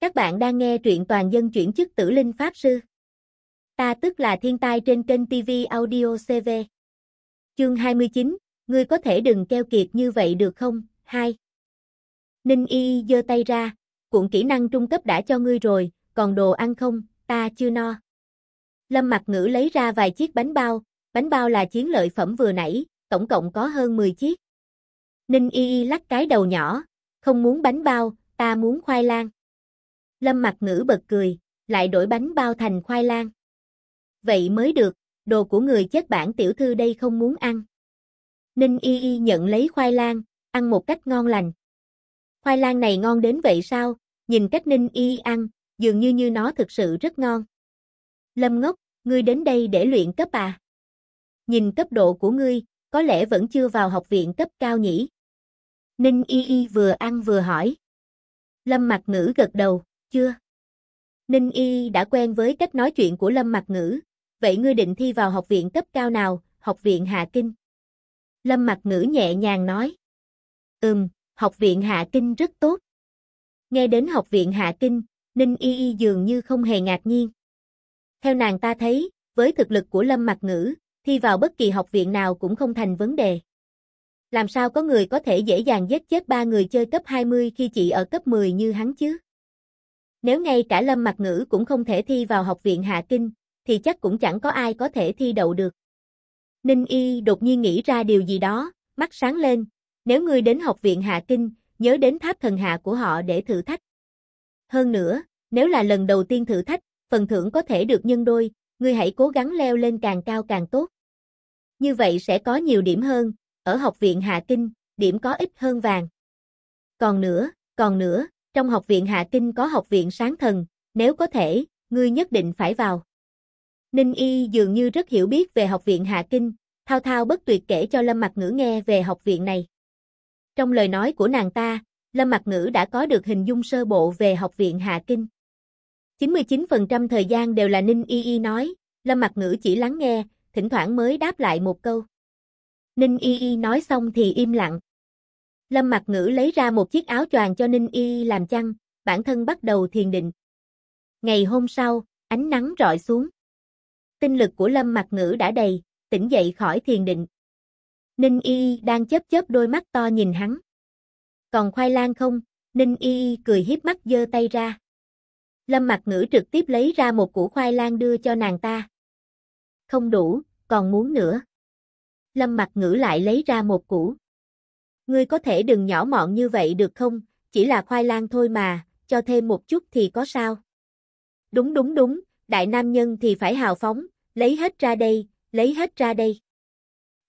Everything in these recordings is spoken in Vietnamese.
Các bạn đang nghe truyện toàn dân chuyển chức tử linh Pháp Sư. Ta tức là thiên tai trên kênh TV Audio CV. Chương 29, ngươi có thể đừng keo kiệt như vậy được không? 2. Ninh Y giơ tay ra, cuộn kỹ năng trung cấp đã cho ngươi rồi, còn đồ ăn không, ta chưa no. Lâm mặt Ngữ lấy ra vài chiếc bánh bao, bánh bao là chiến lợi phẩm vừa nãy, tổng cộng có hơn 10 chiếc. Ninh Y lắc cái đầu nhỏ, không muốn bánh bao, ta muốn khoai lang. Lâm mặt Ngữ bật cười, lại đổi bánh bao thành khoai lang. Vậy mới được, đồ của người chết bản tiểu thư đây không muốn ăn. Ninh Y Y nhận lấy khoai lang, ăn một cách ngon lành. Khoai lang này ngon đến vậy sao? Nhìn cách Ninh Y ăn, dường như như nó thực sự rất ngon. Lâm Ngốc, ngươi đến đây để luyện cấp à? Nhìn cấp độ của ngươi, có lẽ vẫn chưa vào học viện cấp cao nhỉ? Ninh Y Y vừa ăn vừa hỏi. Lâm mặt Ngữ gật đầu chưa? Ninh Y đã quen với cách nói chuyện của Lâm Mặc Ngữ, vậy ngươi định thi vào học viện cấp cao nào, học viện Hạ Kinh? Lâm Mặc Ngữ nhẹ nhàng nói. Ừm, học viện Hạ Kinh rất tốt. Nghe đến học viện Hạ Kinh, Ninh Y Y dường như không hề ngạc nhiên. Theo nàng ta thấy, với thực lực của Lâm Mặc Ngữ, thi vào bất kỳ học viện nào cũng không thành vấn đề. Làm sao có người có thể dễ dàng giết chết ba người chơi cấp 20 khi chỉ ở cấp 10 như hắn chứ? Nếu ngay cả lâm Mặc ngữ cũng không thể thi vào học viện Hạ Kinh, thì chắc cũng chẳng có ai có thể thi đậu được. Ninh Y đột nhiên nghĩ ra điều gì đó, mắt sáng lên, nếu ngươi đến học viện Hạ Kinh, nhớ đến tháp thần hạ của họ để thử thách. Hơn nữa, nếu là lần đầu tiên thử thách, phần thưởng có thể được nhân đôi, ngươi hãy cố gắng leo lên càng cao càng tốt. Như vậy sẽ có nhiều điểm hơn, ở học viện Hạ Kinh, điểm có ít hơn vàng. Còn nữa, còn nữa, trong học viện Hạ Kinh có học viện sáng thần, nếu có thể, ngươi nhất định phải vào. Ninh Y dường như rất hiểu biết về học viện Hạ Kinh, thao thao bất tuyệt kể cho Lâm Mặc Ngữ nghe về học viện này. Trong lời nói của nàng ta, Lâm Mặc Ngữ đã có được hình dung sơ bộ về học viện Hạ Kinh. 99% thời gian đều là Ninh Y Y nói, Lâm Mặc Ngữ chỉ lắng nghe, thỉnh thoảng mới đáp lại một câu. Ninh Y Y nói xong thì im lặng. Lâm Mặc Ngữ lấy ra một chiếc áo choàng cho Ninh Y làm chăn, bản thân bắt đầu thiền định. Ngày hôm sau, ánh nắng rọi xuống. Tinh lực của Lâm Mặc Ngữ đã đầy, tỉnh dậy khỏi thiền định. Ninh Y đang chớp chớp đôi mắt to nhìn hắn. Còn khoai lang không? Ninh Y cười hiếp mắt giơ tay ra. Lâm Mặc Ngữ trực tiếp lấy ra một củ khoai lang đưa cho nàng ta. Không đủ, còn muốn nữa. Lâm Mặc Ngữ lại lấy ra một củ. Ngươi có thể đừng nhỏ mọn như vậy được không, chỉ là khoai lang thôi mà, cho thêm một chút thì có sao. Đúng đúng đúng, đại nam nhân thì phải hào phóng, lấy hết ra đây, lấy hết ra đây.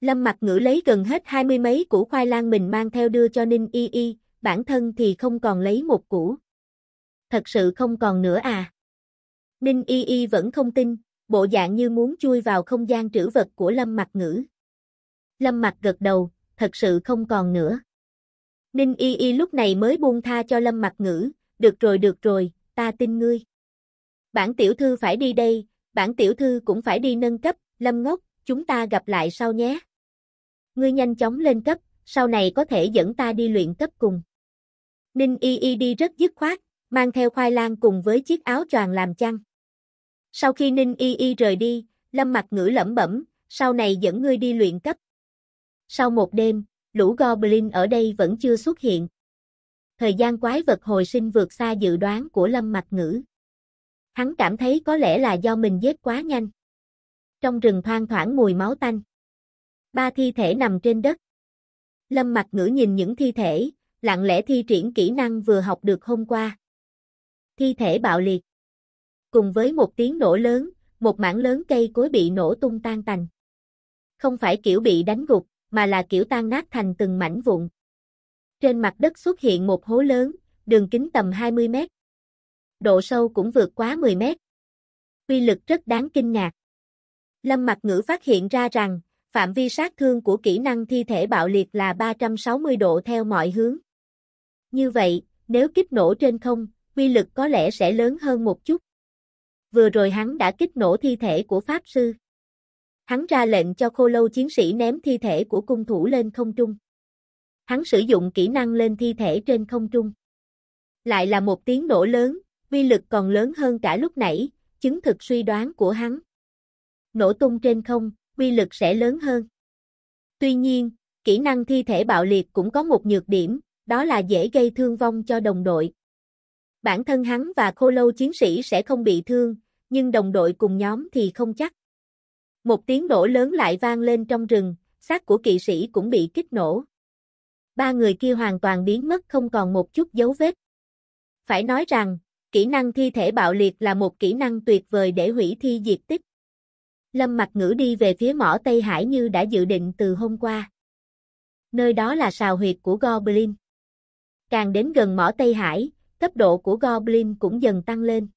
Lâm mặt ngữ lấy gần hết hai mươi mấy củ khoai lang mình mang theo đưa cho Ninh Y Y, bản thân thì không còn lấy một củ. Thật sự không còn nữa à. Ninh Y Y vẫn không tin, bộ dạng như muốn chui vào không gian trữ vật của Lâm mặt ngữ. Lâm mặt gật đầu, thật sự không còn nữa. Ninh Y Y lúc này mới buông tha cho Lâm mặt Ngữ, được rồi được rồi, ta tin ngươi. Bản tiểu thư phải đi đây, bản tiểu thư cũng phải đi nâng cấp, Lâm Ngốc, chúng ta gặp lại sau nhé. Ngươi nhanh chóng lên cấp, sau này có thể dẫn ta đi luyện cấp cùng. Ninh Y Y đi rất dứt khoát, mang theo khoai lang cùng với chiếc áo choàng làm chăn. Sau khi Ninh Y Y rời đi, Lâm mặt Ngữ lẩm bẩm, sau này dẫn ngươi đi luyện cấp. Sau một đêm, lũ Goblin ở đây vẫn chưa xuất hiện. Thời gian quái vật hồi sinh vượt xa dự đoán của Lâm Mạch Ngữ. Hắn cảm thấy có lẽ là do mình giết quá nhanh. Trong rừng thoang thoảng mùi máu tanh. Ba thi thể nằm trên đất. Lâm Mặc Ngữ nhìn những thi thể, lặng lẽ thi triển kỹ năng vừa học được hôm qua. Thi thể bạo liệt. Cùng với một tiếng nổ lớn, một mảng lớn cây cối bị nổ tung tan tành. Không phải kiểu bị đánh gục, mà là kiểu tan nát thành từng mảnh vụn. Trên mặt đất xuất hiện một hố lớn, đường kính tầm 20 mét. Độ sâu cũng vượt quá 10 mét. Uy lực rất đáng kinh ngạc. Lâm Mặc Ngữ phát hiện ra rằng, phạm vi sát thương của kỹ năng thi thể bạo liệt là 360 độ theo mọi hướng. Như vậy, nếu kích nổ trên không, uy lực có lẽ sẽ lớn hơn một chút. Vừa rồi hắn đã kích nổ thi thể của Pháp Sư. Hắn ra lệnh cho khô lâu chiến sĩ ném thi thể của cung thủ lên không trung. Hắn sử dụng kỹ năng lên thi thể trên không trung. Lại là một tiếng nổ lớn, uy lực còn lớn hơn cả lúc nãy, chứng thực suy đoán của hắn. Nổ tung trên không, uy lực sẽ lớn hơn. Tuy nhiên, kỹ năng thi thể bạo liệt cũng có một nhược điểm, đó là dễ gây thương vong cho đồng đội. Bản thân hắn và khô lâu chiến sĩ sẽ không bị thương, nhưng đồng đội cùng nhóm thì không chắc. Một tiếng nổ lớn lại vang lên trong rừng, xác của kỵ sĩ cũng bị kích nổ. Ba người kia hoàn toàn biến mất không còn một chút dấu vết. Phải nói rằng, kỹ năng thi thể bạo liệt là một kỹ năng tuyệt vời để hủy thi diệt tích. Lâm Mặc Ngữ đi về phía mỏ Tây Hải như đã dự định từ hôm qua. Nơi đó là sào huyệt của Goblin. Càng đến gần mỏ Tây Hải, cấp độ của Goblin cũng dần tăng lên.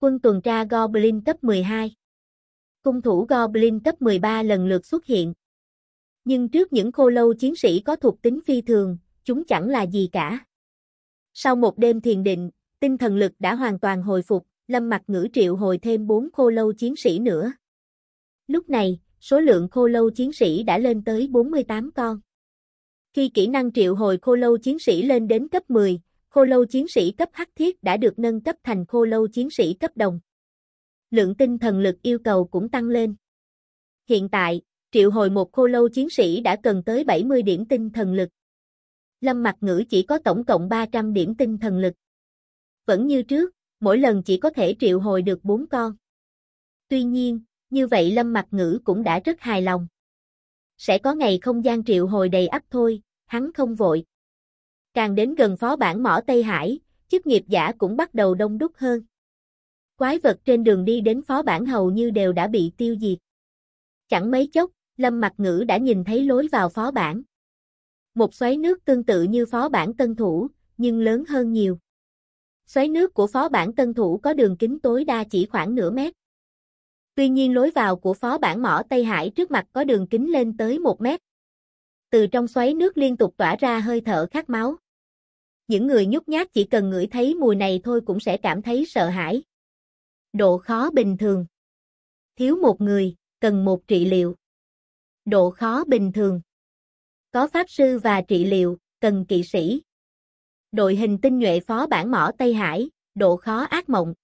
Quân tuần tra Goblin cấp 12. Cung thủ Goblin cấp 13 lần lượt xuất hiện. Nhưng trước những khô lâu chiến sĩ có thuộc tính phi thường, chúng chẳng là gì cả. Sau một đêm thiền định, tinh thần lực đã hoàn toàn hồi phục, lâm mặt ngữ triệu hồi thêm 4 khô lâu chiến sĩ nữa. Lúc này, số lượng khô lâu chiến sĩ đã lên tới 48 con. Khi kỹ năng triệu hồi khô lâu chiến sĩ lên đến cấp 10, khô lâu chiến sĩ cấp hắc thiết đã được nâng cấp thành khô lâu chiến sĩ cấp đồng lượng tinh thần lực yêu cầu cũng tăng lên. Hiện tại, triệu hồi một khô lâu chiến sĩ đã cần tới 70 điểm tinh thần lực. Lâm Mặt Ngữ chỉ có tổng cộng 300 điểm tinh thần lực. Vẫn như trước, mỗi lần chỉ có thể triệu hồi được 4 con. Tuy nhiên, như vậy Lâm Mặt Ngữ cũng đã rất hài lòng. Sẽ có ngày không gian triệu hồi đầy ắp thôi, hắn không vội. Càng đến gần phó bản mỏ Tây Hải, chức nghiệp giả cũng bắt đầu đông đúc hơn quái vật trên đường đi đến phó bản hầu như đều đã bị tiêu diệt. Chẳng mấy chốc, Lâm Mặc Ngữ đã nhìn thấy lối vào phó bản. Một xoáy nước tương tự như phó bản tân thủ, nhưng lớn hơn nhiều. Xoáy nước của phó bản tân thủ có đường kính tối đa chỉ khoảng nửa mét. Tuy nhiên lối vào của phó bản mỏ Tây Hải trước mặt có đường kính lên tới 1 mét. Từ trong xoáy nước liên tục tỏa ra hơi thở khát máu. Những người nhút nhát chỉ cần ngửi thấy mùi này thôi cũng sẽ cảm thấy sợ hãi. Độ khó bình thường. Thiếu một người, cần một trị liệu. Độ khó bình thường. Có pháp sư và trị liệu, cần kỵ sĩ. Đội hình tinh nhuệ phó bản mỏ Tây Hải, độ khó ác mộng.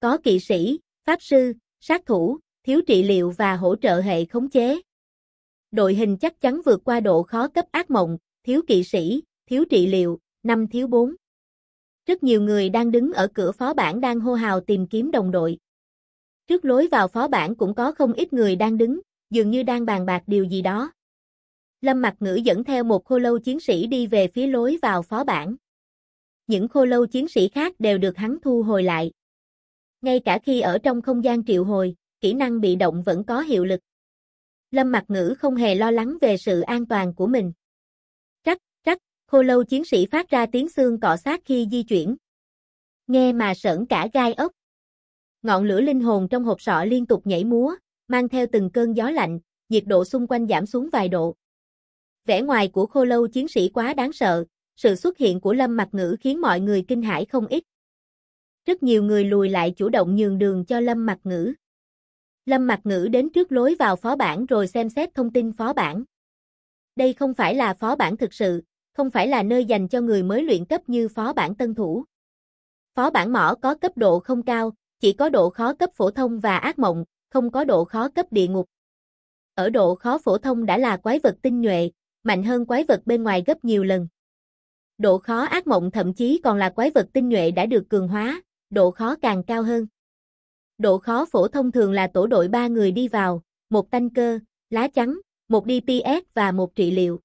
Có kỵ sĩ, pháp sư, sát thủ, thiếu trị liệu và hỗ trợ hệ khống chế. Đội hình chắc chắn vượt qua độ khó cấp ác mộng, thiếu kỵ sĩ, thiếu trị liệu, năm thiếu bốn rất nhiều người đang đứng ở cửa phó bản đang hô hào tìm kiếm đồng đội. Trước lối vào phó bản cũng có không ít người đang đứng, dường như đang bàn bạc điều gì đó. Lâm Mặc Ngữ dẫn theo một khô lâu chiến sĩ đi về phía lối vào phó bản. Những khô lâu chiến sĩ khác đều được hắn thu hồi lại. Ngay cả khi ở trong không gian triệu hồi, kỹ năng bị động vẫn có hiệu lực. Lâm Mặc Ngữ không hề lo lắng về sự an toàn của mình khô lâu chiến sĩ phát ra tiếng xương cọ sát khi di chuyển. Nghe mà sởn cả gai ốc. Ngọn lửa linh hồn trong hộp sọ liên tục nhảy múa, mang theo từng cơn gió lạnh, nhiệt độ xung quanh giảm xuống vài độ. Vẻ ngoài của khô lâu chiến sĩ quá đáng sợ, sự xuất hiện của Lâm Mặc Ngữ khiến mọi người kinh hãi không ít. Rất nhiều người lùi lại chủ động nhường đường cho Lâm Mặc Ngữ. Lâm Mặc Ngữ đến trước lối vào phó bản rồi xem xét thông tin phó bản. Đây không phải là phó bản thực sự, không phải là nơi dành cho người mới luyện cấp như phó bản tân thủ. Phó bản mỏ có cấp độ không cao, chỉ có độ khó cấp phổ thông và ác mộng, không có độ khó cấp địa ngục. Ở độ khó phổ thông đã là quái vật tinh nhuệ, mạnh hơn quái vật bên ngoài gấp nhiều lần. Độ khó ác mộng thậm chí còn là quái vật tinh nhuệ đã được cường hóa, độ khó càng cao hơn. Độ khó phổ thông thường là tổ đội 3 người đi vào, một tanh cơ, lá trắng, một DPS và một trị liệu.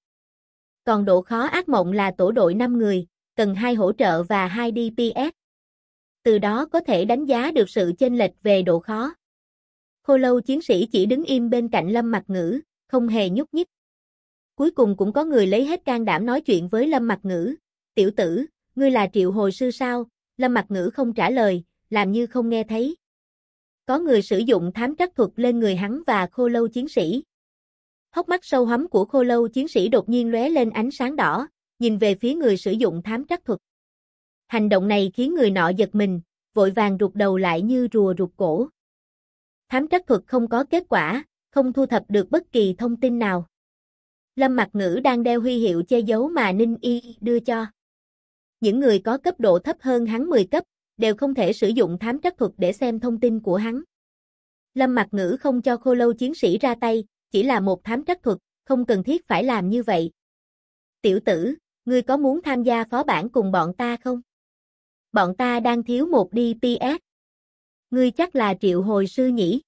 Còn độ khó ác mộng là tổ đội 5 người, cần 2 hỗ trợ và 2 DPS. Từ đó có thể đánh giá được sự chênh lệch về độ khó. Khô lâu chiến sĩ chỉ đứng im bên cạnh Lâm Mặt Ngữ, không hề nhúc nhích. Cuối cùng cũng có người lấy hết can đảm nói chuyện với Lâm Mặt Ngữ. Tiểu tử, ngươi là triệu hồi sư sao? Lâm Mặt Ngữ không trả lời, làm như không nghe thấy. Có người sử dụng thám trắc thuật lên người hắn và khô lâu chiến sĩ. Hốc mắt sâu hắm của khô lâu chiến sĩ đột nhiên lóe lên ánh sáng đỏ, nhìn về phía người sử dụng thám trắc thuật. Hành động này khiến người nọ giật mình, vội vàng rụt đầu lại như rùa rụt cổ. Thám trắc thuật không có kết quả, không thu thập được bất kỳ thông tin nào. Lâm Mặc Ngữ đang đeo huy hiệu che giấu mà Ninh Y đưa cho. Những người có cấp độ thấp hơn hắn 10 cấp đều không thể sử dụng thám trắc thuật để xem thông tin của hắn. Lâm Mặc Ngữ không cho Khô Lâu chiến sĩ ra tay, chỉ là một thám trắc thuật, không cần thiết phải làm như vậy. Tiểu tử, ngươi có muốn tham gia phó bản cùng bọn ta không? Bọn ta đang thiếu một DPS. Ngươi chắc là triệu hồi sư nhỉ?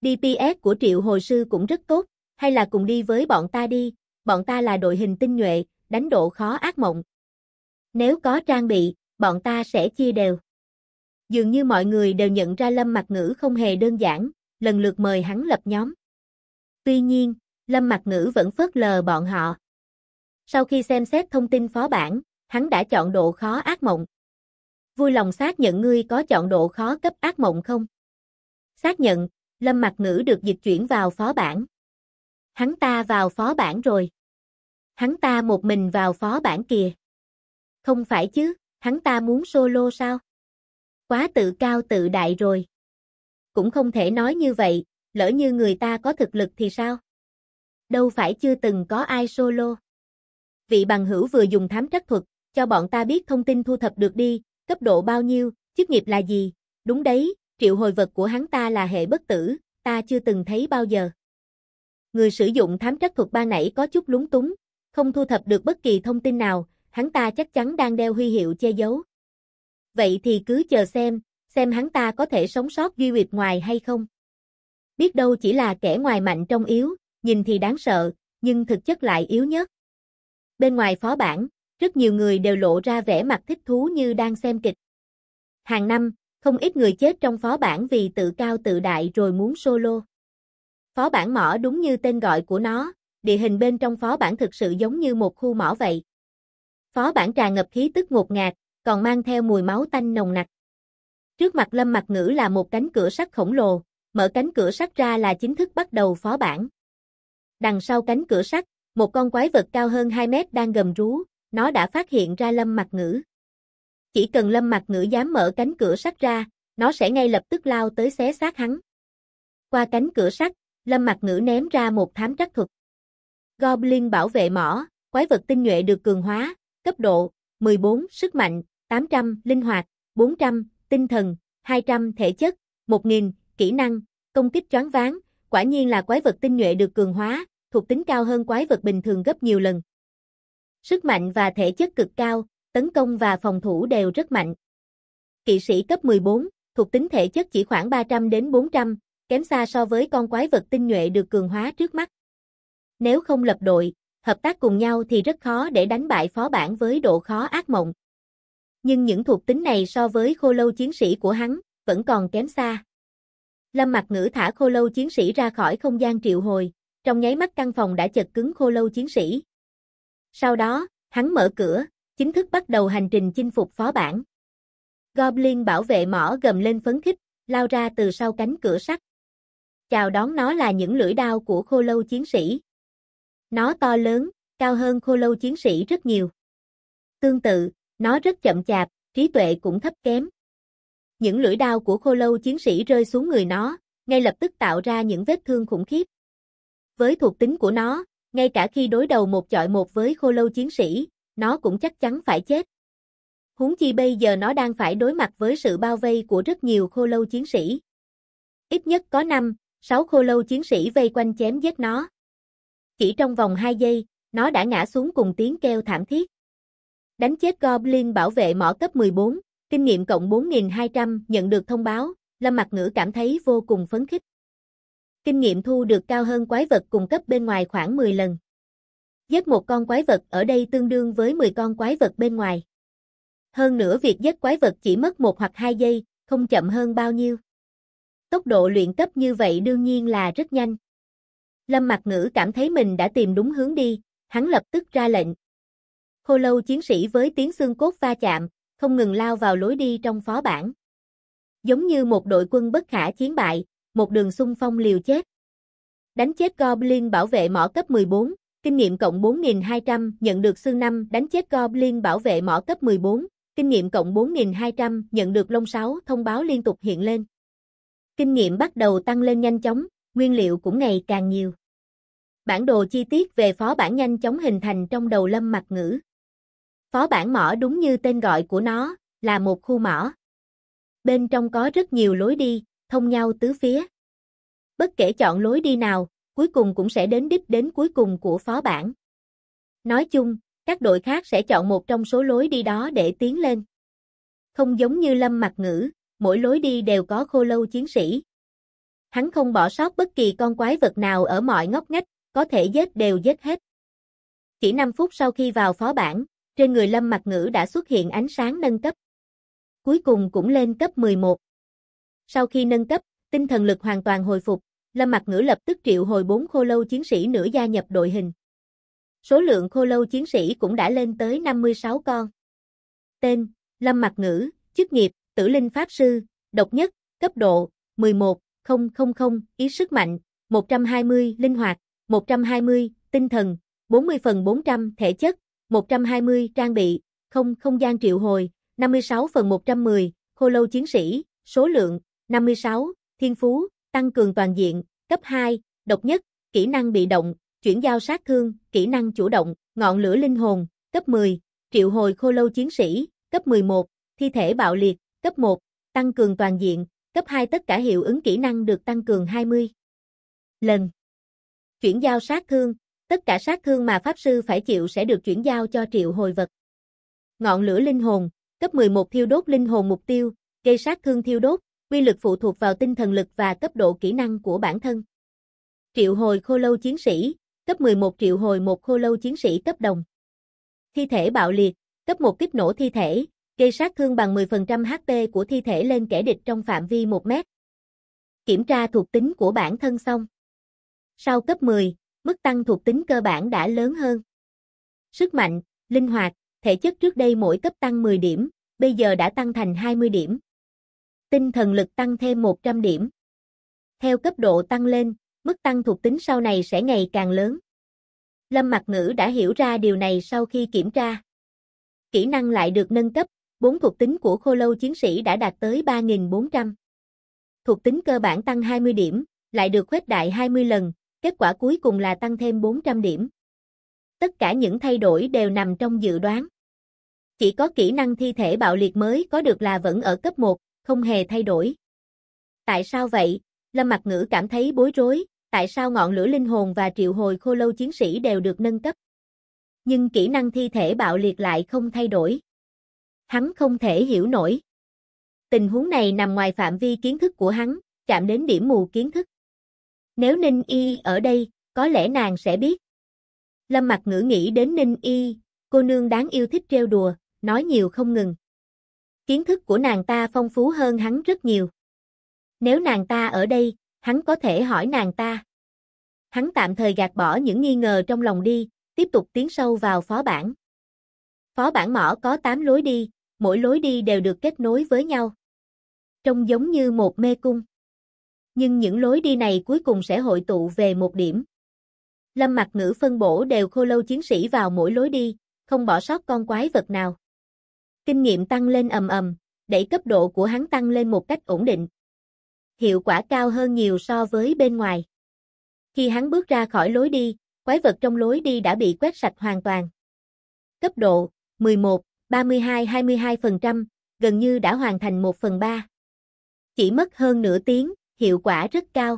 DPS của triệu hồi sư cũng rất tốt, hay là cùng đi với bọn ta đi, bọn ta là đội hình tinh nhuệ, đánh độ khó ác mộng. Nếu có trang bị, bọn ta sẽ chia đều. Dường như mọi người đều nhận ra Lâm mặt Ngữ không hề đơn giản, lần lượt mời hắn lập nhóm. Tuy nhiên, Lâm Mặc Ngữ vẫn phớt lờ bọn họ. Sau khi xem xét thông tin phó bản, hắn đã chọn độ khó ác mộng. Vui lòng xác nhận ngươi có chọn độ khó cấp ác mộng không? Xác nhận, Lâm Mặc Ngữ được dịch chuyển vào phó bản. Hắn ta vào phó bản rồi. Hắn ta một mình vào phó bản kìa. Không phải chứ, hắn ta muốn solo sao? Quá tự cao tự đại rồi. Cũng không thể nói như vậy, lỡ như người ta có thực lực thì sao? Đâu phải chưa từng có ai solo. Vị bằng hữu vừa dùng thám trắc thuật, cho bọn ta biết thông tin thu thập được đi, cấp độ bao nhiêu, chức nghiệp là gì. Đúng đấy, triệu hồi vật của hắn ta là hệ bất tử, ta chưa từng thấy bao giờ. Người sử dụng thám trắc thuật ban nãy có chút lúng túng, không thu thập được bất kỳ thông tin nào, hắn ta chắc chắn đang đeo huy hiệu che giấu. Vậy thì cứ chờ xem, xem hắn ta có thể sống sót duy huyệt ngoài hay không biết đâu chỉ là kẻ ngoài mạnh trong yếu, nhìn thì đáng sợ, nhưng thực chất lại yếu nhất. Bên ngoài phó bản, rất nhiều người đều lộ ra vẻ mặt thích thú như đang xem kịch. Hàng năm, không ít người chết trong phó bản vì tự cao tự đại rồi muốn solo. Phó bản mỏ đúng như tên gọi của nó, địa hình bên trong phó bản thực sự giống như một khu mỏ vậy. Phó bản tràn ngập khí tức ngột ngạt, còn mang theo mùi máu tanh nồng nặc. Trước mặt Lâm Mặc Ngữ là một cánh cửa sắt khổng lồ, Mở cánh cửa sắt ra là chính thức bắt đầu phó bản. Đằng sau cánh cửa sắt, một con quái vật cao hơn 2 mét đang gầm rú, nó đã phát hiện ra lâm mặt ngữ. Chỉ cần lâm mặt ngữ dám mở cánh cửa sắt ra, nó sẽ ngay lập tức lao tới xé xác hắn. Qua cánh cửa sắt, lâm mặt ngữ ném ra một thám trắc thuật. Goblin bảo vệ mỏ, quái vật tinh nhuệ được cường hóa, cấp độ 14, sức mạnh 800, linh hoạt 400, tinh thần 200, thể chất 1000, kỹ năng, công kích choáng váng, quả nhiên là quái vật tinh nhuệ được cường hóa, thuộc tính cao hơn quái vật bình thường gấp nhiều lần. Sức mạnh và thể chất cực cao, tấn công và phòng thủ đều rất mạnh. Kỵ sĩ cấp 14, thuộc tính thể chất chỉ khoảng 300 đến 400, kém xa so với con quái vật tinh nhuệ được cường hóa trước mắt. Nếu không lập đội, hợp tác cùng nhau thì rất khó để đánh bại phó bản với độ khó ác mộng. Nhưng những thuộc tính này so với khô lâu chiến sĩ của hắn, vẫn còn kém xa. Lâm Mặc Ngữ thả khô lâu chiến sĩ ra khỏi không gian triệu hồi, trong nháy mắt căn phòng đã chật cứng khô lâu chiến sĩ. Sau đó, hắn mở cửa, chính thức bắt đầu hành trình chinh phục phó bản. Goblin bảo vệ mỏ gầm lên phấn khích, lao ra từ sau cánh cửa sắt. Chào đón nó là những lưỡi đao của khô lâu chiến sĩ. Nó to lớn, cao hơn khô lâu chiến sĩ rất nhiều. Tương tự, nó rất chậm chạp, trí tuệ cũng thấp kém. Những lưỡi đao của khô lâu chiến sĩ rơi xuống người nó, ngay lập tức tạo ra những vết thương khủng khiếp. Với thuộc tính của nó, ngay cả khi đối đầu một chọi một với khô lâu chiến sĩ, nó cũng chắc chắn phải chết. Huống chi bây giờ nó đang phải đối mặt với sự bao vây của rất nhiều khô lâu chiến sĩ. Ít nhất có 5, 6 khô lâu chiến sĩ vây quanh chém giết nó. Chỉ trong vòng 2 giây, nó đã ngã xuống cùng tiếng kêu thảm thiết. Đánh chết Goblin bảo vệ mỏ cấp 14 Kinh nghiệm cộng 4.200 nhận được thông báo, Lâm mặc Ngữ cảm thấy vô cùng phấn khích. Kinh nghiệm thu được cao hơn quái vật cung cấp bên ngoài khoảng 10 lần. Giết một con quái vật ở đây tương đương với 10 con quái vật bên ngoài. Hơn nữa việc giết quái vật chỉ mất 1 hoặc 2 giây, không chậm hơn bao nhiêu. Tốc độ luyện cấp như vậy đương nhiên là rất nhanh. Lâm mặc Ngữ cảm thấy mình đã tìm đúng hướng đi, hắn lập tức ra lệnh. Khô lâu chiến sĩ với tiếng xương cốt va chạm, không ngừng lao vào lối đi trong phó bản. Giống như một đội quân bất khả chiến bại, một đường xung phong liều chết. Đánh chết Goblin bảo vệ mỏ cấp 14, kinh nghiệm cộng 4.200, nhận được xương năm. đánh chết Goblin bảo vệ mỏ cấp 14, kinh nghiệm cộng 4.200, nhận được lông 6, thông báo liên tục hiện lên. Kinh nghiệm bắt đầu tăng lên nhanh chóng, nguyên liệu cũng ngày càng nhiều. Bản đồ chi tiết về phó bản nhanh chóng hình thành trong đầu lâm mặt ngữ. Phó bản mỏ đúng như tên gọi của nó, là một khu mỏ. Bên trong có rất nhiều lối đi, thông nhau tứ phía. Bất kể chọn lối đi nào, cuối cùng cũng sẽ đến đích đến cuối cùng của phó bản. Nói chung, các đội khác sẽ chọn một trong số lối đi đó để tiến lên. Không giống như lâm mặt ngữ, mỗi lối đi đều có khô lâu chiến sĩ. Hắn không bỏ sót bất kỳ con quái vật nào ở mọi ngóc ngách, có thể giết đều giết hết. Chỉ 5 phút sau khi vào phó bản, trên người Lâm Mặc Ngữ đã xuất hiện ánh sáng nâng cấp. Cuối cùng cũng lên cấp 11. Sau khi nâng cấp, tinh thần lực hoàn toàn hồi phục, Lâm Mặc Ngữ lập tức triệu hồi 4 khô lâu chiến sĩ nữa gia nhập đội hình. Số lượng khô lâu chiến sĩ cũng đã lên tới 56 con. Tên: Lâm Mặc Ngữ, chức nghiệp: Tử Linh Pháp sư, độc nhất, cấp độ 11000, ý sức mạnh 120, linh hoạt 120, tinh thần 40 phần 400, thể chất 120 trang bị, không không gian triệu hồi, 56 phần 110, khô lâu chiến sĩ, số lượng, 56, thiên phú, tăng cường toàn diện, cấp 2, độc nhất, kỹ năng bị động, chuyển giao sát thương, kỹ năng chủ động, ngọn lửa linh hồn, cấp 10, triệu hồi khô lâu chiến sĩ, cấp 11, thi thể bạo liệt, cấp 1, tăng cường toàn diện, cấp 2 tất cả hiệu ứng kỹ năng được tăng cường 20 lần. Chuyển giao sát thương, tất cả sát thương mà Pháp Sư phải chịu sẽ được chuyển giao cho triệu hồi vật. Ngọn lửa linh hồn, cấp 11 thiêu đốt linh hồn mục tiêu, gây sát thương thiêu đốt, quy lực phụ thuộc vào tinh thần lực và cấp độ kỹ năng của bản thân. Triệu hồi khô lâu chiến sĩ, cấp 11 triệu hồi một khô lâu chiến sĩ cấp đồng. Thi thể bạo liệt, cấp 1 kích nổ thi thể, gây sát thương bằng 10% HP của thi thể lên kẻ địch trong phạm vi 1 mét. Kiểm tra thuộc tính của bản thân xong. Sau cấp 10, mức tăng thuộc tính cơ bản đã lớn hơn. Sức mạnh, linh hoạt, thể chất trước đây mỗi cấp tăng 10 điểm, bây giờ đã tăng thành 20 điểm. Tinh thần lực tăng thêm 100 điểm. Theo cấp độ tăng lên, mức tăng thuộc tính sau này sẽ ngày càng lớn. Lâm Mặc Ngữ đã hiểu ra điều này sau khi kiểm tra. Kỹ năng lại được nâng cấp, bốn thuộc tính của khô lâu chiến sĩ đã đạt tới 3.400. Thuộc tính cơ bản tăng 20 điểm, lại được khuếch đại 20 lần, kết quả cuối cùng là tăng thêm 400 điểm. Tất cả những thay đổi đều nằm trong dự đoán. Chỉ có kỹ năng thi thể bạo liệt mới có được là vẫn ở cấp 1, không hề thay đổi. Tại sao vậy? Lâm Mặc Ngữ cảm thấy bối rối, tại sao ngọn lửa linh hồn và triệu hồi khô lâu chiến sĩ đều được nâng cấp? Nhưng kỹ năng thi thể bạo liệt lại không thay đổi. Hắn không thể hiểu nổi. Tình huống này nằm ngoài phạm vi kiến thức của hắn, chạm đến điểm mù kiến thức. Nếu Ninh Y ở đây, có lẽ nàng sẽ biết. Lâm Mặc ngữ nghĩ đến Ninh Y, cô nương đáng yêu thích trêu đùa, nói nhiều không ngừng. Kiến thức của nàng ta phong phú hơn hắn rất nhiều. Nếu nàng ta ở đây, hắn có thể hỏi nàng ta. Hắn tạm thời gạt bỏ những nghi ngờ trong lòng đi, tiếp tục tiến sâu vào phó bản. Phó bản mỏ có 8 lối đi, mỗi lối đi đều được kết nối với nhau. Trông giống như một mê cung nhưng những lối đi này cuối cùng sẽ hội tụ về một điểm. Lâm mặt Ngữ phân bổ đều khô lâu chiến sĩ vào mỗi lối đi, không bỏ sót con quái vật nào. Kinh nghiệm tăng lên ầm ầm, đẩy cấp độ của hắn tăng lên một cách ổn định. Hiệu quả cao hơn nhiều so với bên ngoài. Khi hắn bước ra khỏi lối đi, quái vật trong lối đi đã bị quét sạch hoàn toàn. Cấp độ 11, 32, 22%, gần như đã hoàn thành 1 phần 3. Chỉ mất hơn nửa tiếng, hiệu quả rất cao.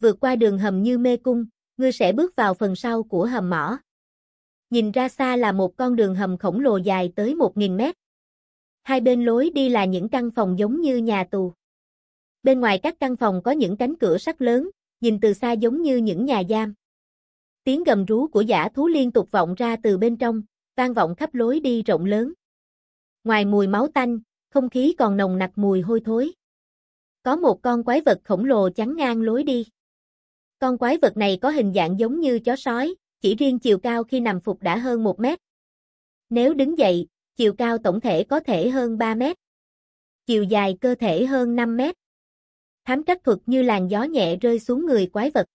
Vượt qua đường hầm như mê cung, ngươi sẽ bước vào phần sau của hầm mỏ. Nhìn ra xa là một con đường hầm khổng lồ dài tới 1.000 mét. Hai bên lối đi là những căn phòng giống như nhà tù. Bên ngoài các căn phòng có những cánh cửa sắt lớn, nhìn từ xa giống như những nhà giam. Tiếng gầm rú của giả thú liên tục vọng ra từ bên trong, vang vọng khắp lối đi rộng lớn. Ngoài mùi máu tanh, không khí còn nồng nặc mùi hôi thối. Có một con quái vật khổng lồ chắn ngang lối đi. Con quái vật này có hình dạng giống như chó sói, chỉ riêng chiều cao khi nằm phục đã hơn 1 mét. Nếu đứng dậy, chiều cao tổng thể có thể hơn 3 mét. Chiều dài cơ thể hơn 5 mét. Thám trắc thuật như làn gió nhẹ rơi xuống người quái vật.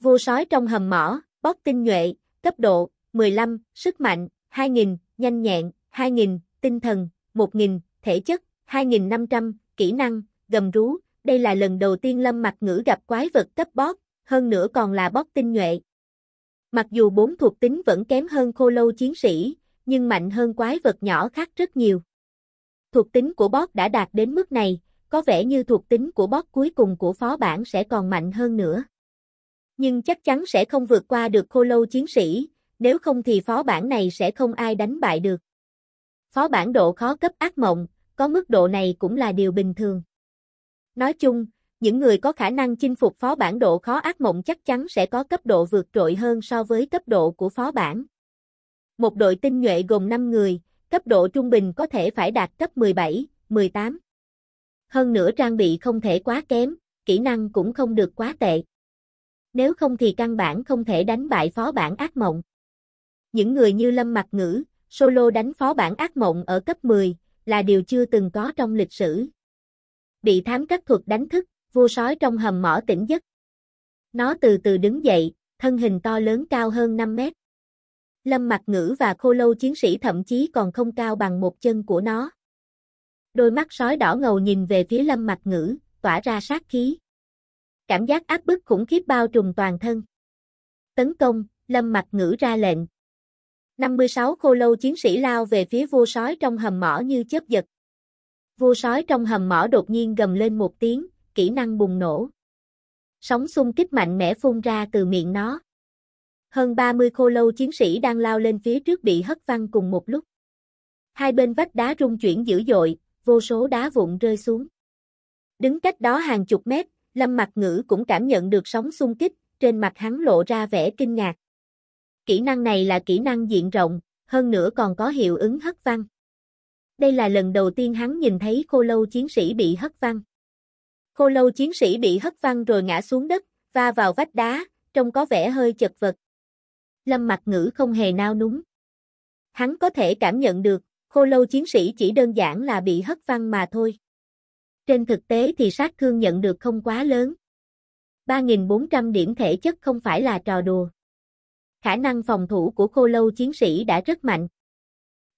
Vô sói trong hầm mỏ, bót tinh nhuệ, cấp độ 15, sức mạnh 2000, nhanh nhẹn 2000, tinh thần 1000, thể chất 2500, kỹ năng gầm rú, đây là lần đầu tiên Lâm Mặc Ngữ gặp quái vật cấp bót, hơn nữa còn là bót tinh nhuệ. Mặc dù bốn thuộc tính vẫn kém hơn khô lâu chiến sĩ, nhưng mạnh hơn quái vật nhỏ khác rất nhiều. Thuộc tính của bót đã đạt đến mức này, có vẻ như thuộc tính của bót cuối cùng của phó bản sẽ còn mạnh hơn nữa. Nhưng chắc chắn sẽ không vượt qua được khô lâu chiến sĩ, nếu không thì phó bản này sẽ không ai đánh bại được. Phó bản độ khó cấp ác mộng, có mức độ này cũng là điều bình thường. Nói chung, những người có khả năng chinh phục phó bản độ khó ác mộng chắc chắn sẽ có cấp độ vượt trội hơn so với cấp độ của phó bản. Một đội tinh nhuệ gồm 5 người, cấp độ trung bình có thể phải đạt cấp 17, 18. Hơn nữa trang bị không thể quá kém, kỹ năng cũng không được quá tệ. Nếu không thì căn bản không thể đánh bại phó bản ác mộng. Những người như Lâm Mặc Ngữ, solo đánh phó bản ác mộng ở cấp 10 là điều chưa từng có trong lịch sử bị thám các thuật đánh thức, vua sói trong hầm mỏ tỉnh giấc. Nó từ từ đứng dậy, thân hình to lớn cao hơn 5 mét. Lâm mặt ngữ và khô lâu chiến sĩ thậm chí còn không cao bằng một chân của nó. Đôi mắt sói đỏ ngầu nhìn về phía lâm mặt ngữ, tỏa ra sát khí. Cảm giác áp bức khủng khiếp bao trùm toàn thân. Tấn công, lâm mặt ngữ ra lệnh. 56 khô lâu chiến sĩ lao về phía vua sói trong hầm mỏ như chớp giật. Vua sói trong hầm mỏ đột nhiên gầm lên một tiếng, kỹ năng bùng nổ. Sóng xung kích mạnh mẽ phun ra từ miệng nó. Hơn 30 khô lâu chiến sĩ đang lao lên phía trước bị hất văng cùng một lúc. Hai bên vách đá rung chuyển dữ dội, vô số đá vụn rơi xuống. Đứng cách đó hàng chục mét, Lâm Mặc Ngữ cũng cảm nhận được sóng xung kích, trên mặt hắn lộ ra vẻ kinh ngạc. Kỹ năng này là kỹ năng diện rộng, hơn nữa còn có hiệu ứng hất văng đây là lần đầu tiên hắn nhìn thấy khô lâu chiến sĩ bị hất văng. Khô lâu chiến sĩ bị hất văng rồi ngã xuống đất, va vào vách đá, trông có vẻ hơi chật vật. Lâm mặt ngữ không hề nao núng. Hắn có thể cảm nhận được, khô lâu chiến sĩ chỉ đơn giản là bị hất văng mà thôi. Trên thực tế thì sát thương nhận được không quá lớn. 3.400 điểm thể chất không phải là trò đùa. Khả năng phòng thủ của khô lâu chiến sĩ đã rất mạnh,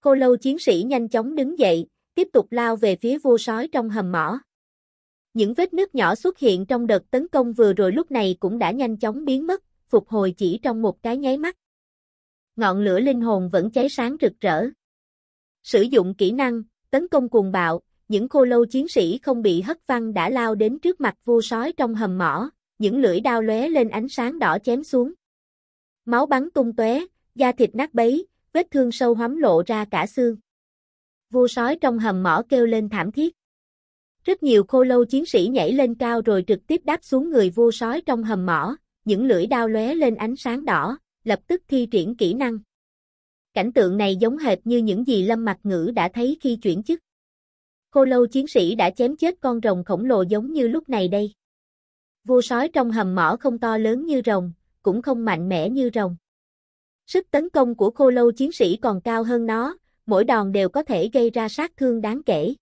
Khô lâu chiến sĩ nhanh chóng đứng dậy, tiếp tục lao về phía vua sói trong hầm mỏ. Những vết nước nhỏ xuất hiện trong đợt tấn công vừa rồi lúc này cũng đã nhanh chóng biến mất, phục hồi chỉ trong một cái nháy mắt. Ngọn lửa linh hồn vẫn cháy sáng rực rỡ. Sử dụng kỹ năng, tấn công cuồng bạo, những khô lâu chiến sĩ không bị hất văng đã lao đến trước mặt vua sói trong hầm mỏ, những lưỡi đao lóe lên ánh sáng đỏ chém xuống. Máu bắn tung tóe, da thịt nát bấy, vết thương sâu hoắm lộ ra cả xương. Vua sói trong hầm mỏ kêu lên thảm thiết. Rất nhiều khô lâu chiến sĩ nhảy lên cao rồi trực tiếp đáp xuống người vua sói trong hầm mỏ, những lưỡi đao lóe lên ánh sáng đỏ, lập tức thi triển kỹ năng. Cảnh tượng này giống hệt như những gì Lâm Mặc Ngữ đã thấy khi chuyển chức. Khô lâu chiến sĩ đã chém chết con rồng khổng lồ giống như lúc này đây. Vua sói trong hầm mỏ không to lớn như rồng, cũng không mạnh mẽ như rồng. Sức tấn công của khô lâu chiến sĩ còn cao hơn nó, mỗi đòn đều có thể gây ra sát thương đáng kể.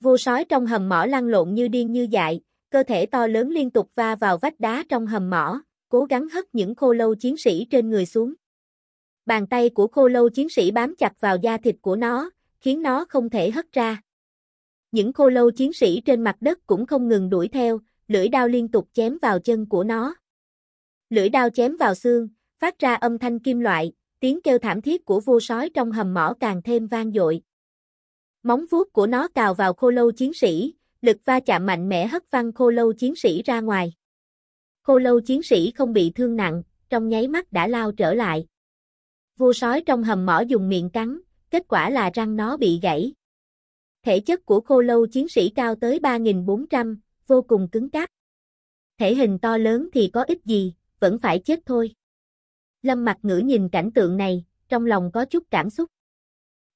Vô sói trong hầm mỏ lăn lộn như điên như dại, cơ thể to lớn liên tục va vào vách đá trong hầm mỏ, cố gắng hất những khô lâu chiến sĩ trên người xuống. Bàn tay của khô lâu chiến sĩ bám chặt vào da thịt của nó, khiến nó không thể hất ra. Những khô lâu chiến sĩ trên mặt đất cũng không ngừng đuổi theo, lưỡi đao liên tục chém vào chân của nó. Lưỡi đao chém vào xương, phát ra âm thanh kim loại, tiếng kêu thảm thiết của vua sói trong hầm mỏ càng thêm vang dội. Móng vuốt của nó cào vào khô lâu chiến sĩ, lực va chạm mạnh mẽ hất văng khô lâu chiến sĩ ra ngoài. Khô lâu chiến sĩ không bị thương nặng, trong nháy mắt đã lao trở lại. Vua sói trong hầm mỏ dùng miệng cắn, kết quả là răng nó bị gãy. Thể chất của khô lâu chiến sĩ cao tới 3.400, vô cùng cứng cáp. Thể hình to lớn thì có ích gì, vẫn phải chết thôi. Lâm mặt ngữ nhìn cảnh tượng này, trong lòng có chút cảm xúc.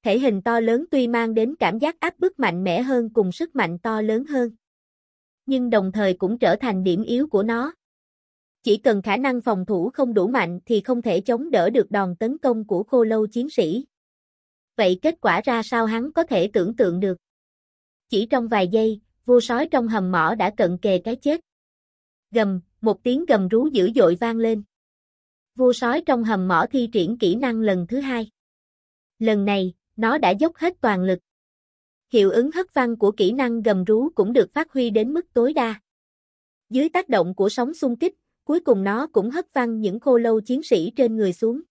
Thể hình to lớn tuy mang đến cảm giác áp bức mạnh mẽ hơn cùng sức mạnh to lớn hơn. Nhưng đồng thời cũng trở thành điểm yếu của nó. Chỉ cần khả năng phòng thủ không đủ mạnh thì không thể chống đỡ được đòn tấn công của khô lâu chiến sĩ. Vậy kết quả ra sao hắn có thể tưởng tượng được. Chỉ trong vài giây, vô sói trong hầm mỏ đã cận kề cái chết. Gầm, một tiếng gầm rú dữ dội vang lên. Vua sói trong hầm mỏ thi triển kỹ năng lần thứ hai. Lần này, nó đã dốc hết toàn lực. Hiệu ứng hất văng của kỹ năng gầm rú cũng được phát huy đến mức tối đa. Dưới tác động của sóng xung kích, cuối cùng nó cũng hất văng những khô lâu chiến sĩ trên người xuống.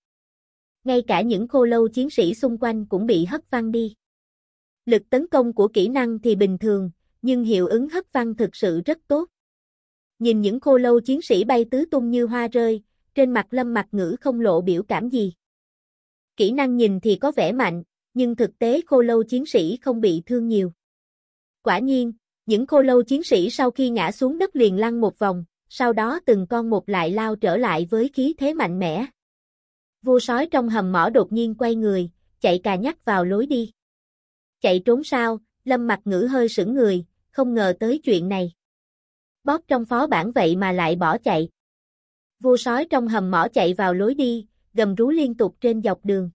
Ngay cả những khô lâu chiến sĩ xung quanh cũng bị hất văng đi. Lực tấn công của kỹ năng thì bình thường, nhưng hiệu ứng hất văng thực sự rất tốt. Nhìn những khô lâu chiến sĩ bay tứ tung như hoa rơi, trên mặt lâm mặt ngữ không lộ biểu cảm gì. Kỹ năng nhìn thì có vẻ mạnh, nhưng thực tế khô lâu chiến sĩ không bị thương nhiều. Quả nhiên, những khô lâu chiến sĩ sau khi ngã xuống đất liền lăn một vòng, sau đó từng con một lại lao trở lại với khí thế mạnh mẽ. Vua sói trong hầm mỏ đột nhiên quay người, chạy cà nhắc vào lối đi. Chạy trốn sao, lâm mặt ngữ hơi sững người, không ngờ tới chuyện này. Bóp trong phó bản vậy mà lại bỏ chạy. Vua sói trong hầm mỏ chạy vào lối đi, gầm rú liên tục trên dọc đường.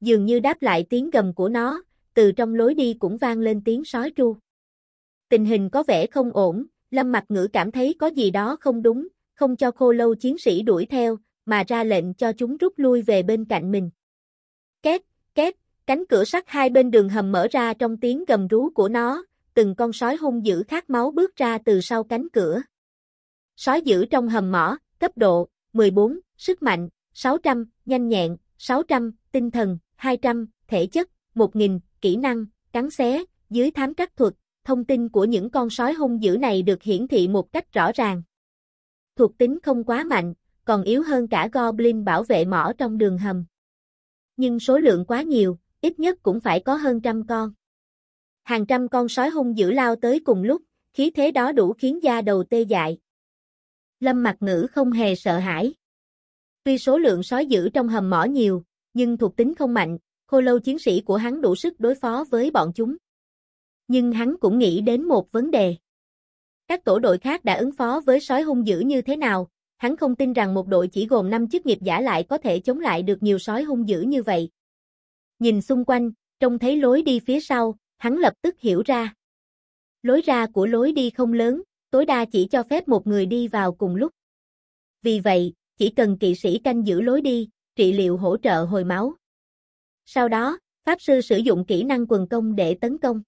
Dường như đáp lại tiếng gầm của nó, từ trong lối đi cũng vang lên tiếng sói tru. Tình hình có vẻ không ổn, Lâm Mặc Ngữ cảm thấy có gì đó không đúng, không cho khô lâu chiến sĩ đuổi theo, mà ra lệnh cho chúng rút lui về bên cạnh mình. Két, két, cánh cửa sắt hai bên đường hầm mở ra trong tiếng gầm rú của nó, từng con sói hung dữ khát máu bước ra từ sau cánh cửa. Sói dữ trong hầm mỏ, cấp độ 14, sức mạnh 600, nhanh nhẹn 600, tinh thần 200, thể chất 1000, kỹ năng, cắn xé, dưới thám trắc thuật, thông tin của những con sói hung dữ này được hiển thị một cách rõ ràng. Thuộc tính không quá mạnh, còn yếu hơn cả goblin bảo vệ mỏ trong đường hầm. Nhưng số lượng quá nhiều, ít nhất cũng phải có hơn trăm con. Hàng trăm con sói hung dữ lao tới cùng lúc, khí thế đó đủ khiến da đầu tê dại. Lâm Mặc Ngữ không hề sợ hãi. Tuy số lượng sói dữ trong hầm mỏ nhiều, nhưng thuộc tính không mạnh, khô lâu chiến sĩ của hắn đủ sức đối phó với bọn chúng. Nhưng hắn cũng nghĩ đến một vấn đề. Các tổ đội khác đã ứng phó với sói hung dữ như thế nào, hắn không tin rằng một đội chỉ gồm 5 chức nghiệp giả lại có thể chống lại được nhiều sói hung dữ như vậy. Nhìn xung quanh, trông thấy lối đi phía sau, hắn lập tức hiểu ra. Lối ra của lối đi không lớn, tối đa chỉ cho phép một người đi vào cùng lúc. Vì vậy, chỉ cần kỵ sĩ canh giữ lối đi, trị liệu hỗ trợ hồi máu. Sau đó, Pháp Sư sử dụng kỹ năng quần công để tấn công.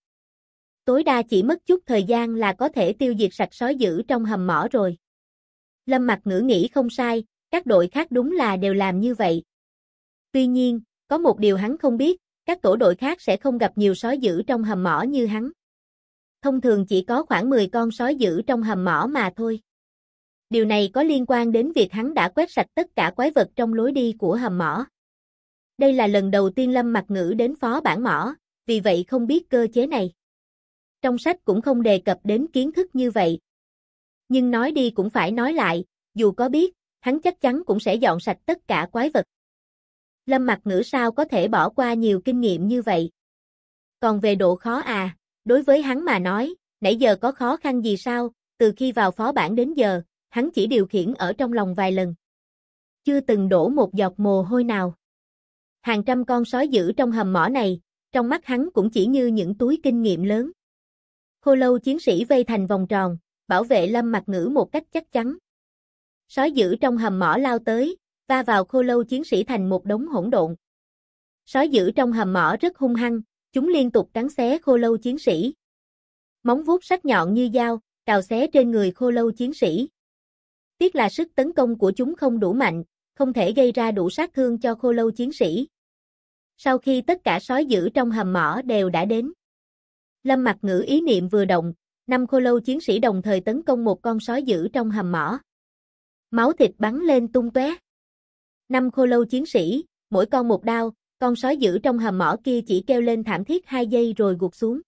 Tối đa chỉ mất chút thời gian là có thể tiêu diệt sạch sói dữ trong hầm mỏ rồi. Lâm mặc ngữ nghĩ không sai, các đội khác đúng là đều làm như vậy. Tuy nhiên, có một điều hắn không biết, các tổ đội khác sẽ không gặp nhiều sói dữ trong hầm mỏ như hắn thông thường chỉ có khoảng 10 con sói giữ trong hầm mỏ mà thôi. Điều này có liên quan đến việc hắn đã quét sạch tất cả quái vật trong lối đi của hầm mỏ. Đây là lần đầu tiên Lâm Mặc Ngữ đến phó bản mỏ, vì vậy không biết cơ chế này. Trong sách cũng không đề cập đến kiến thức như vậy. Nhưng nói đi cũng phải nói lại, dù có biết, hắn chắc chắn cũng sẽ dọn sạch tất cả quái vật. Lâm Mặc Ngữ sao có thể bỏ qua nhiều kinh nghiệm như vậy? Còn về độ khó à, Đối với hắn mà nói, nãy giờ có khó khăn gì sao, từ khi vào phó bản đến giờ, hắn chỉ điều khiển ở trong lòng vài lần. Chưa từng đổ một giọt mồ hôi nào. Hàng trăm con sói dữ trong hầm mỏ này, trong mắt hắn cũng chỉ như những túi kinh nghiệm lớn. Khô lâu chiến sĩ vây thành vòng tròn, bảo vệ lâm mặt ngữ một cách chắc chắn. Sói dữ trong hầm mỏ lao tới, va vào khô lâu chiến sĩ thành một đống hỗn độn. Sói dữ trong hầm mỏ rất hung hăng, Chúng liên tục cắn xé khô lâu chiến sĩ. Móng vuốt sắc nhọn như dao, cào xé trên người khô lâu chiến sĩ. Tiếc là sức tấn công của chúng không đủ mạnh, không thể gây ra đủ sát thương cho khô lâu chiến sĩ. Sau khi tất cả sói dữ trong hầm mỏ đều đã đến. Lâm mặc ngữ ý niệm vừa động, năm khô lâu chiến sĩ đồng thời tấn công một con sói dữ trong hầm mỏ. Máu thịt bắn lên tung tóe. Năm khô lâu chiến sĩ, mỗi con một đao, con sói dữ trong hầm mỏ kia chỉ kêu lên thảm thiết 2 giây rồi gục xuống.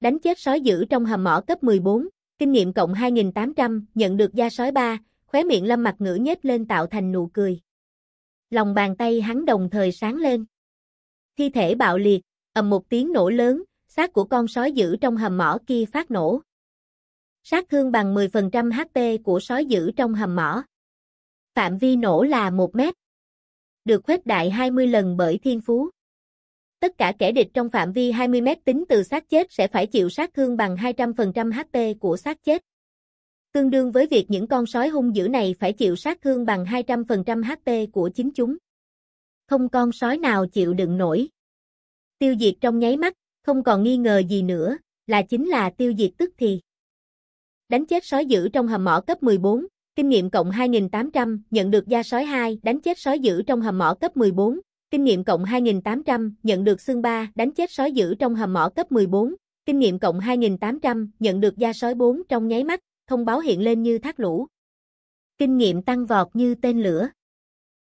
Đánh chết sói dữ trong hầm mỏ cấp 14, kinh nghiệm cộng 2800, nhận được da sói 3, khóe miệng lâm mặt ngữ nhếch lên tạo thành nụ cười. Lòng bàn tay hắn đồng thời sáng lên. Thi thể bạo liệt, ầm một tiếng nổ lớn, xác của con sói dữ trong hầm mỏ kia phát nổ. Sát thương bằng 10% HP của sói dữ trong hầm mỏ. Phạm vi nổ là 1 mét được khuếch đại 20 lần bởi thiên phú. Tất cả kẻ địch trong phạm vi 20 mét tính từ xác chết sẽ phải chịu sát thương bằng 200% HP của xác chết. Tương đương với việc những con sói hung dữ này phải chịu sát thương bằng 200% HP của chính chúng. Không con sói nào chịu đựng nổi. Tiêu diệt trong nháy mắt, không còn nghi ngờ gì nữa, là chính là tiêu diệt tức thì. Đánh chết sói dữ trong hầm mỏ cấp 14, Kinh nghiệm cộng 2800, nhận được da sói 2, đánh chết sói dữ trong hầm mỏ cấp 14. Kinh nghiệm cộng 2800, nhận được xương 3, đánh chết sói dữ trong hầm mỏ cấp 14. Kinh nghiệm cộng 2800, nhận được da sói 4 trong nháy mắt, thông báo hiện lên như thác lũ. Kinh nghiệm tăng vọt như tên lửa.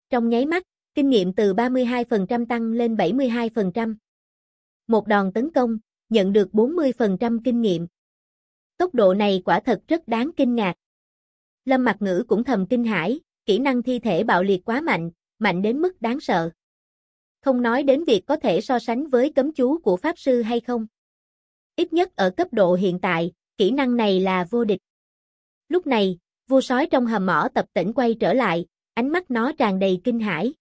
Trong nháy mắt, kinh nghiệm từ 32% tăng lên 72%. Một đòn tấn công, nhận được 40% kinh nghiệm. Tốc độ này quả thật rất đáng kinh ngạc. Lâm Mặc Ngữ cũng thầm kinh hãi, kỹ năng thi thể bạo liệt quá mạnh, mạnh đến mức đáng sợ. Không nói đến việc có thể so sánh với cấm chú của Pháp Sư hay không. Ít nhất ở cấp độ hiện tại, kỹ năng này là vô địch. Lúc này, vua sói trong hầm mỏ tập tỉnh quay trở lại, ánh mắt nó tràn đầy kinh hãi.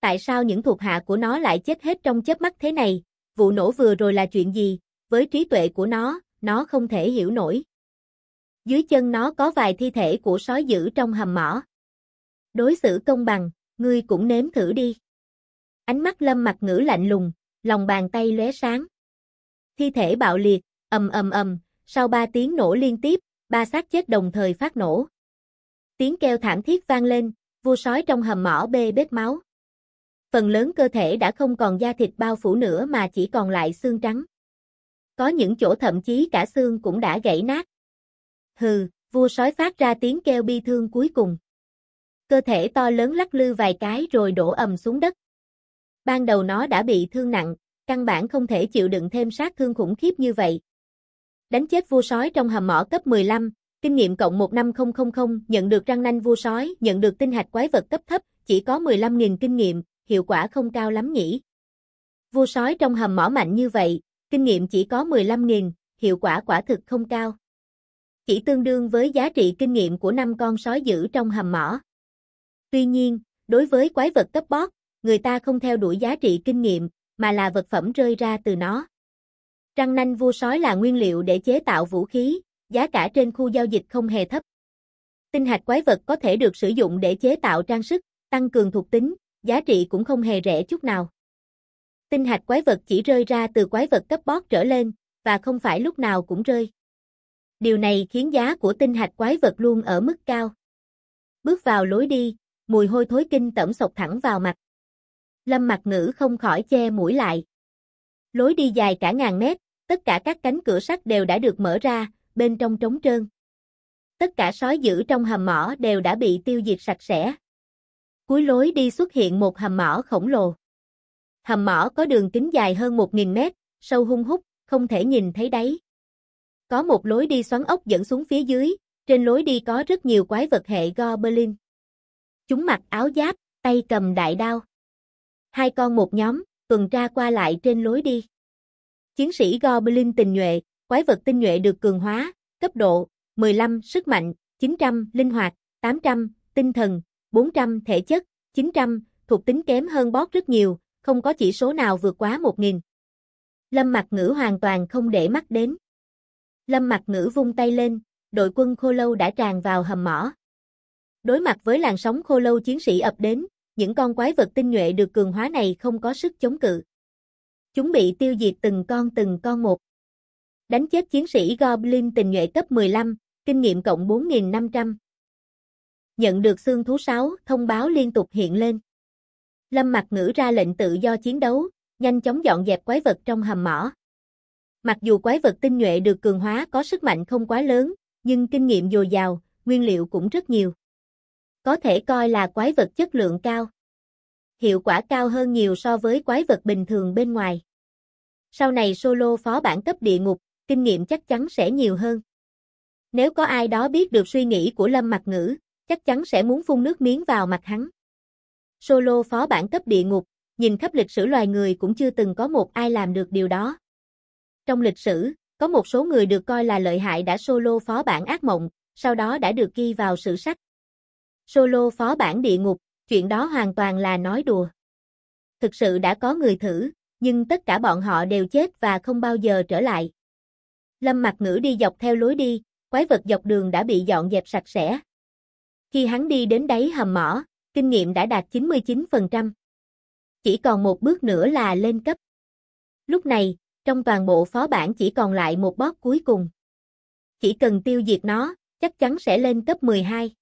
Tại sao những thuộc hạ của nó lại chết hết trong chớp mắt thế này? Vụ nổ vừa rồi là chuyện gì? Với trí tuệ của nó, nó không thể hiểu nổi. Dưới chân nó có vài thi thể của sói dữ trong hầm mỏ. Đối xử công bằng, ngươi cũng nếm thử đi. Ánh mắt lâm mặt ngữ lạnh lùng, lòng bàn tay lóe sáng. Thi thể bạo liệt, ầm ầm ầm, sau ba tiếng nổ liên tiếp, ba xác chết đồng thời phát nổ. Tiếng kêu thảm thiết vang lên, vua sói trong hầm mỏ bê bết máu. Phần lớn cơ thể đã không còn da thịt bao phủ nữa mà chỉ còn lại xương trắng. Có những chỗ thậm chí cả xương cũng đã gãy nát hừ, vua sói phát ra tiếng kêu bi thương cuối cùng. Cơ thể to lớn lắc lư vài cái rồi đổ ầm xuống đất. Ban đầu nó đã bị thương nặng, căn bản không thể chịu đựng thêm sát thương khủng khiếp như vậy. Đánh chết vua sói trong hầm mỏ cấp 15, kinh nghiệm cộng 15000, nhận được răng nanh vua sói, nhận được tinh hạch quái vật cấp thấp, chỉ có 15000 kinh nghiệm, hiệu quả không cao lắm nhỉ. Vua sói trong hầm mỏ mạnh như vậy, kinh nghiệm chỉ có 15000, hiệu quả quả thực không cao chỉ tương đương với giá trị kinh nghiệm của năm con sói giữ trong hầm mỏ. Tuy nhiên, đối với quái vật cấp bót, người ta không theo đuổi giá trị kinh nghiệm, mà là vật phẩm rơi ra từ nó. Răng nanh vua sói là nguyên liệu để chế tạo vũ khí, giá cả trên khu giao dịch không hề thấp. Tinh hạch quái vật có thể được sử dụng để chế tạo trang sức, tăng cường thuộc tính, giá trị cũng không hề rẻ chút nào. Tinh hạch quái vật chỉ rơi ra từ quái vật cấp bót trở lên, và không phải lúc nào cũng rơi. Điều này khiến giá của tinh hạch quái vật luôn ở mức cao. Bước vào lối đi, mùi hôi thối kinh tẩm sộc thẳng vào mặt. Lâm mặt ngữ không khỏi che mũi lại. Lối đi dài cả ngàn mét, tất cả các cánh cửa sắt đều đã được mở ra, bên trong trống trơn. Tất cả sói giữ trong hầm mỏ đều đã bị tiêu diệt sạch sẽ. Cuối lối đi xuất hiện một hầm mỏ khổng lồ. Hầm mỏ có đường kính dài hơn 1.000 mét, sâu hung hút, không thể nhìn thấy đáy. Có một lối đi xoắn ốc dẫn xuống phía dưới, trên lối đi có rất nhiều quái vật hệ Goblin. Chúng mặc áo giáp, tay cầm đại đao. Hai con một nhóm, tuần tra qua lại trên lối đi. Chiến sĩ Goblin tình nhuệ, quái vật tinh nhuệ được cường hóa, cấp độ 15 sức mạnh, 900 linh hoạt, 800 tinh thần, 400 thể chất, 900 thuộc tính kém hơn bót rất nhiều, không có chỉ số nào vượt quá 1000. Lâm Mặc Ngữ hoàn toàn không để mắt đến. Lâm Mặc Ngữ vung tay lên, đội quân khô lâu đã tràn vào hầm mỏ. Đối mặt với làn sóng khô lâu chiến sĩ ập đến, những con quái vật tinh nhuệ được cường hóa này không có sức chống cự. Chúng bị tiêu diệt từng con từng con một. Đánh chết chiến sĩ Goblin tinh nhuệ cấp 15, kinh nghiệm cộng 4.500. Nhận được xương thú 6, thông báo liên tục hiện lên. Lâm Mặc ngữ ra lệnh tự do chiến đấu, nhanh chóng dọn dẹp quái vật trong hầm mỏ. Mặc dù quái vật tinh nhuệ được cường hóa có sức mạnh không quá lớn, nhưng kinh nghiệm dồi dào, nguyên liệu cũng rất nhiều. Có thể coi là quái vật chất lượng cao. Hiệu quả cao hơn nhiều so với quái vật bình thường bên ngoài. Sau này solo phó bản cấp địa ngục, kinh nghiệm chắc chắn sẽ nhiều hơn. Nếu có ai đó biết được suy nghĩ của Lâm Mặc Ngữ, chắc chắn sẽ muốn phun nước miếng vào mặt hắn. Solo phó bản cấp địa ngục, nhìn khắp lịch sử loài người cũng chưa từng có một ai làm được điều đó. Trong lịch sử, có một số người được coi là lợi hại đã solo phó bản ác mộng, sau đó đã được ghi vào sử sách. Solo phó bản địa ngục, chuyện đó hoàn toàn là nói đùa. Thực sự đã có người thử, nhưng tất cả bọn họ đều chết và không bao giờ trở lại. Lâm Mặc Ngữ đi dọc theo lối đi, quái vật dọc đường đã bị dọn dẹp sạch sẽ. Khi hắn đi đến đáy hầm mỏ, kinh nghiệm đã đạt 99%. Chỉ còn một bước nữa là lên cấp. Lúc này, trong toàn bộ phó bản chỉ còn lại một boss cuối cùng. Chỉ cần tiêu diệt nó, chắc chắn sẽ lên cấp 12.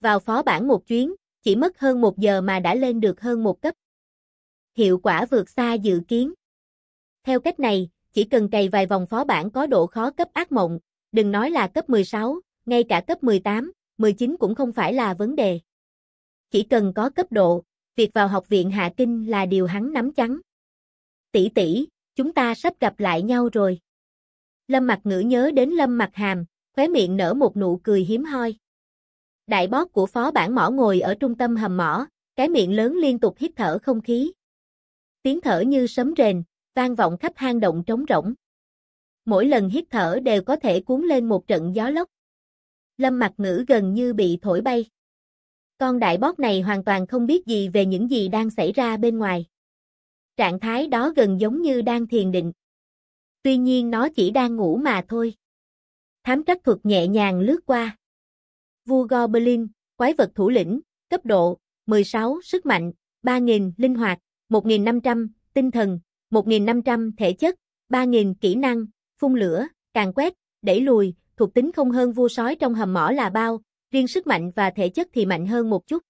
Vào phó bản một chuyến, chỉ mất hơn một giờ mà đã lên được hơn một cấp. Hiệu quả vượt xa dự kiến. Theo cách này, chỉ cần cày vài vòng phó bản có độ khó cấp ác mộng, đừng nói là cấp 16, ngay cả cấp 18, 19 cũng không phải là vấn đề. Chỉ cần có cấp độ, việc vào học viện hạ kinh là điều hắn nắm chắn. Tỷ tỷ, chúng ta sắp gặp lại nhau rồi. Lâm Mặc Ngữ nhớ đến Lâm Mặc Hàm, khóe miệng nở một nụ cười hiếm hoi. Đại bót của phó bản mỏ ngồi ở trung tâm hầm mỏ, cái miệng lớn liên tục hít thở không khí. Tiếng thở như sấm rền, vang vọng khắp hang động trống rỗng. Mỗi lần hít thở đều có thể cuốn lên một trận gió lốc. Lâm Mặc Ngữ gần như bị thổi bay. Con đại bót này hoàn toàn không biết gì về những gì đang xảy ra bên ngoài trạng thái đó gần giống như đang thiền định. Tuy nhiên nó chỉ đang ngủ mà thôi. Thám trắc thuật nhẹ nhàng lướt qua. Vua Goblin, quái vật thủ lĩnh, cấp độ 16, sức mạnh 3000, linh hoạt 1500, tinh thần 1500, thể chất 3000, kỹ năng phun lửa, càn quét, đẩy lùi, thuộc tính không hơn vua sói trong hầm mỏ là bao, riêng sức mạnh và thể chất thì mạnh hơn một chút.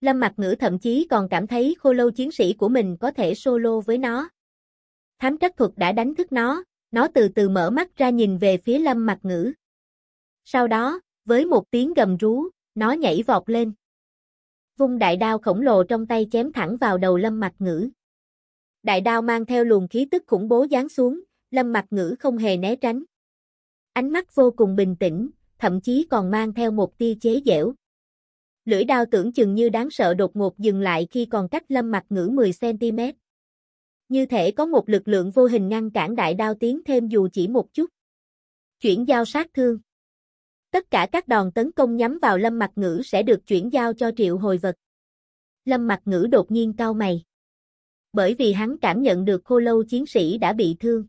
Lâm Mặc Ngữ thậm chí còn cảm thấy khô lâu chiến sĩ của mình có thể solo với nó. Thám trắc thuật đã đánh thức nó, nó từ từ mở mắt ra nhìn về phía Lâm Mặc Ngữ. Sau đó, với một tiếng gầm rú, nó nhảy vọt lên. Vung đại đao khổng lồ trong tay chém thẳng vào đầu Lâm Mặc Ngữ. Đại đao mang theo luồng khí tức khủng bố giáng xuống, Lâm Mặc Ngữ không hề né tránh. Ánh mắt vô cùng bình tĩnh, thậm chí còn mang theo một tia chế giễu lưỡi đao tưởng chừng như đáng sợ đột ngột dừng lại khi còn cách lâm mặt ngữ 10cm. Như thể có một lực lượng vô hình ngăn cản đại đao tiến thêm dù chỉ một chút. Chuyển giao sát thương. Tất cả các đòn tấn công nhắm vào lâm mặt ngữ sẽ được chuyển giao cho triệu hồi vật. Lâm mặt ngữ đột nhiên cau mày. Bởi vì hắn cảm nhận được khô lâu chiến sĩ đã bị thương.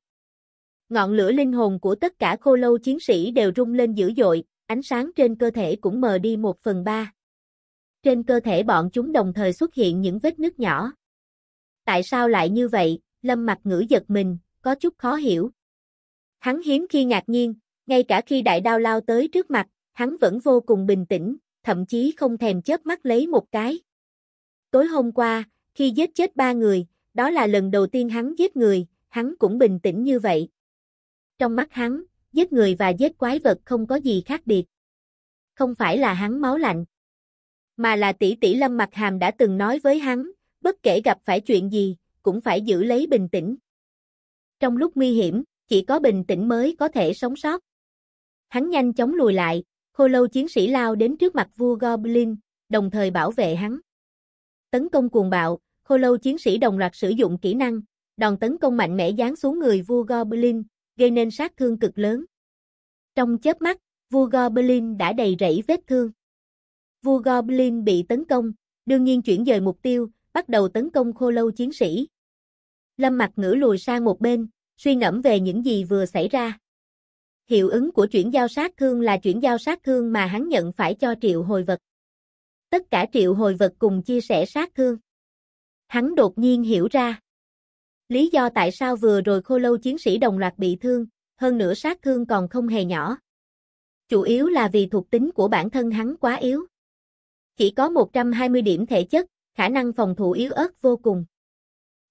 Ngọn lửa linh hồn của tất cả khô lâu chiến sĩ đều rung lên dữ dội, ánh sáng trên cơ thể cũng mờ đi một phần ba trên cơ thể bọn chúng đồng thời xuất hiện những vết nứt nhỏ. Tại sao lại như vậy, lâm mặt ngữ giật mình, có chút khó hiểu. Hắn hiếm khi ngạc nhiên, ngay cả khi đại đao lao tới trước mặt, hắn vẫn vô cùng bình tĩnh, thậm chí không thèm chớp mắt lấy một cái. Tối hôm qua, khi giết chết ba người, đó là lần đầu tiên hắn giết người, hắn cũng bình tĩnh như vậy. Trong mắt hắn, giết người và giết quái vật không có gì khác biệt. Không phải là hắn máu lạnh, mà là tỷ tỷ Lâm Mặc Hàm đã từng nói với hắn, bất kể gặp phải chuyện gì, cũng phải giữ lấy bình tĩnh. Trong lúc nguy hiểm, chỉ có bình tĩnh mới có thể sống sót. Hắn nhanh chóng lùi lại, khô lâu chiến sĩ lao đến trước mặt vua Goblin, đồng thời bảo vệ hắn. Tấn công cuồng bạo, khô lâu chiến sĩ đồng loạt sử dụng kỹ năng, đòn tấn công mạnh mẽ giáng xuống người vua Goblin, gây nên sát thương cực lớn. Trong chớp mắt, vua Goblin đã đầy rẫy vết thương. Vua Goblin bị tấn công, đương nhiên chuyển dời mục tiêu, bắt đầu tấn công khô lâu chiến sĩ. Lâm mặt ngữ lùi sang một bên, suy ngẫm về những gì vừa xảy ra. Hiệu ứng của chuyển giao sát thương là chuyển giao sát thương mà hắn nhận phải cho triệu hồi vật. Tất cả triệu hồi vật cùng chia sẻ sát thương. Hắn đột nhiên hiểu ra. Lý do tại sao vừa rồi khô lâu chiến sĩ đồng loạt bị thương, hơn nữa sát thương còn không hề nhỏ. Chủ yếu là vì thuộc tính của bản thân hắn quá yếu. Chỉ có 120 điểm thể chất, khả năng phòng thủ yếu ớt vô cùng.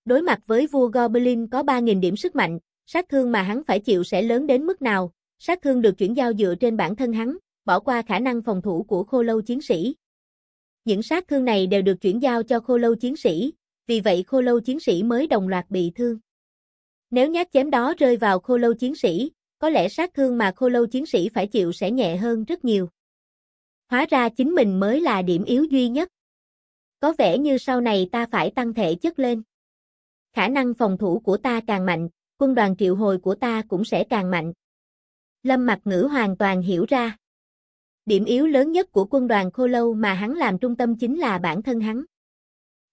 Đối mặt với vua Goblin có 3.000 điểm sức mạnh, sát thương mà hắn phải chịu sẽ lớn đến mức nào, sát thương được chuyển giao dựa trên bản thân hắn, bỏ qua khả năng phòng thủ của khô lâu chiến sĩ. Những sát thương này đều được chuyển giao cho khô lâu chiến sĩ, vì vậy khô lâu chiến sĩ mới đồng loạt bị thương. Nếu nhát chém đó rơi vào khô lâu chiến sĩ, có lẽ sát thương mà khô lâu chiến sĩ phải chịu sẽ nhẹ hơn rất nhiều. Hóa ra chính mình mới là điểm yếu duy nhất. Có vẻ như sau này ta phải tăng thể chất lên. Khả năng phòng thủ của ta càng mạnh, quân đoàn triệu hồi của ta cũng sẽ càng mạnh. Lâm Mặc Ngữ hoàn toàn hiểu ra. Điểm yếu lớn nhất của quân đoàn Khô Lâu mà hắn làm trung tâm chính là bản thân hắn.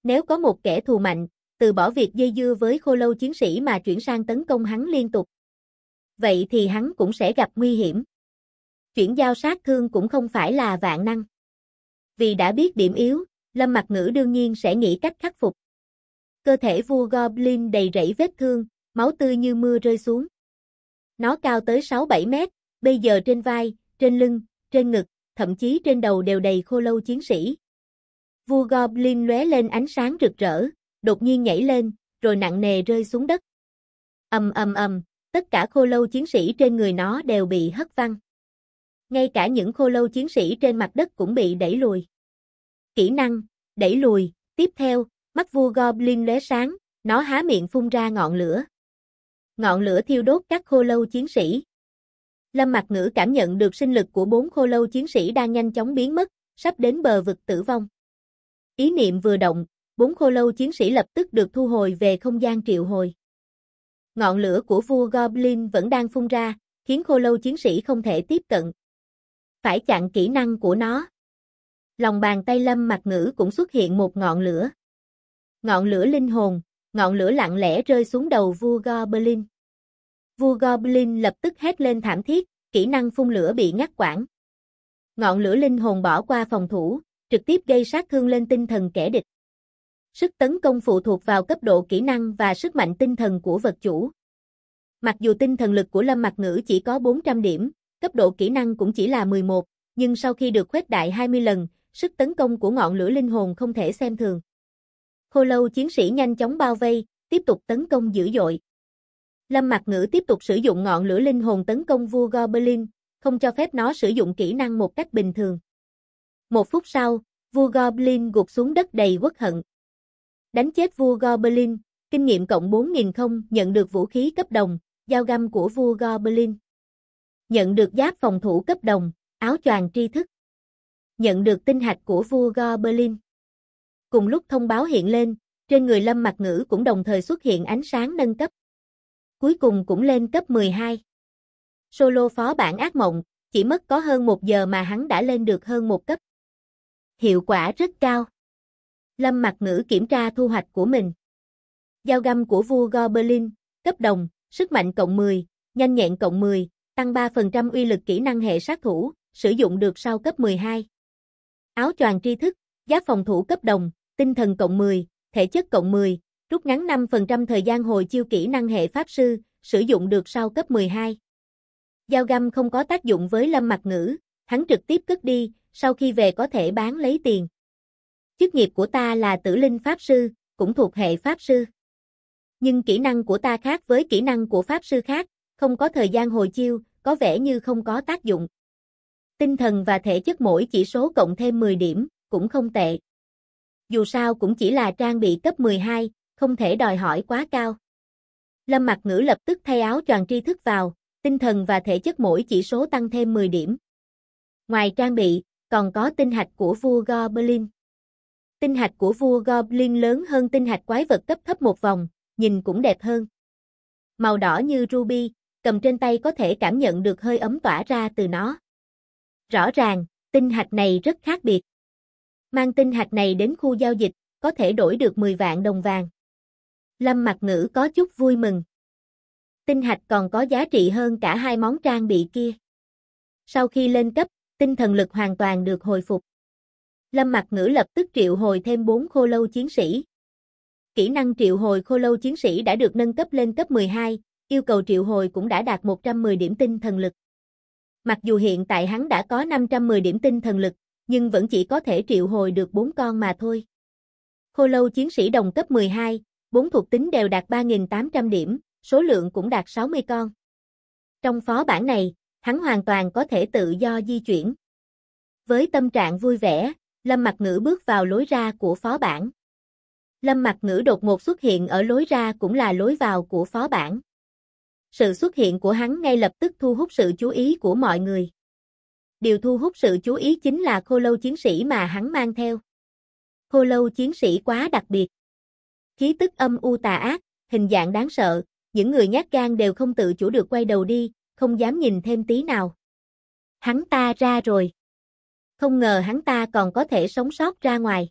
Nếu có một kẻ thù mạnh, từ bỏ việc dây dưa với Khô Lâu chiến sĩ mà chuyển sang tấn công hắn liên tục, vậy thì hắn cũng sẽ gặp nguy hiểm. Chuyển giao sát thương cũng không phải là vạn năng. Vì đã biết điểm yếu, Lâm Mặc Ngữ đương nhiên sẽ nghĩ cách khắc phục. Cơ thể vua Goblin đầy rẫy vết thương, máu tươi như mưa rơi xuống. Nó cao tới 6-7 mét, bây giờ trên vai, trên lưng, trên ngực, thậm chí trên đầu đều đầy khô lâu chiến sĩ. Vua Goblin lóe lên ánh sáng rực rỡ, đột nhiên nhảy lên, rồi nặng nề rơi xuống đất. Ầm ầm ầm, tất cả khô lâu chiến sĩ trên người nó đều bị hất văng ngay cả những khô lâu chiến sĩ trên mặt đất cũng bị đẩy lùi. Kỹ năng, đẩy lùi, tiếp theo, mắt vua Goblin lóe sáng, nó há miệng phun ra ngọn lửa. Ngọn lửa thiêu đốt các khô lâu chiến sĩ. Lâm mặt Ngữ cảm nhận được sinh lực của bốn khô lâu chiến sĩ đang nhanh chóng biến mất, sắp đến bờ vực tử vong. Ý niệm vừa động, bốn khô lâu chiến sĩ lập tức được thu hồi về không gian triệu hồi. Ngọn lửa của vua Goblin vẫn đang phun ra, khiến khô lâu chiến sĩ không thể tiếp cận, phải chặn kỹ năng của nó. Lòng bàn tay lâm mặt ngữ cũng xuất hiện một ngọn lửa. Ngọn lửa linh hồn, ngọn lửa lặng lẽ rơi xuống đầu vua Goblin. Vua Goblin lập tức hét lên thảm thiết, kỹ năng phun lửa bị ngắt quãng. Ngọn lửa linh hồn bỏ qua phòng thủ, trực tiếp gây sát thương lên tinh thần kẻ địch. Sức tấn công phụ thuộc vào cấp độ kỹ năng và sức mạnh tinh thần của vật chủ. Mặc dù tinh thần lực của Lâm Mặc Ngữ chỉ có 400 điểm, cấp độ kỹ năng cũng chỉ là 11, nhưng sau khi được khuếch đại 20 lần, sức tấn công của ngọn lửa linh hồn không thể xem thường. Khô lâu chiến sĩ nhanh chóng bao vây, tiếp tục tấn công dữ dội. Lâm Mặc Ngữ tiếp tục sử dụng ngọn lửa linh hồn tấn công vua Goblin, không cho phép nó sử dụng kỹ năng một cách bình thường. Một phút sau, vua Goblin gục xuống đất đầy uất hận. Đánh chết vua Goblin, kinh nghiệm cộng 4.000 không nhận được vũ khí cấp đồng, dao găm của vua Goblin. Nhận được giáp phòng thủ cấp đồng, áo choàng tri thức. Nhận được tinh hạch của vua Goberlin. Cùng lúc thông báo hiện lên, trên người Lâm mặt Ngữ cũng đồng thời xuất hiện ánh sáng nâng cấp. Cuối cùng cũng lên cấp 12. Solo phó bản ác mộng, chỉ mất có hơn một giờ mà hắn đã lên được hơn một cấp. Hiệu quả rất cao. Lâm mặt Ngữ kiểm tra thu hoạch của mình. Dao găm của vua Goblin, cấp đồng, sức mạnh cộng 10, nhanh nhẹn cộng 10, tăng 3% uy lực kỹ năng hệ sát thủ, sử dụng được sau cấp 12. Áo choàng tri thức, giá phòng thủ cấp đồng, tinh thần cộng 10, thể chất cộng 10, rút ngắn 5% thời gian hồi chiêu kỹ năng hệ pháp sư, sử dụng được sau cấp 12. Dao găm không có tác dụng với lâm mặt ngữ, hắn trực tiếp cất đi, sau khi về có thể bán lấy tiền. Chức nghiệp của ta là tử linh pháp sư, cũng thuộc hệ pháp sư. Nhưng kỹ năng của ta khác với kỹ năng của pháp sư khác, không có thời gian hồi chiêu, có vẻ như không có tác dụng. Tinh thần và thể chất mỗi chỉ số cộng thêm 10 điểm, cũng không tệ. Dù sao cũng chỉ là trang bị cấp 12, không thể đòi hỏi quá cao. Lâm Mặc Ngữ lập tức thay áo choàng tri thức vào, tinh thần và thể chất mỗi chỉ số tăng thêm 10 điểm. Ngoài trang bị, còn có tinh hạch của vua Goblin. Tinh hạch của vua Goblin lớn hơn tinh hạch quái vật cấp thấp một vòng, nhìn cũng đẹp hơn. Màu đỏ như ruby, cầm trên tay có thể cảm nhận được hơi ấm tỏa ra từ nó. Rõ ràng, tinh hạch này rất khác biệt. Mang tinh hạch này đến khu giao dịch, có thể đổi được 10 vạn đồng vàng. Lâm mặt Ngữ có chút vui mừng. Tinh hạch còn có giá trị hơn cả hai món trang bị kia. Sau khi lên cấp, tinh thần lực hoàn toàn được hồi phục. Lâm mặt Ngữ lập tức triệu hồi thêm 4 khô lâu chiến sĩ. Kỹ năng triệu hồi khô lâu chiến sĩ đã được nâng cấp lên cấp 12, yêu cầu triệu hồi cũng đã đạt 110 điểm tinh thần lực. Mặc dù hiện tại hắn đã có 510 điểm tinh thần lực, nhưng vẫn chỉ có thể triệu hồi được 4 con mà thôi. Khô lâu chiến sĩ đồng cấp 12, 4 thuộc tính đều đạt 3.800 điểm, số lượng cũng đạt 60 con. Trong phó bản này, hắn hoàn toàn có thể tự do di chuyển. Với tâm trạng vui vẻ, Lâm Mặc Ngữ bước vào lối ra của phó bản. Lâm Mặc Ngữ đột ngột xuất hiện ở lối ra cũng là lối vào của phó bản sự xuất hiện của hắn ngay lập tức thu hút sự chú ý của mọi người. Điều thu hút sự chú ý chính là khô lâu chiến sĩ mà hắn mang theo. Khô lâu chiến sĩ quá đặc biệt. Khí tức âm u tà ác, hình dạng đáng sợ, những người nhát gan đều không tự chủ được quay đầu đi, không dám nhìn thêm tí nào. Hắn ta ra rồi. Không ngờ hắn ta còn có thể sống sót ra ngoài.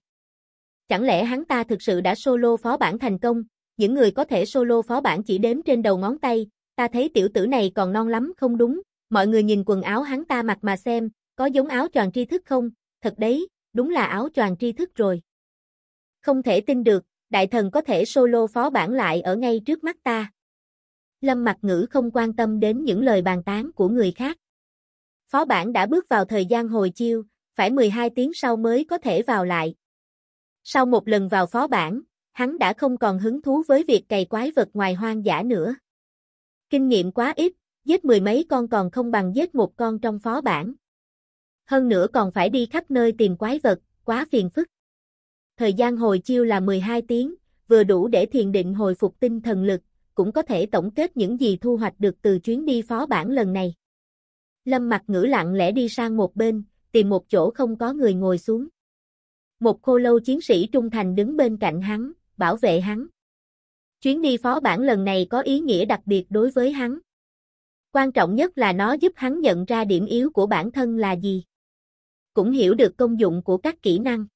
Chẳng lẽ hắn ta thực sự đã solo phó bản thành công, những người có thể solo phó bản chỉ đếm trên đầu ngón tay, ta thấy tiểu tử này còn non lắm không đúng, mọi người nhìn quần áo hắn ta mặc mà xem, có giống áo choàng tri thức không, thật đấy, đúng là áo choàng tri thức rồi. Không thể tin được, đại thần có thể solo phó bản lại ở ngay trước mắt ta. Lâm Mặc Ngữ không quan tâm đến những lời bàn tán của người khác. Phó bản đã bước vào thời gian hồi chiêu, phải 12 tiếng sau mới có thể vào lại. Sau một lần vào phó bản, hắn đã không còn hứng thú với việc cày quái vật ngoài hoang dã nữa. Kinh nghiệm quá ít, giết mười mấy con còn không bằng giết một con trong phó bản. Hơn nữa còn phải đi khắp nơi tìm quái vật, quá phiền phức. Thời gian hồi chiêu là 12 tiếng, vừa đủ để thiền định hồi phục tinh thần lực, cũng có thể tổng kết những gì thu hoạch được từ chuyến đi phó bản lần này. Lâm mặt ngữ lặng lẽ đi sang một bên, tìm một chỗ không có người ngồi xuống. Một khô lâu chiến sĩ trung thành đứng bên cạnh hắn, bảo vệ hắn. Chuyến đi phó bản lần này có ý nghĩa đặc biệt đối với hắn. Quan trọng nhất là nó giúp hắn nhận ra điểm yếu của bản thân là gì. Cũng hiểu được công dụng của các kỹ năng.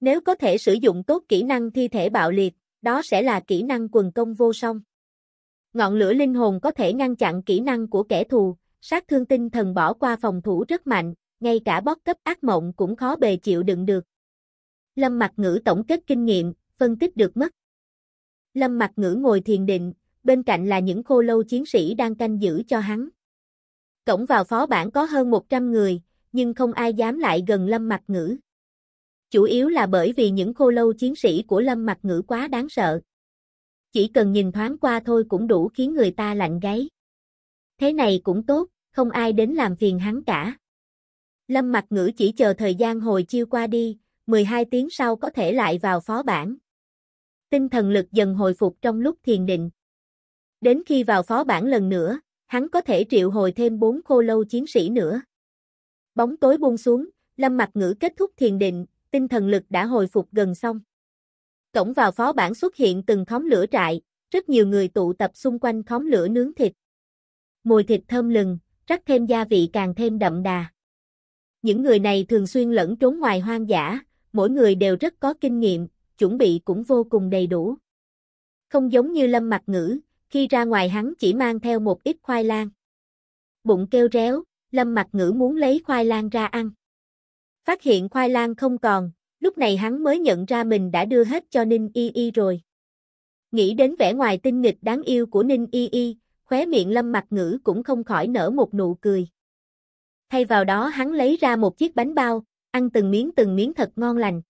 Nếu có thể sử dụng tốt kỹ năng thi thể bạo liệt, đó sẽ là kỹ năng quần công vô song. Ngọn lửa linh hồn có thể ngăn chặn kỹ năng của kẻ thù, sát thương tinh thần bỏ qua phòng thủ rất mạnh, ngay cả bóc cấp ác mộng cũng khó bề chịu đựng được. Lâm mặt ngữ tổng kết kinh nghiệm, phân tích được mất. Lâm Mặc Ngữ ngồi thiền định, bên cạnh là những khô lâu chiến sĩ đang canh giữ cho hắn. Cổng vào phó bản có hơn 100 người, nhưng không ai dám lại gần Lâm Mặc Ngữ. Chủ yếu là bởi vì những khô lâu chiến sĩ của Lâm Mặc Ngữ quá đáng sợ. Chỉ cần nhìn thoáng qua thôi cũng đủ khiến người ta lạnh gáy. Thế này cũng tốt, không ai đến làm phiền hắn cả. Lâm Mặc Ngữ chỉ chờ thời gian hồi chiêu qua đi, 12 tiếng sau có thể lại vào phó bản tinh thần lực dần hồi phục trong lúc thiền định. Đến khi vào phó bản lần nữa, hắn có thể triệu hồi thêm bốn khô lâu chiến sĩ nữa. Bóng tối buông xuống, Lâm Mặc Ngữ kết thúc thiền định, tinh thần lực đã hồi phục gần xong. Cổng vào phó bản xuất hiện từng khóm lửa trại, rất nhiều người tụ tập xung quanh khóm lửa nướng thịt. Mùi thịt thơm lừng, rắc thêm gia vị càng thêm đậm đà. Những người này thường xuyên lẫn trốn ngoài hoang dã, mỗi người đều rất có kinh nghiệm, chuẩn bị cũng vô cùng đầy đủ. Không giống như lâm Mặc ngữ, khi ra ngoài hắn chỉ mang theo một ít khoai lang. Bụng kêu réo, lâm Mặc ngữ muốn lấy khoai lang ra ăn. Phát hiện khoai lang không còn, lúc này hắn mới nhận ra mình đã đưa hết cho Ninh Y Y rồi. Nghĩ đến vẻ ngoài tinh nghịch đáng yêu của Ninh Y Y, khóe miệng lâm Mặc ngữ cũng không khỏi nở một nụ cười. Thay vào đó hắn lấy ra một chiếc bánh bao, ăn từng miếng từng miếng thật ngon lành.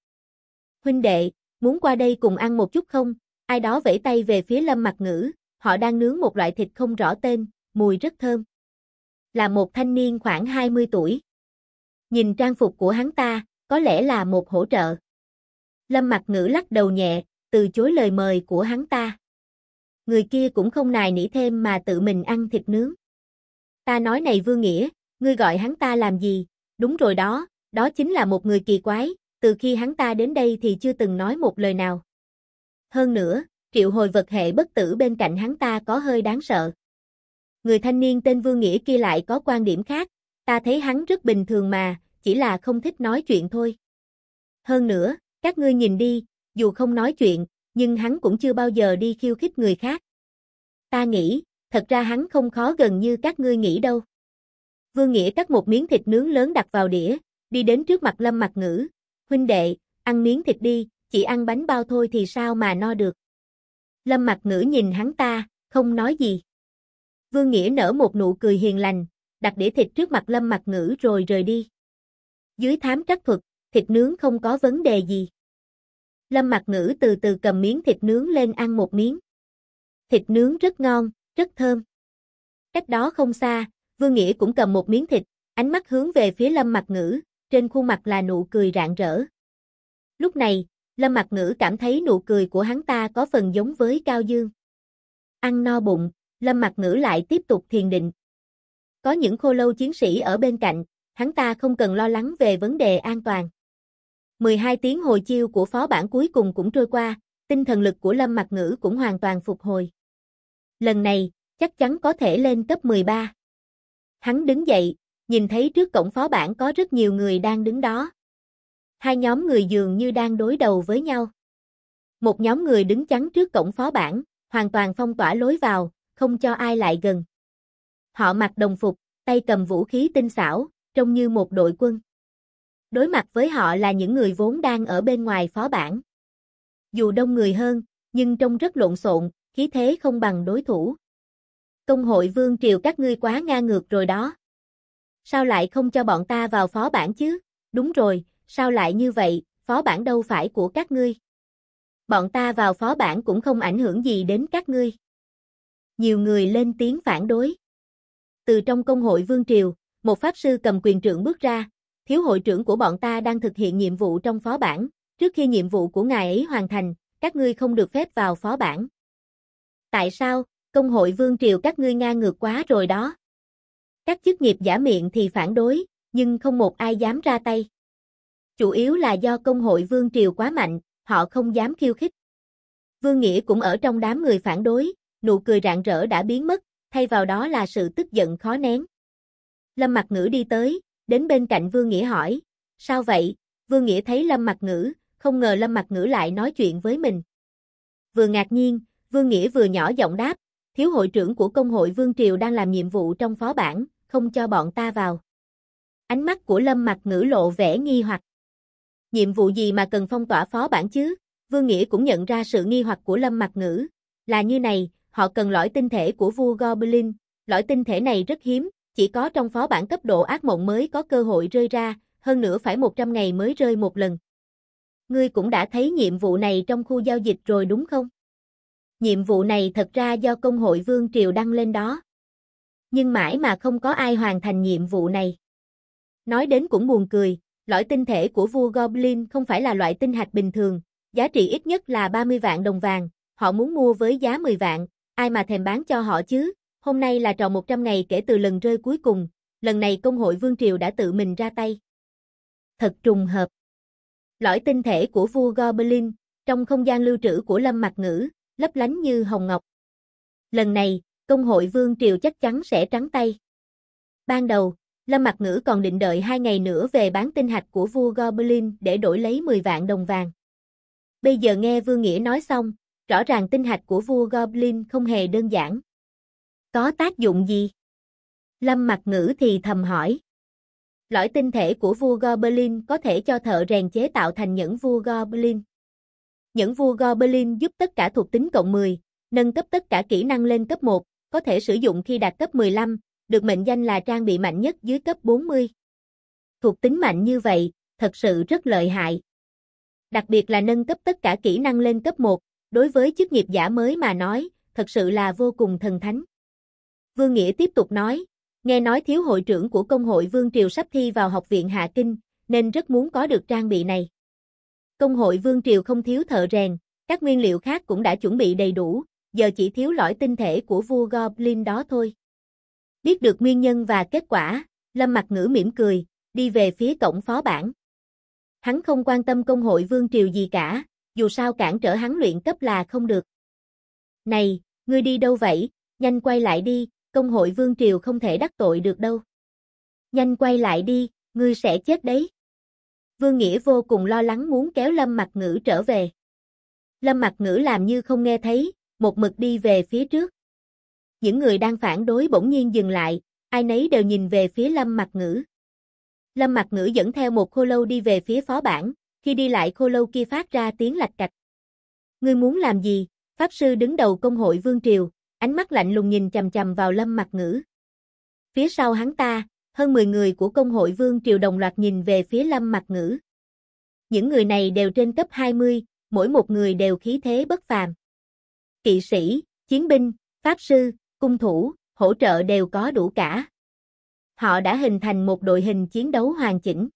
Huynh đệ, muốn qua đây cùng ăn một chút không? Ai đó vẫy tay về phía lâm Mặc ngữ, họ đang nướng một loại thịt không rõ tên, mùi rất thơm. Là một thanh niên khoảng 20 tuổi. Nhìn trang phục của hắn ta, có lẽ là một hỗ trợ. Lâm Mặc ngữ lắc đầu nhẹ, từ chối lời mời của hắn ta. Người kia cũng không nài nỉ thêm mà tự mình ăn thịt nướng. Ta nói này Vương Nghĩa, ngươi gọi hắn ta làm gì? Đúng rồi đó, đó chính là một người kỳ quái, từ khi hắn ta đến đây thì chưa từng nói một lời nào. Hơn nữa, triệu hồi vật hệ bất tử bên cạnh hắn ta có hơi đáng sợ. Người thanh niên tên Vương Nghĩa kia lại có quan điểm khác, ta thấy hắn rất bình thường mà, chỉ là không thích nói chuyện thôi. Hơn nữa, các ngươi nhìn đi, dù không nói chuyện, nhưng hắn cũng chưa bao giờ đi khiêu khích người khác. Ta nghĩ, thật ra hắn không khó gần như các ngươi nghĩ đâu. Vương Nghĩa cắt một miếng thịt nướng lớn đặt vào đĩa, đi đến trước mặt Lâm Mặc Ngữ, huynh đệ, ăn miếng thịt đi, chỉ ăn bánh bao thôi thì sao mà no được. Lâm mặt ngữ nhìn hắn ta, không nói gì. Vương Nghĩa nở một nụ cười hiền lành, đặt đĩa thịt trước mặt lâm mặt ngữ rồi rời đi. Dưới thám trắc thuật, thịt nướng không có vấn đề gì. Lâm mặt ngữ từ từ cầm miếng thịt nướng lên ăn một miếng. Thịt nướng rất ngon, rất thơm. Cách đó không xa, Vương Nghĩa cũng cầm một miếng thịt, ánh mắt hướng về phía lâm mặt ngữ, trên khuôn mặt là nụ cười rạng rỡ. Lúc này, Lâm Mặc Ngữ cảm thấy nụ cười của hắn ta có phần giống với Cao Dương. Ăn no bụng, Lâm Mặc Ngữ lại tiếp tục thiền định. Có những khô lâu chiến sĩ ở bên cạnh, hắn ta không cần lo lắng về vấn đề an toàn. 12 tiếng hồi chiêu của phó bản cuối cùng cũng trôi qua, tinh thần lực của Lâm Mặc Ngữ cũng hoàn toàn phục hồi. Lần này, chắc chắn có thể lên cấp 13. Hắn đứng dậy, nhìn thấy trước cổng phó bản có rất nhiều người đang đứng đó. Hai nhóm người dường như đang đối đầu với nhau. Một nhóm người đứng chắn trước cổng phó bản, hoàn toàn phong tỏa lối vào, không cho ai lại gần. Họ mặc đồng phục, tay cầm vũ khí tinh xảo, trông như một đội quân. Đối mặt với họ là những người vốn đang ở bên ngoài phó bản. Dù đông người hơn, nhưng trông rất lộn xộn, khí thế không bằng đối thủ. Công hội vương triều các ngươi quá nga ngược rồi đó sao lại không cho bọn ta vào phó bản chứ? Đúng rồi, sao lại như vậy, phó bản đâu phải của các ngươi. Bọn ta vào phó bản cũng không ảnh hưởng gì đến các ngươi. Nhiều người lên tiếng phản đối. Từ trong công hội Vương Triều, một pháp sư cầm quyền trưởng bước ra, thiếu hội trưởng của bọn ta đang thực hiện nhiệm vụ trong phó bản, trước khi nhiệm vụ của ngài ấy hoàn thành, các ngươi không được phép vào phó bản. Tại sao, công hội Vương Triều các ngươi ngang ngược quá rồi đó. Các chức nghiệp giả miệng thì phản đối, nhưng không một ai dám ra tay. Chủ yếu là do công hội vương triều quá mạnh, họ không dám khiêu khích. Vương Nghĩa cũng ở trong đám người phản đối, nụ cười rạng rỡ đã biến mất, thay vào đó là sự tức giận khó nén. Lâm Mặc Ngữ đi tới, đến bên cạnh Vương Nghĩa hỏi, sao vậy? Vương Nghĩa thấy Lâm Mặc Ngữ, không ngờ Lâm Mặc Ngữ lại nói chuyện với mình. Vừa ngạc nhiên, Vương Nghĩa vừa nhỏ giọng đáp, thiếu hội trưởng của công hội Vương Triều đang làm nhiệm vụ trong phó bản, không cho bọn ta vào. Ánh mắt của Lâm Mặc ngữ lộ vẻ nghi hoặc. Nhiệm vụ gì mà cần phong tỏa phó bản chứ? Vương Nghĩa cũng nhận ra sự nghi hoặc của Lâm Mặc ngữ. Là như này, họ cần lõi tinh thể của vua Goblin. Lõi tinh thể này rất hiếm, chỉ có trong phó bản cấp độ ác mộng mới có cơ hội rơi ra, hơn nữa phải 100 ngày mới rơi một lần. Ngươi cũng đã thấy nhiệm vụ này trong khu giao dịch rồi đúng không? Nhiệm vụ này thật ra do công hội Vương Triều đăng lên đó nhưng mãi mà không có ai hoàn thành nhiệm vụ này. Nói đến cũng buồn cười, lõi tinh thể của vua Goblin không phải là loại tinh hạch bình thường, giá trị ít nhất là 30 vạn đồng vàng, họ muốn mua với giá 10 vạn, ai mà thèm bán cho họ chứ, hôm nay là tròn 100 ngày kể từ lần rơi cuối cùng, lần này công hội Vương Triều đã tự mình ra tay. Thật trùng hợp. Lõi tinh thể của vua Goblin, trong không gian lưu trữ của Lâm Mặt Ngữ, lấp lánh như hồng ngọc. Lần này, công hội Vương Triều chắc chắn sẽ trắng tay. Ban đầu, Lâm Mặc Ngữ còn định đợi hai ngày nữa về bán tinh hạch của vua Goblin để đổi lấy 10 vạn đồng vàng. Bây giờ nghe Vương Nghĩa nói xong, rõ ràng tinh hạch của vua Goblin không hề đơn giản. Có tác dụng gì? Lâm Mặc Ngữ thì thầm hỏi. Lõi tinh thể của vua Goblin có thể cho thợ rèn chế tạo thành những vua Goblin. Những vua Goblin giúp tất cả thuộc tính cộng 10, nâng cấp tất cả kỹ năng lên cấp 1, có thể sử dụng khi đạt cấp 15, được mệnh danh là trang bị mạnh nhất dưới cấp 40. Thuộc tính mạnh như vậy, thật sự rất lợi hại. Đặc biệt là nâng cấp tất cả kỹ năng lên cấp 1, đối với chức nghiệp giả mới mà nói, thật sự là vô cùng thần thánh. Vương Nghĩa tiếp tục nói, nghe nói thiếu hội trưởng của công hội Vương Triều sắp thi vào học viện Hạ Kinh, nên rất muốn có được trang bị này. Công hội Vương Triều không thiếu thợ rèn, các nguyên liệu khác cũng đã chuẩn bị đầy đủ, giờ chỉ thiếu lõi tinh thể của vua Goblin đó thôi. Biết được nguyên nhân và kết quả, Lâm Mặc Ngữ mỉm cười, đi về phía cổng phó bản. Hắn không quan tâm công hội vương triều gì cả, dù sao cản trở hắn luyện cấp là không được. Này, ngươi đi đâu vậy? Nhanh quay lại đi, công hội vương triều không thể đắc tội được đâu. Nhanh quay lại đi, ngươi sẽ chết đấy. Vương Nghĩa vô cùng lo lắng muốn kéo Lâm Mặc Ngữ trở về. Lâm Mặc Ngữ làm như không nghe thấy, một mực đi về phía trước. Những người đang phản đối bỗng nhiên dừng lại, ai nấy đều nhìn về phía Lâm Mặc Ngữ. Lâm Mặc Ngữ dẫn theo một khô lâu đi về phía phó bản, khi đi lại khô lâu kia phát ra tiếng lạch cạch. Ngươi muốn làm gì? Pháp sư đứng đầu công hội Vương Triều, ánh mắt lạnh lùng nhìn chằm chằm vào Lâm Mặc Ngữ. Phía sau hắn ta, hơn 10 người của công hội Vương Triều đồng loạt nhìn về phía Lâm Mặc Ngữ. Những người này đều trên cấp 20, mỗi một người đều khí thế bất phàm kỵ sĩ, chiến binh, pháp sư, cung thủ, hỗ trợ đều có đủ cả. Họ đã hình thành một đội hình chiến đấu hoàn chỉnh.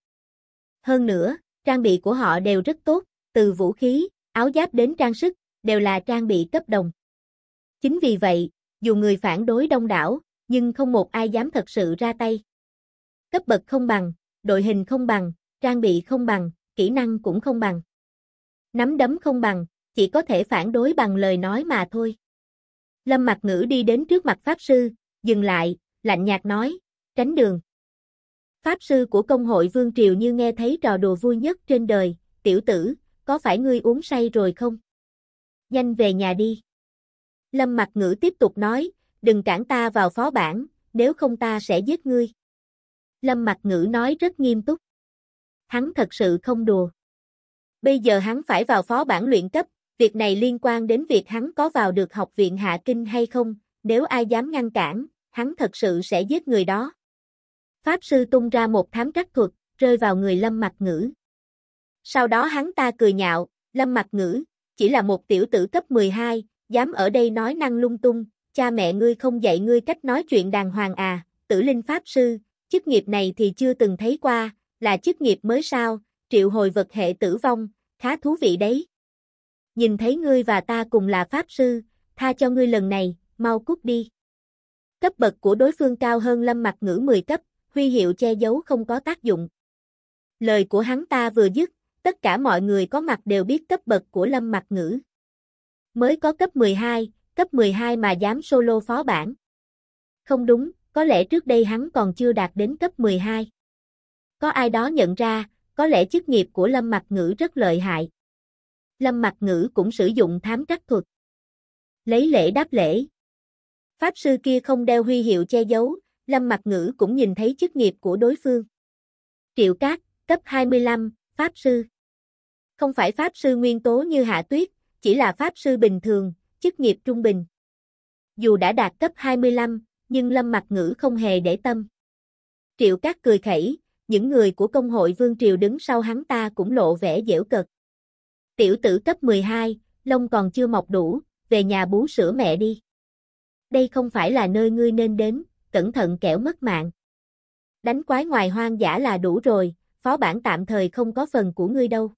Hơn nữa, trang bị của họ đều rất tốt, từ vũ khí, áo giáp đến trang sức, đều là trang bị cấp đồng. Chính vì vậy, dù người phản đối đông đảo, nhưng không một ai dám thật sự ra tay. Cấp bậc không bằng, đội hình không bằng, trang bị không bằng, kỹ năng cũng không bằng. Nắm đấm không bằng, chỉ có thể phản đối bằng lời nói mà thôi. Lâm Mặc Ngữ đi đến trước mặt Pháp Sư, dừng lại, lạnh nhạt nói, tránh đường. Pháp Sư của công hội Vương Triều như nghe thấy trò đùa vui nhất trên đời, tiểu tử, có phải ngươi uống say rồi không? Nhanh về nhà đi. Lâm Mặc Ngữ tiếp tục nói, đừng cản ta vào phó bản, nếu không ta sẽ giết ngươi. Lâm Mặc Ngữ nói rất nghiêm túc. Hắn thật sự không đùa. Bây giờ hắn phải vào phó bản luyện cấp, việc này liên quan đến việc hắn có vào được học viện Hạ Kinh hay không, nếu ai dám ngăn cản, hắn thật sự sẽ giết người đó. Pháp sư tung ra một thám trắc thuật, rơi vào người lâm mặt ngữ. Sau đó hắn ta cười nhạo, lâm mặt ngữ, chỉ là một tiểu tử cấp 12, dám ở đây nói năng lung tung, cha mẹ ngươi không dạy ngươi cách nói chuyện đàng hoàng à, tử linh pháp sư, chức nghiệp này thì chưa từng thấy qua, là chức nghiệp mới sao, triệu hồi vật hệ tử vong, khá thú vị đấy nhìn thấy ngươi và ta cùng là pháp sư, tha cho ngươi lần này, mau cút đi. Cấp bậc của đối phương cao hơn lâm mặc ngữ 10 cấp, huy hiệu che giấu không có tác dụng. Lời của hắn ta vừa dứt, tất cả mọi người có mặt đều biết cấp bậc của lâm mặc ngữ. Mới có cấp 12, cấp 12 mà dám solo phó bản. Không đúng, có lẽ trước đây hắn còn chưa đạt đến cấp 12. Có ai đó nhận ra, có lẽ chức nghiệp của lâm mặc ngữ rất lợi hại. Lâm Mặc Ngữ cũng sử dụng thám trắc thuật. Lấy lễ đáp lễ. Pháp sư kia không đeo huy hiệu che giấu, Lâm Mặc Ngữ cũng nhìn thấy chức nghiệp của đối phương. Triệu Cát, cấp 25, Pháp sư. Không phải Pháp sư nguyên tố như Hạ Tuyết, chỉ là Pháp sư bình thường, chức nghiệp trung bình. Dù đã đạt cấp 25, nhưng Lâm Mặc Ngữ không hề để tâm. Triệu Cát cười khẩy, những người của công hội Vương Triều đứng sau hắn ta cũng lộ vẻ dễu cợt. Tiểu tử cấp 12, lông còn chưa mọc đủ, về nhà bú sữa mẹ đi. Đây không phải là nơi ngươi nên đến, cẩn thận kẻo mất mạng. Đánh quái ngoài hoang dã là đủ rồi, phó bản tạm thời không có phần của ngươi đâu.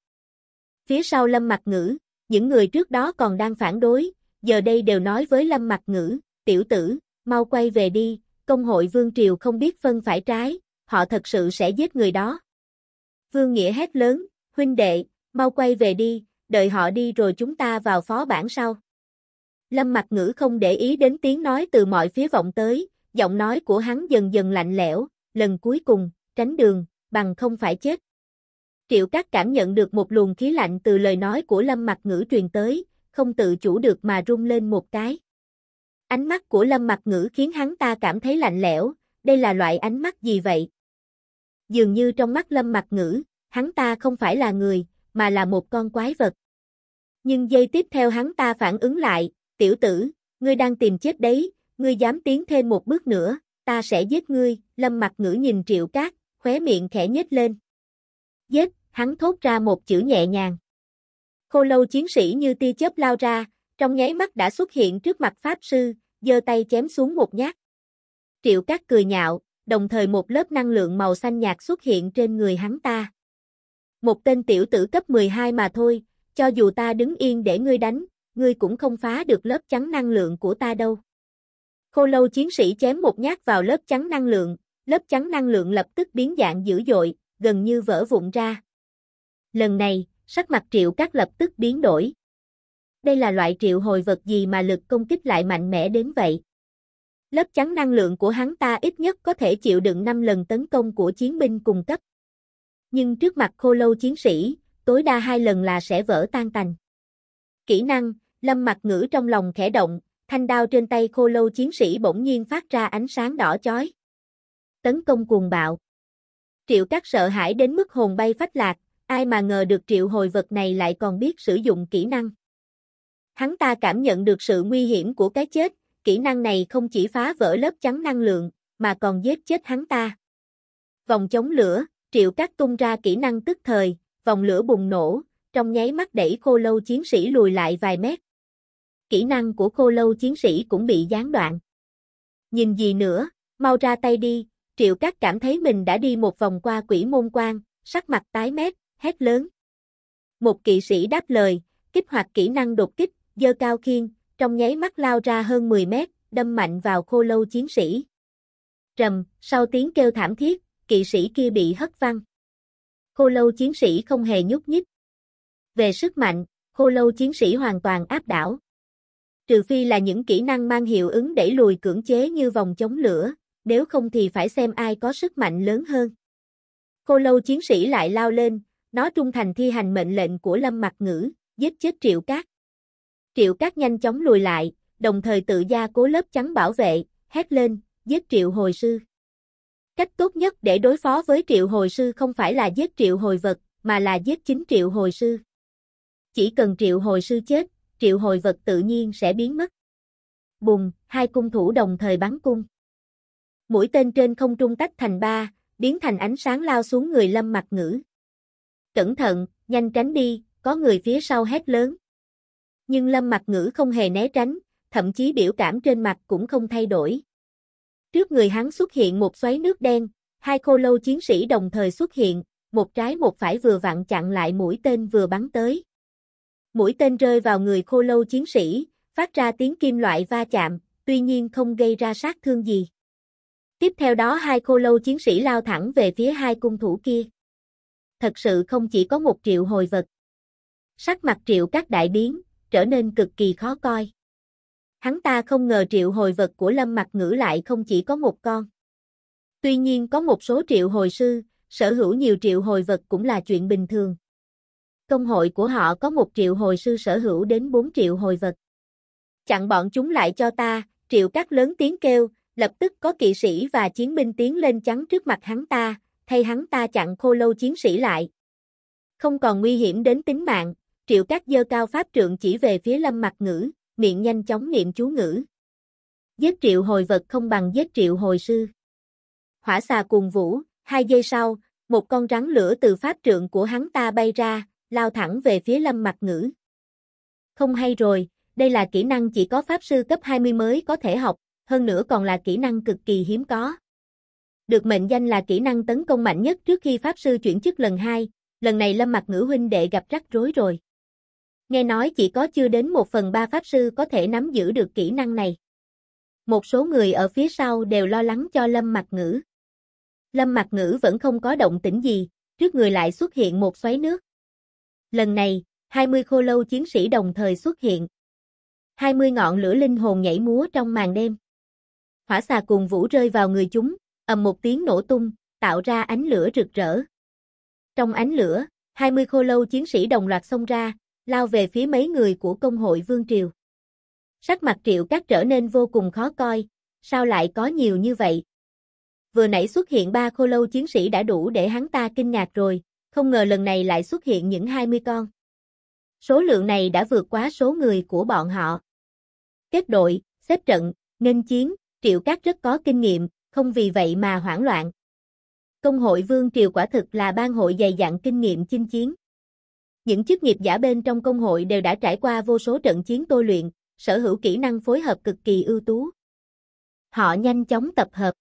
Phía sau Lâm Mặc Ngữ, những người trước đó còn đang phản đối, giờ đây đều nói với Lâm Mặc Ngữ, tiểu tử, mau quay về đi, công hội Vương Triều không biết phân phải trái, họ thật sự sẽ giết người đó. Vương Nghĩa hét lớn, huynh đệ, mau quay về đi, đợi họ đi rồi chúng ta vào phó bản sau. Lâm mặt ngữ không để ý đến tiếng nói từ mọi phía vọng tới, giọng nói của hắn dần dần lạnh lẽo, lần cuối cùng, tránh đường, bằng không phải chết. Triệu Cát cảm nhận được một luồng khí lạnh từ lời nói của Lâm Mặc Ngữ truyền tới, không tự chủ được mà rung lên một cái. Ánh mắt của Lâm Mặc Ngữ khiến hắn ta cảm thấy lạnh lẽo, đây là loại ánh mắt gì vậy? Dường như trong mắt Lâm Mặc Ngữ, hắn ta không phải là người, mà là một con quái vật. Nhưng giây tiếp theo hắn ta phản ứng lại, tiểu tử, ngươi đang tìm chết đấy, ngươi dám tiến thêm một bước nữa, ta sẽ giết ngươi, lâm mặt ngữ nhìn triệu cát, khóe miệng khẽ nhếch lên. Giết, hắn thốt ra một chữ nhẹ nhàng. Khô lâu chiến sĩ như tia chớp lao ra, trong nháy mắt đã xuất hiện trước mặt Pháp Sư, giơ tay chém xuống một nhát. Triệu Cát cười nhạo, đồng thời một lớp năng lượng màu xanh nhạt xuất hiện trên người hắn ta. Một tên tiểu tử cấp 12 mà thôi, cho dù ta đứng yên để ngươi đánh, ngươi cũng không phá được lớp chắn năng lượng của ta đâu. Khô lâu chiến sĩ chém một nhát vào lớp chắn năng lượng, lớp chắn năng lượng lập tức biến dạng dữ dội, gần như vỡ vụn ra. Lần này, sắc mặt triệu các lập tức biến đổi. Đây là loại triệu hồi vật gì mà lực công kích lại mạnh mẽ đến vậy? Lớp chắn năng lượng của hắn ta ít nhất có thể chịu đựng 5 lần tấn công của chiến binh cùng cấp nhưng trước mặt khô lâu chiến sĩ, tối đa hai lần là sẽ vỡ tan tành. Kỹ năng, lâm mặt ngữ trong lòng khẽ động, thanh đao trên tay khô lâu chiến sĩ bỗng nhiên phát ra ánh sáng đỏ chói. Tấn công cuồng bạo. Triệu các sợ hãi đến mức hồn bay phách lạc, ai mà ngờ được triệu hồi vật này lại còn biết sử dụng kỹ năng. Hắn ta cảm nhận được sự nguy hiểm của cái chết, kỹ năng này không chỉ phá vỡ lớp chắn năng lượng, mà còn giết chết hắn ta. Vòng chống lửa, Triệu Cát tung ra kỹ năng tức thời, vòng lửa bùng nổ, trong nháy mắt đẩy khô lâu chiến sĩ lùi lại vài mét. Kỹ năng của khô lâu chiến sĩ cũng bị gián đoạn. Nhìn gì nữa, mau ra tay đi, Triệu Cát cảm thấy mình đã đi một vòng qua quỷ môn quan, sắc mặt tái mét, hét lớn. Một kỵ sĩ đáp lời, kích hoạt kỹ năng đột kích, dơ cao khiên, trong nháy mắt lao ra hơn 10 mét, đâm mạnh vào khô lâu chiến sĩ. Trầm, sau tiếng kêu thảm thiết, kỵ sĩ kia bị hất văng. Khô lâu chiến sĩ không hề nhúc nhích. Về sức mạnh, khô lâu chiến sĩ hoàn toàn áp đảo. Trừ phi là những kỹ năng mang hiệu ứng đẩy lùi cưỡng chế như vòng chống lửa, nếu không thì phải xem ai có sức mạnh lớn hơn. Khô lâu chiến sĩ lại lao lên, nó trung thành thi hành mệnh lệnh của Lâm Mặc Ngữ, giết chết Triệu Cát. Triệu Cát nhanh chóng lùi lại, đồng thời tự gia cố lớp chắn bảo vệ, hét lên, giết Triệu Hồi Sư. Cách tốt nhất để đối phó với triệu hồi sư không phải là giết triệu hồi vật, mà là giết chính triệu hồi sư. Chỉ cần triệu hồi sư chết, triệu hồi vật tự nhiên sẽ biến mất. Bùng, hai cung thủ đồng thời bắn cung. Mũi tên trên không trung tách thành ba, biến thành ánh sáng lao xuống người lâm mặt ngữ. Cẩn thận, nhanh tránh đi, có người phía sau hét lớn. Nhưng lâm mặt ngữ không hề né tránh, thậm chí biểu cảm trên mặt cũng không thay đổi. Trước người hắn xuất hiện một xoáy nước đen, hai khô lâu chiến sĩ đồng thời xuất hiện, một trái một phải vừa vặn chặn lại mũi tên vừa bắn tới. Mũi tên rơi vào người khô lâu chiến sĩ, phát ra tiếng kim loại va chạm, tuy nhiên không gây ra sát thương gì. Tiếp theo đó hai khô lâu chiến sĩ lao thẳng về phía hai cung thủ kia. Thật sự không chỉ có một triệu hồi vật. Sắc mặt triệu các đại biến, trở nên cực kỳ khó coi hắn ta không ngờ triệu hồi vật của lâm mặt ngữ lại không chỉ có một con. Tuy nhiên có một số triệu hồi sư, sở hữu nhiều triệu hồi vật cũng là chuyện bình thường. Công hội của họ có một triệu hồi sư sở hữu đến 4 triệu hồi vật. Chặn bọn chúng lại cho ta, triệu các lớn tiếng kêu, lập tức có kỵ sĩ và chiến binh tiến lên chắn trước mặt hắn ta, thay hắn ta chặn khô lâu chiến sĩ lại. Không còn nguy hiểm đến tính mạng, triệu các dơ cao pháp trượng chỉ về phía lâm mặt ngữ miệng nhanh chóng niệm chú ngữ. Giết triệu hồi vật không bằng giết triệu hồi sư. Hỏa xà cuồng vũ, hai giây sau, một con rắn lửa từ pháp trượng của hắn ta bay ra, lao thẳng về phía lâm mặt ngữ. Không hay rồi, đây là kỹ năng chỉ có pháp sư cấp 20 mới có thể học, hơn nữa còn là kỹ năng cực kỳ hiếm có. Được mệnh danh là kỹ năng tấn công mạnh nhất trước khi pháp sư chuyển chức lần 2, lần này Lâm Mặc Ngữ huynh đệ gặp rắc rối rồi. Nghe nói chỉ có chưa đến một phần ba pháp sư có thể nắm giữ được kỹ năng này. Một số người ở phía sau đều lo lắng cho Lâm Mặc Ngữ. Lâm Mặc Ngữ vẫn không có động tĩnh gì, trước người lại xuất hiện một xoáy nước. Lần này, 20 khô lâu chiến sĩ đồng thời xuất hiện. 20 ngọn lửa linh hồn nhảy múa trong màn đêm. Hỏa xà cùng vũ rơi vào người chúng, ầm một tiếng nổ tung, tạo ra ánh lửa rực rỡ. Trong ánh lửa, 20 khô lâu chiến sĩ đồng loạt xông ra, lao về phía mấy người của công hội Vương Triều. Sắc mặt Triệu Cát trở nên vô cùng khó coi, sao lại có nhiều như vậy? Vừa nãy xuất hiện ba khô lâu chiến sĩ đã đủ để hắn ta kinh ngạc rồi, không ngờ lần này lại xuất hiện những 20 con. Số lượng này đã vượt quá số người của bọn họ. Kết đội, xếp trận, nên chiến, Triệu Cát rất có kinh nghiệm, không vì vậy mà hoảng loạn. Công hội Vương Triều quả thực là ban hội dày dặn kinh nghiệm chinh chiến. Những chức nghiệp giả bên trong công hội đều đã trải qua vô số trận chiến tôi luyện, sở hữu kỹ năng phối hợp cực kỳ ưu tú. Họ nhanh chóng tập hợp.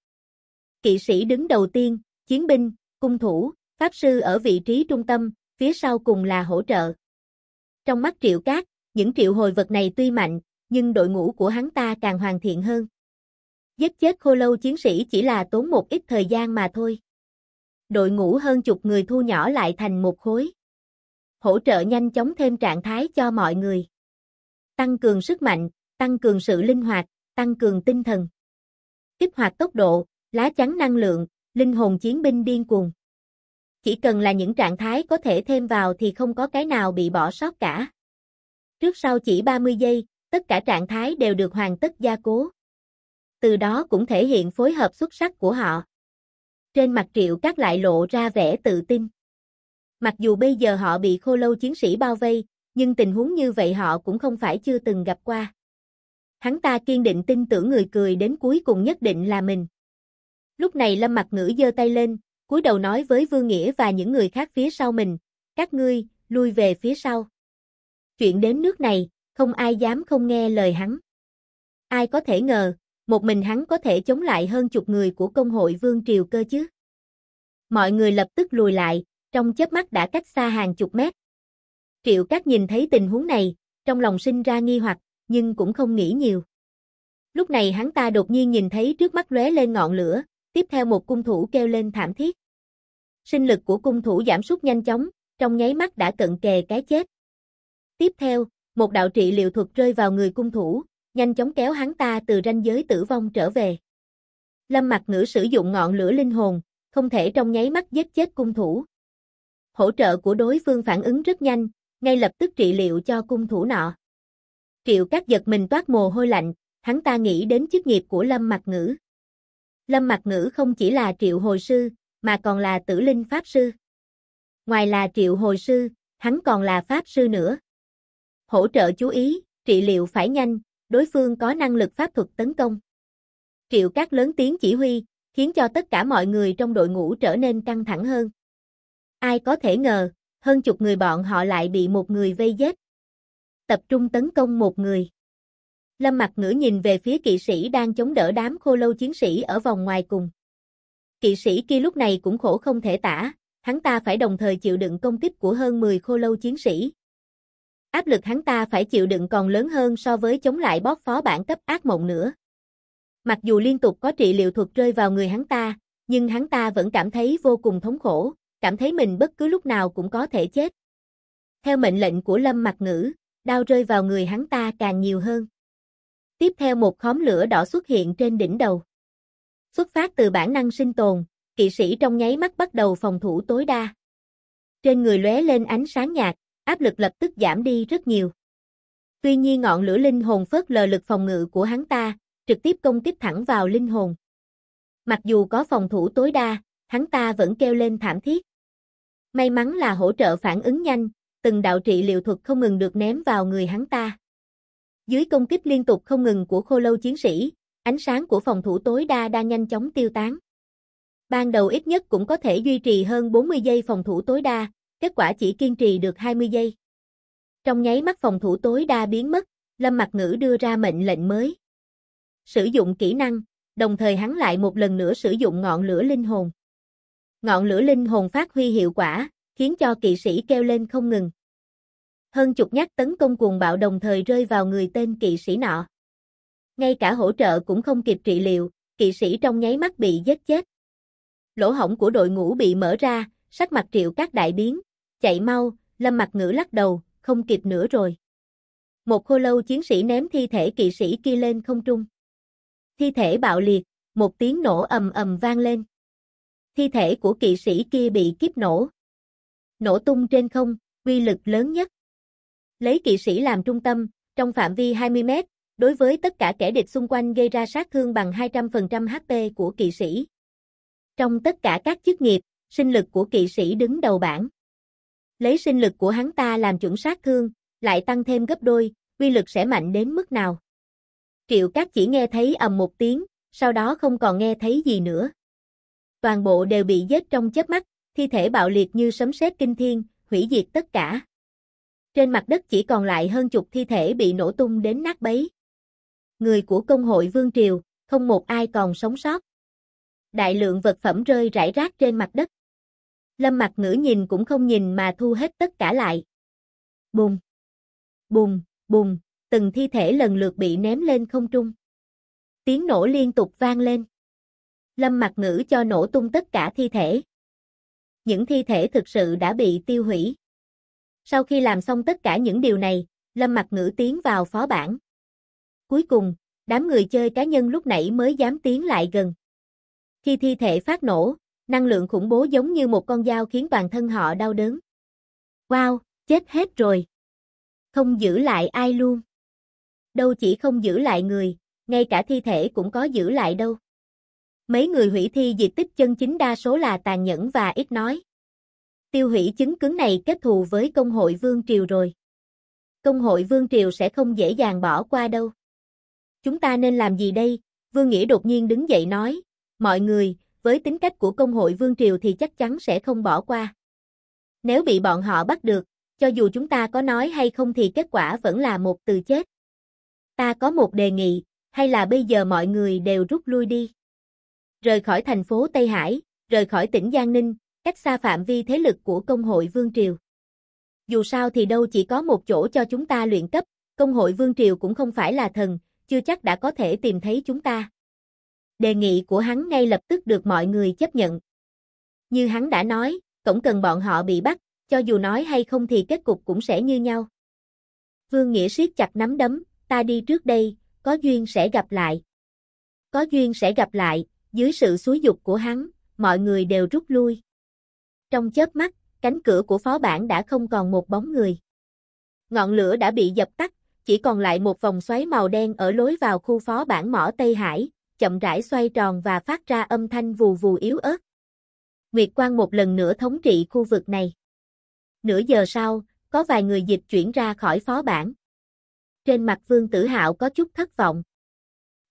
Kỵ sĩ đứng đầu tiên, chiến binh, cung thủ, pháp sư ở vị trí trung tâm, phía sau cùng là hỗ trợ. Trong mắt triệu cát, những triệu hồi vật này tuy mạnh, nhưng đội ngũ của hắn ta càng hoàn thiện hơn. Giết chết khô lâu chiến sĩ chỉ là tốn một ít thời gian mà thôi. Đội ngũ hơn chục người thu nhỏ lại thành một khối hỗ trợ nhanh chóng thêm trạng thái cho mọi người. Tăng cường sức mạnh, tăng cường sự linh hoạt, tăng cường tinh thần. Kích hoạt tốc độ, lá chắn năng lượng, linh hồn chiến binh điên cuồng. Chỉ cần là những trạng thái có thể thêm vào thì không có cái nào bị bỏ sót cả. Trước sau chỉ 30 giây, tất cả trạng thái đều được hoàn tất gia cố. Từ đó cũng thể hiện phối hợp xuất sắc của họ. Trên mặt Triệu Các lại lộ ra vẻ tự tin. Mặc dù bây giờ họ bị khô lâu chiến sĩ bao vây, nhưng tình huống như vậy họ cũng không phải chưa từng gặp qua. Hắn ta kiên định tin tưởng người cười đến cuối cùng nhất định là mình. Lúc này Lâm Mặc Ngữ giơ tay lên, cúi đầu nói với Vương Nghĩa và những người khác phía sau mình, các ngươi, lui về phía sau. Chuyện đến nước này, không ai dám không nghe lời hắn. Ai có thể ngờ, một mình hắn có thể chống lại hơn chục người của công hội Vương Triều cơ chứ. Mọi người lập tức lùi lại, trong chớp mắt đã cách xa hàng chục mét. Triệu Cát nhìn thấy tình huống này, trong lòng sinh ra nghi hoặc, nhưng cũng không nghĩ nhiều. Lúc này hắn ta đột nhiên nhìn thấy trước mắt lóe lên ngọn lửa, tiếp theo một cung thủ kêu lên thảm thiết. Sinh lực của cung thủ giảm sút nhanh chóng, trong nháy mắt đã cận kề cái chết. Tiếp theo, một đạo trị liệu thuật rơi vào người cung thủ, nhanh chóng kéo hắn ta từ ranh giới tử vong trở về. Lâm Mặc Ngữ sử dụng ngọn lửa linh hồn, không thể trong nháy mắt giết chết cung thủ, hỗ trợ của đối phương phản ứng rất nhanh, ngay lập tức trị liệu cho cung thủ nọ. Triệu Cát giật mình toát mồ hôi lạnh, hắn ta nghĩ đến chức nghiệp của Lâm Mặc Ngữ. Lâm Mặc Ngữ không chỉ là Triệu Hồi Sư, mà còn là Tử Linh Pháp Sư. Ngoài là Triệu Hồi Sư, hắn còn là Pháp Sư nữa. Hỗ trợ chú ý, trị liệu phải nhanh, đối phương có năng lực pháp thuật tấn công. Triệu Cát lớn tiếng chỉ huy, khiến cho tất cả mọi người trong đội ngũ trở nên căng thẳng hơn. Ai có thể ngờ, hơn chục người bọn họ lại bị một người vây giết. Tập trung tấn công một người. Lâm mặt ngữ nhìn về phía kỵ sĩ đang chống đỡ đám khô lâu chiến sĩ ở vòng ngoài cùng. Kỵ sĩ kia lúc này cũng khổ không thể tả, hắn ta phải đồng thời chịu đựng công kích của hơn 10 khô lâu chiến sĩ. Áp lực hắn ta phải chịu đựng còn lớn hơn so với chống lại bóp phó bản cấp ác mộng nữa. Mặc dù liên tục có trị liệu thuật rơi vào người hắn ta, nhưng hắn ta vẫn cảm thấy vô cùng thống khổ, cảm thấy mình bất cứ lúc nào cũng có thể chết. Theo mệnh lệnh của Lâm Mặc Ngữ, đao rơi vào người hắn ta càng nhiều hơn. Tiếp theo một khóm lửa đỏ xuất hiện trên đỉnh đầu. Xuất phát từ bản năng sinh tồn, kỵ sĩ trong nháy mắt bắt đầu phòng thủ tối đa. Trên người lóe lên ánh sáng nhạt, áp lực lập tức giảm đi rất nhiều. Tuy nhiên ngọn lửa linh hồn phớt lờ lực phòng ngự của hắn ta, trực tiếp công kích thẳng vào linh hồn. Mặc dù có phòng thủ tối đa, hắn ta vẫn kêu lên thảm thiết. May mắn là hỗ trợ phản ứng nhanh, từng đạo trị liệu thuật không ngừng được ném vào người hắn ta. Dưới công kích liên tục không ngừng của khô lâu chiến sĩ, ánh sáng của phòng thủ tối đa đa nhanh chóng tiêu tán. Ban đầu ít nhất cũng có thể duy trì hơn 40 giây phòng thủ tối đa, kết quả chỉ kiên trì được 20 giây. Trong nháy mắt phòng thủ tối đa biến mất, Lâm Mặc Ngữ đưa ra mệnh lệnh mới. Sử dụng kỹ năng, đồng thời hắn lại một lần nữa sử dụng ngọn lửa linh hồn. Ngọn lửa linh hồn phát huy hiệu quả, khiến cho kỵ sĩ kêu lên không ngừng. Hơn chục nhát tấn công cuồng bạo đồng thời rơi vào người tên kỵ sĩ nọ. Ngay cả hỗ trợ cũng không kịp trị liệu, kỵ sĩ trong nháy mắt bị giết chết. Lỗ hổng của đội ngũ bị mở ra, sắc mặt triệu các đại biến, chạy mau, lâm mặt ngữ lắc đầu, không kịp nữa rồi. Một khô lâu chiến sĩ ném thi thể kỵ sĩ kia lên không trung. Thi thể bạo liệt, một tiếng nổ ầm ầm vang lên thi thể của kỵ sĩ kia bị kiếp nổ. Nổ tung trên không, uy lực lớn nhất. Lấy kỵ sĩ làm trung tâm, trong phạm vi 20 mét, đối với tất cả kẻ địch xung quanh gây ra sát thương bằng 200% HP của kỵ sĩ. Trong tất cả các chức nghiệp, sinh lực của kỵ sĩ đứng đầu bảng. Lấy sinh lực của hắn ta làm chuẩn sát thương, lại tăng thêm gấp đôi, uy lực sẽ mạnh đến mức nào? Triệu Cát chỉ nghe thấy ầm một tiếng, sau đó không còn nghe thấy gì nữa toàn bộ đều bị giết trong chớp mắt, thi thể bạo liệt như sấm sét kinh thiên, hủy diệt tất cả. Trên mặt đất chỉ còn lại hơn chục thi thể bị nổ tung đến nát bấy. Người của công hội Vương Triều, không một ai còn sống sót. Đại lượng vật phẩm rơi rải rác trên mặt đất. Lâm mặt ngữ nhìn cũng không nhìn mà thu hết tất cả lại. Bùng, bùng, bùng, từng thi thể lần lượt bị ném lên không trung. Tiếng nổ liên tục vang lên. Lâm Mặc Ngữ cho nổ tung tất cả thi thể. Những thi thể thực sự đã bị tiêu hủy. Sau khi làm xong tất cả những điều này, Lâm Mặc Ngữ tiến vào phó bản. Cuối cùng, đám người chơi cá nhân lúc nãy mới dám tiến lại gần. Khi thi thể phát nổ, năng lượng khủng bố giống như một con dao khiến toàn thân họ đau đớn. Wow, chết hết rồi. Không giữ lại ai luôn. Đâu chỉ không giữ lại người, ngay cả thi thể cũng có giữ lại đâu mấy người hủy thi diệt tích chân chính đa số là tàn nhẫn và ít nói. Tiêu hủy chứng cứng này kết thù với công hội Vương Triều rồi. Công hội Vương Triều sẽ không dễ dàng bỏ qua đâu. Chúng ta nên làm gì đây? Vương Nghĩa đột nhiên đứng dậy nói, mọi người, với tính cách của công hội Vương Triều thì chắc chắn sẽ không bỏ qua. Nếu bị bọn họ bắt được, cho dù chúng ta có nói hay không thì kết quả vẫn là một từ chết. Ta có một đề nghị, hay là bây giờ mọi người đều rút lui đi rời khỏi thành phố Tây Hải, rời khỏi tỉnh Giang Ninh, cách xa phạm vi thế lực của công hội Vương Triều. Dù sao thì đâu chỉ có một chỗ cho chúng ta luyện cấp, công hội Vương Triều cũng không phải là thần, chưa chắc đã có thể tìm thấy chúng ta. Đề nghị của hắn ngay lập tức được mọi người chấp nhận. Như hắn đã nói, cũng cần bọn họ bị bắt, cho dù nói hay không thì kết cục cũng sẽ như nhau. Vương Nghĩa siết chặt nắm đấm, ta đi trước đây, có duyên sẽ gặp lại. Có duyên sẽ gặp lại, dưới sự xúi dục của hắn, mọi người đều rút lui. Trong chớp mắt, cánh cửa của phó bản đã không còn một bóng người. Ngọn lửa đã bị dập tắt, chỉ còn lại một vòng xoáy màu đen ở lối vào khu phó bản mỏ Tây Hải, chậm rãi xoay tròn và phát ra âm thanh vù vù yếu ớt. Nguyệt Quang một lần nữa thống trị khu vực này. Nửa giờ sau, có vài người dịch chuyển ra khỏi phó bản. Trên mặt Vương Tử Hạo có chút thất vọng.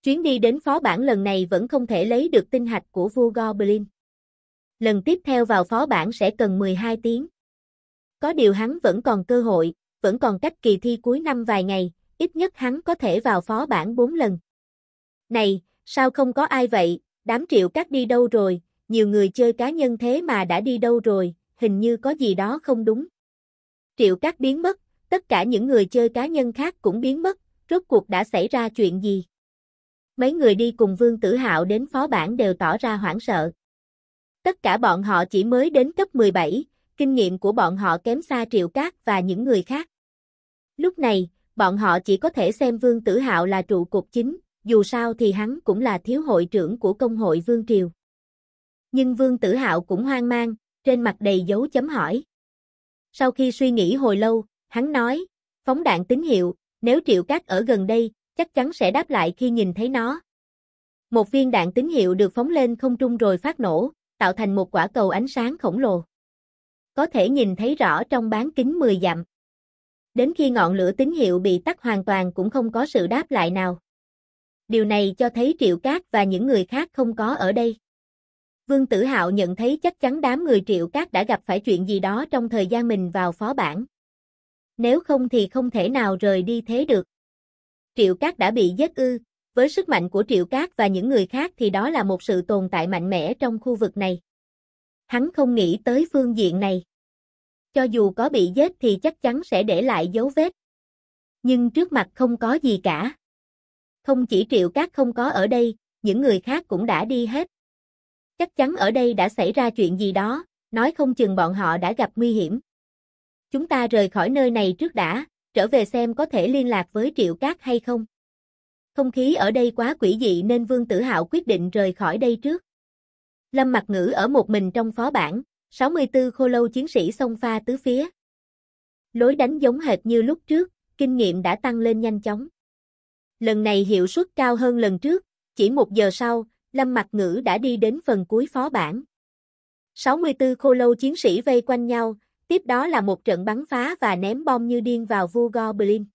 Chuyến đi đến phó bản lần này vẫn không thể lấy được tinh hạch của vua Goblin. Lần tiếp theo vào phó bản sẽ cần 12 tiếng. Có điều hắn vẫn còn cơ hội, vẫn còn cách kỳ thi cuối năm vài ngày, ít nhất hắn có thể vào phó bản 4 lần. Này, sao không có ai vậy, đám triệu các đi đâu rồi, nhiều người chơi cá nhân thế mà đã đi đâu rồi, hình như có gì đó không đúng. Triệu các biến mất, tất cả những người chơi cá nhân khác cũng biến mất, rốt cuộc đã xảy ra chuyện gì? mấy người đi cùng Vương Tử Hạo đến phó bản đều tỏ ra hoảng sợ. Tất cả bọn họ chỉ mới đến cấp 17, kinh nghiệm của bọn họ kém xa Triệu Cát và những người khác. Lúc này, bọn họ chỉ có thể xem Vương Tử Hạo là trụ cột chính, dù sao thì hắn cũng là thiếu hội trưởng của công hội Vương Triều. Nhưng Vương Tử Hạo cũng hoang mang, trên mặt đầy dấu chấm hỏi. Sau khi suy nghĩ hồi lâu, hắn nói, phóng đạn tín hiệu, nếu Triệu Cát ở gần đây, chắc chắn sẽ đáp lại khi nhìn thấy nó. Một viên đạn tín hiệu được phóng lên không trung rồi phát nổ, tạo thành một quả cầu ánh sáng khổng lồ. Có thể nhìn thấy rõ trong bán kính 10 dặm. Đến khi ngọn lửa tín hiệu bị tắt hoàn toàn cũng không có sự đáp lại nào. Điều này cho thấy Triệu Cát và những người khác không có ở đây. Vương Tử Hạo nhận thấy chắc chắn đám người Triệu Cát đã gặp phải chuyện gì đó trong thời gian mình vào phó bản. Nếu không thì không thể nào rời đi thế được. Triệu Cát đã bị giết ư, với sức mạnh của Triệu Cát và những người khác thì đó là một sự tồn tại mạnh mẽ trong khu vực này. Hắn không nghĩ tới phương diện này. Cho dù có bị giết thì chắc chắn sẽ để lại dấu vết. Nhưng trước mặt không có gì cả. Không chỉ Triệu Cát không có ở đây, những người khác cũng đã đi hết. Chắc chắn ở đây đã xảy ra chuyện gì đó, nói không chừng bọn họ đã gặp nguy hiểm. Chúng ta rời khỏi nơi này trước đã, trở về xem có thể liên lạc với Triệu Cát hay không. Không khí ở đây quá quỷ dị nên Vương Tử Hạo quyết định rời khỏi đây trước. Lâm Mặc Ngữ ở một mình trong phó bản, 64 khô lâu chiến sĩ xông pha tứ phía. Lối đánh giống hệt như lúc trước, kinh nghiệm đã tăng lên nhanh chóng. Lần này hiệu suất cao hơn lần trước, chỉ một giờ sau, Lâm Mặc Ngữ đã đi đến phần cuối phó bản. 64 khô lâu chiến sĩ vây quanh nhau, Tiếp đó là một trận bắn phá và ném bom như điên vào Vugoblin.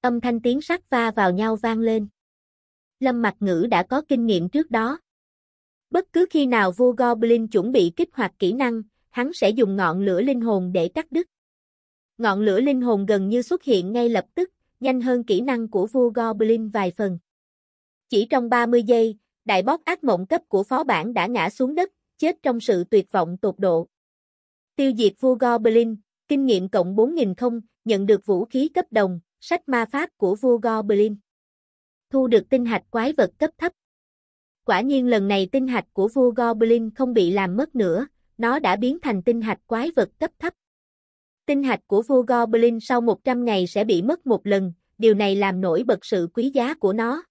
Âm thanh tiếng sắt va vào nhau vang lên. Lâm Mặc Ngữ đã có kinh nghiệm trước đó. Bất cứ khi nào Vugoblin chuẩn bị kích hoạt kỹ năng, hắn sẽ dùng ngọn lửa linh hồn để cắt đứt. Ngọn lửa linh hồn gần như xuất hiện ngay lập tức, nhanh hơn kỹ năng của Vugoblin vài phần. Chỉ trong 30 giây, đại bóp ác mộng cấp của phó bản đã ngã xuống đất, chết trong sự tuyệt vọng tột độ. Tiêu diệt vua Goblin, kinh nghiệm cộng 4000 nhận được vũ khí cấp đồng, sách ma pháp của vua Goblin. Thu được tinh hạch quái vật cấp thấp. Quả nhiên lần này tinh hạch của vua Goblin không bị làm mất nữa, nó đã biến thành tinh hạch quái vật cấp thấp. Tinh hạch của vua Goblin sau 100 ngày sẽ bị mất một lần, điều này làm nổi bật sự quý giá của nó.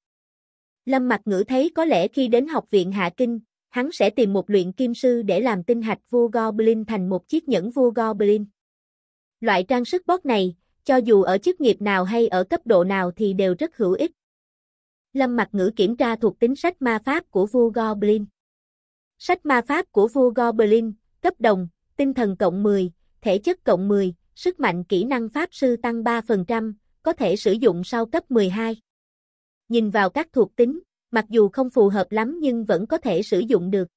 Lâm Mặc Ngữ thấy có lẽ khi đến học viện Hạ Kinh, hắn sẽ tìm một luyện kim sư để làm tinh hạch vua Goblin thành một chiếc nhẫn vua Goblin. Loại trang sức bót này, cho dù ở chức nghiệp nào hay ở cấp độ nào thì đều rất hữu ích. Lâm Mặt Ngữ kiểm tra thuộc tính sách ma pháp của vua Goblin. Sách ma pháp của vua Goblin, cấp đồng, tinh thần cộng 10, thể chất cộng 10, sức mạnh kỹ năng pháp sư tăng 3%, có thể sử dụng sau cấp 12. Nhìn vào các thuộc tính, mặc dù không phù hợp lắm nhưng vẫn có thể sử dụng được.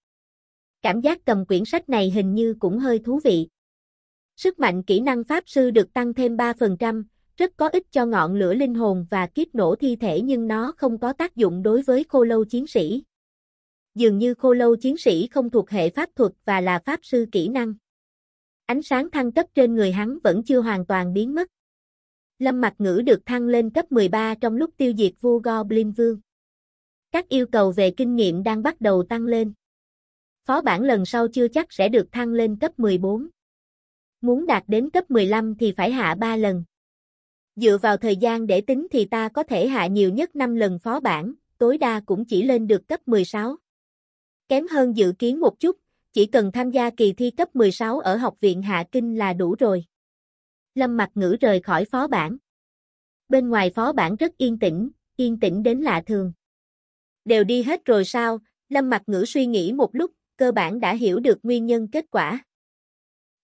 Cảm giác cầm quyển sách này hình như cũng hơi thú vị. Sức mạnh kỹ năng Pháp Sư được tăng thêm 3%, rất có ích cho ngọn lửa linh hồn và kiếp nổ thi thể nhưng nó không có tác dụng đối với khô lâu chiến sĩ. Dường như khô lâu chiến sĩ không thuộc hệ pháp thuật và là Pháp Sư kỹ năng. Ánh sáng thăng cấp trên người hắn vẫn chưa hoàn toàn biến mất. Lâm Mặc Ngữ được thăng lên cấp 13 trong lúc tiêu diệt vua Goblin Vương. Các yêu cầu về kinh nghiệm đang bắt đầu tăng lên. Phó bản lần sau chưa chắc sẽ được thăng lên cấp 14. Muốn đạt đến cấp 15 thì phải hạ 3 lần. Dựa vào thời gian để tính thì ta có thể hạ nhiều nhất 5 lần phó bản, tối đa cũng chỉ lên được cấp 16. Kém hơn dự kiến một chút, chỉ cần tham gia kỳ thi cấp 16 ở học viện Hạ Kinh là đủ rồi. Lâm Mặc Ngữ rời khỏi phó bản. Bên ngoài phó bản rất yên tĩnh, yên tĩnh đến lạ thường. Đều đi hết rồi sao? Lâm Mặc Ngữ suy nghĩ một lúc, cơ bản đã hiểu được nguyên nhân kết quả.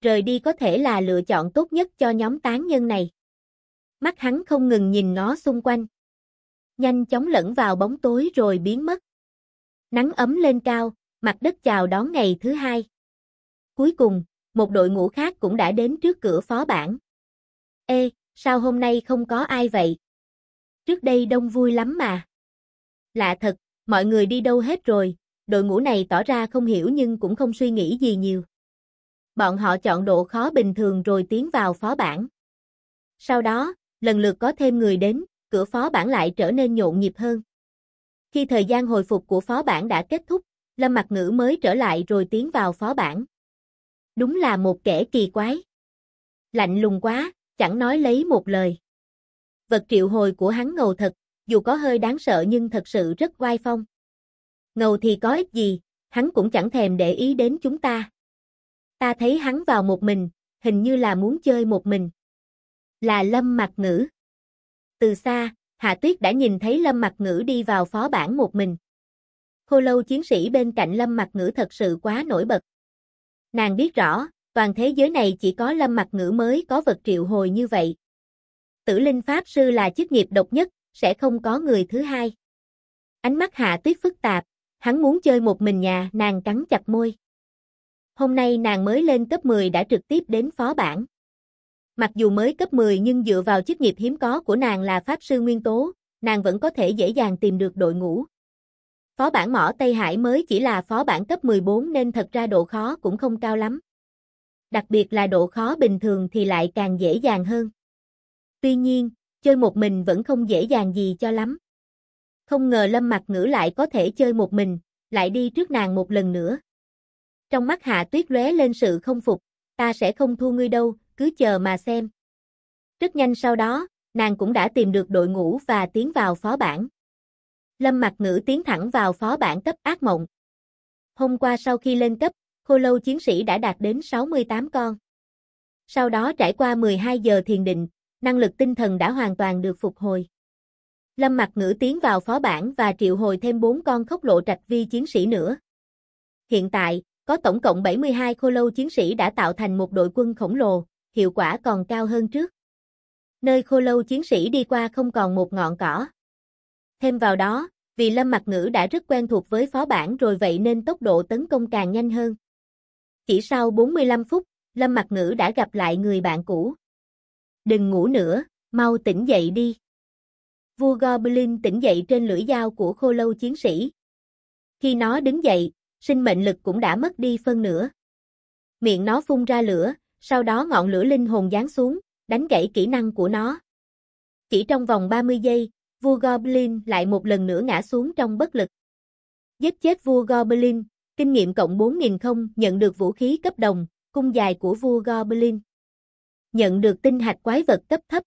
Rời đi có thể là lựa chọn tốt nhất cho nhóm tán nhân này. Mắt hắn không ngừng nhìn ngó xung quanh. Nhanh chóng lẫn vào bóng tối rồi biến mất. Nắng ấm lên cao, mặt đất chào đón ngày thứ hai. Cuối cùng, một đội ngũ khác cũng đã đến trước cửa phó bản. Ê, sao hôm nay không có ai vậy? Trước đây đông vui lắm mà. Lạ thật, Mọi người đi đâu hết rồi, đội ngũ này tỏ ra không hiểu nhưng cũng không suy nghĩ gì nhiều. Bọn họ chọn độ khó bình thường rồi tiến vào phó bản. Sau đó, lần lượt có thêm người đến, cửa phó bản lại trở nên nhộn nhịp hơn. Khi thời gian hồi phục của phó bản đã kết thúc, Lâm Mặc Ngữ mới trở lại rồi tiến vào phó bản. Đúng là một kẻ kỳ quái. Lạnh lùng quá, chẳng nói lấy một lời. Vật triệu hồi của hắn ngầu thật, dù có hơi đáng sợ nhưng thật sự rất oai phong. Ngầu thì có ích gì, hắn cũng chẳng thèm để ý đến chúng ta. Ta thấy hắn vào một mình, hình như là muốn chơi một mình. Là Lâm Mặc Ngữ. Từ xa, Hạ Tuyết đã nhìn thấy Lâm Mặc Ngữ đi vào phó bản một mình. Khô lâu chiến sĩ bên cạnh Lâm Mặc Ngữ thật sự quá nổi bật. Nàng biết rõ, toàn thế giới này chỉ có Lâm Mặc Ngữ mới có vật triệu hồi như vậy. Tử Linh Pháp Sư là chức nghiệp độc nhất, sẽ không có người thứ hai. Ánh mắt Hạ Tuyết phức tạp, hắn muốn chơi một mình nhà, nàng cắn chặt môi. Hôm nay nàng mới lên cấp 10 đã trực tiếp đến phó bản. Mặc dù mới cấp 10 nhưng dựa vào chức nghiệp hiếm có của nàng là pháp sư nguyên tố, nàng vẫn có thể dễ dàng tìm được đội ngũ. Phó bản mỏ Tây Hải mới chỉ là phó bản cấp 14 nên thật ra độ khó cũng không cao lắm. Đặc biệt là độ khó bình thường thì lại càng dễ dàng hơn. Tuy nhiên, chơi một mình vẫn không dễ dàng gì cho lắm. Không ngờ Lâm Mặc Ngữ lại có thể chơi một mình, lại đi trước nàng một lần nữa. Trong mắt Hạ Tuyết lóe lên sự không phục, ta sẽ không thua ngươi đâu, cứ chờ mà xem. Rất nhanh sau đó, nàng cũng đã tìm được đội ngũ và tiến vào phó bản. Lâm Mặc Ngữ tiến thẳng vào phó bản cấp ác mộng. Hôm qua sau khi lên cấp, khô lâu chiến sĩ đã đạt đến 68 con. Sau đó trải qua 12 giờ thiền định, năng lực tinh thần đã hoàn toàn được phục hồi. Lâm Mặc Ngữ tiến vào phó bản và triệu hồi thêm 4 con khốc lộ trạch vi chiến sĩ nữa. Hiện tại, có tổng cộng 72 khô lâu chiến sĩ đã tạo thành một đội quân khổng lồ, hiệu quả còn cao hơn trước. Nơi khô lâu chiến sĩ đi qua không còn một ngọn cỏ. Thêm vào đó, vì Lâm Mặc Ngữ đã rất quen thuộc với phó bản rồi vậy nên tốc độ tấn công càng nhanh hơn. Chỉ sau 45 phút, Lâm Mặc Ngữ đã gặp lại người bạn cũ. Đừng ngủ nữa, mau tỉnh dậy đi. Vua Goblin tỉnh dậy trên lưỡi dao của khô lâu chiến sĩ. Khi nó đứng dậy, sinh mệnh lực cũng đã mất đi phân nửa. Miệng nó phun ra lửa, sau đó ngọn lửa linh hồn giáng xuống, đánh gãy kỹ năng của nó. Chỉ trong vòng 30 giây, vua Goblin lại một lần nữa ngã xuống trong bất lực. Giết chết vua Goblin, kinh nghiệm cộng 4.000 không nhận được vũ khí cấp đồng, cung dài của vua Goblin nhận được tinh hạch quái vật cấp thấp.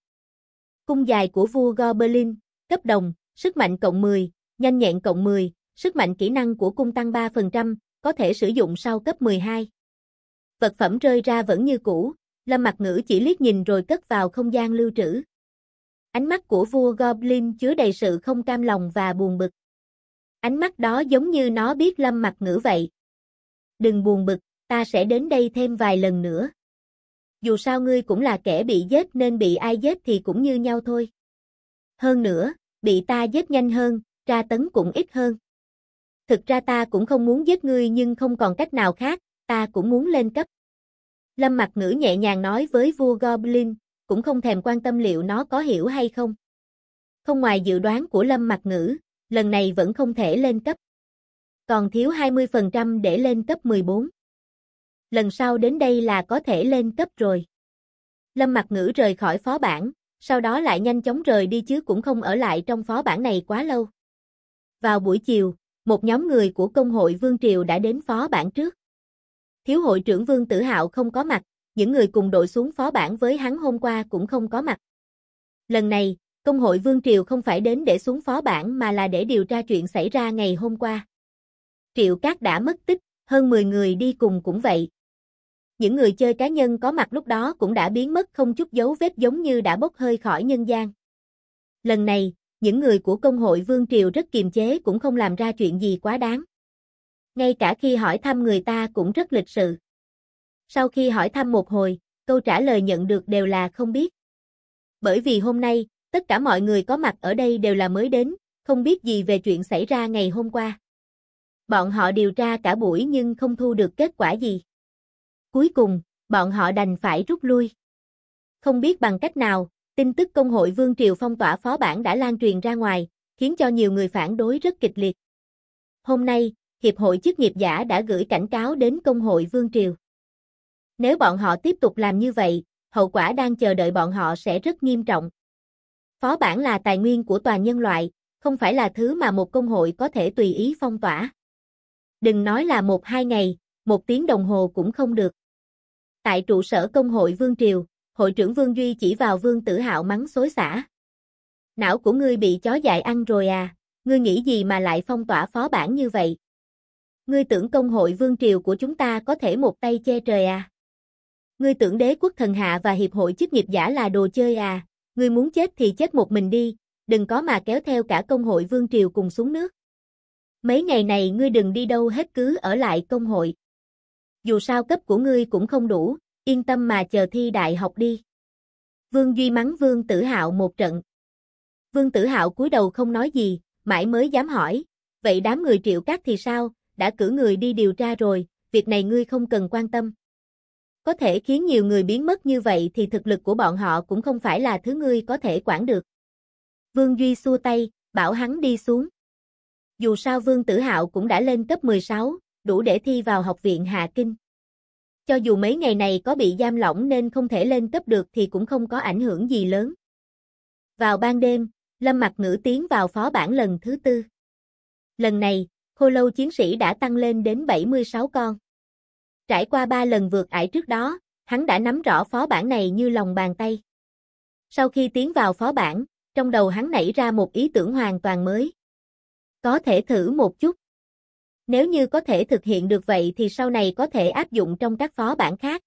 Cung dài của vua Goblin, cấp đồng, sức mạnh cộng 10, nhanh nhẹn cộng 10, sức mạnh kỹ năng của cung tăng 3%, có thể sử dụng sau cấp 12. Vật phẩm rơi ra vẫn như cũ, Lâm mặt Ngữ chỉ liếc nhìn rồi cất vào không gian lưu trữ. Ánh mắt của vua Goblin chứa đầy sự không cam lòng và buồn bực. Ánh mắt đó giống như nó biết Lâm mặt Ngữ vậy. Đừng buồn bực, ta sẽ đến đây thêm vài lần nữa dù sao ngươi cũng là kẻ bị giết nên bị ai giết thì cũng như nhau thôi. Hơn nữa, bị ta giết nhanh hơn, tra tấn cũng ít hơn. Thực ra ta cũng không muốn giết ngươi nhưng không còn cách nào khác, ta cũng muốn lên cấp. Lâm mặt ngữ nhẹ nhàng nói với vua Goblin, cũng không thèm quan tâm liệu nó có hiểu hay không. Không ngoài dự đoán của Lâm mặt ngữ, lần này vẫn không thể lên cấp. Còn thiếu 20% để lên cấp 14 lần sau đến đây là có thể lên cấp rồi. Lâm Mặc Ngữ rời khỏi phó bản, sau đó lại nhanh chóng rời đi chứ cũng không ở lại trong phó bản này quá lâu. Vào buổi chiều, một nhóm người của công hội Vương Triều đã đến phó bản trước. Thiếu hội trưởng Vương Tử Hạo không có mặt, những người cùng đội xuống phó bản với hắn hôm qua cũng không có mặt. Lần này, công hội Vương Triều không phải đến để xuống phó bản mà là để điều tra chuyện xảy ra ngày hôm qua. Triệu Cát đã mất tích, hơn 10 người đi cùng cũng vậy những người chơi cá nhân có mặt lúc đó cũng đã biến mất không chút dấu vết giống như đã bốc hơi khỏi nhân gian. Lần này, những người của công hội Vương Triều rất kiềm chế cũng không làm ra chuyện gì quá đáng. Ngay cả khi hỏi thăm người ta cũng rất lịch sự. Sau khi hỏi thăm một hồi, câu trả lời nhận được đều là không biết. Bởi vì hôm nay, tất cả mọi người có mặt ở đây đều là mới đến, không biết gì về chuyện xảy ra ngày hôm qua. Bọn họ điều tra cả buổi nhưng không thu được kết quả gì. Cuối cùng, bọn họ đành phải rút lui. Không biết bằng cách nào, tin tức công hội Vương Triều phong tỏa phó bản đã lan truyền ra ngoài, khiến cho nhiều người phản đối rất kịch liệt. Hôm nay, Hiệp hội chức nghiệp giả đã gửi cảnh cáo đến công hội Vương Triều. Nếu bọn họ tiếp tục làm như vậy, hậu quả đang chờ đợi bọn họ sẽ rất nghiêm trọng. Phó bản là tài nguyên của toàn nhân loại, không phải là thứ mà một công hội có thể tùy ý phong tỏa. Đừng nói là một hai ngày, một tiếng đồng hồ cũng không được. Tại trụ sở công hội Vương Triều, hội trưởng Vương Duy chỉ vào Vương Tử Hạo mắng xối xả. Não của ngươi bị chó dại ăn rồi à, ngươi nghĩ gì mà lại phong tỏa phó bản như vậy? Ngươi tưởng công hội Vương Triều của chúng ta có thể một tay che trời à? Ngươi tưởng đế quốc thần hạ và hiệp hội chức nghiệp giả là đồ chơi à? Ngươi muốn chết thì chết một mình đi, đừng có mà kéo theo cả công hội Vương Triều cùng xuống nước. Mấy ngày này ngươi đừng đi đâu hết cứ ở lại công hội dù sao cấp của ngươi cũng không đủ, yên tâm mà chờ thi đại học đi. Vương Duy mắng Vương Tử Hạo một trận. Vương Tử Hạo cúi đầu không nói gì, mãi mới dám hỏi, vậy đám người triệu cát thì sao, đã cử người đi điều tra rồi, việc này ngươi không cần quan tâm. Có thể khiến nhiều người biến mất như vậy thì thực lực của bọn họ cũng không phải là thứ ngươi có thể quản được. Vương Duy xua tay, bảo hắn đi xuống. Dù sao Vương Tử Hạo cũng đã lên cấp 16, đủ để thi vào học viện Hạ Kinh. Cho dù mấy ngày này có bị giam lỏng nên không thể lên cấp được thì cũng không có ảnh hưởng gì lớn. Vào ban đêm, Lâm Mặc Ngữ tiến vào phó bản lần thứ tư. Lần này, khô lâu chiến sĩ đã tăng lên đến 76 con. Trải qua 3 lần vượt ải trước đó, hắn đã nắm rõ phó bản này như lòng bàn tay. Sau khi tiến vào phó bản, trong đầu hắn nảy ra một ý tưởng hoàn toàn mới. Có thể thử một chút. Nếu như có thể thực hiện được vậy thì sau này có thể áp dụng trong các phó bản khác.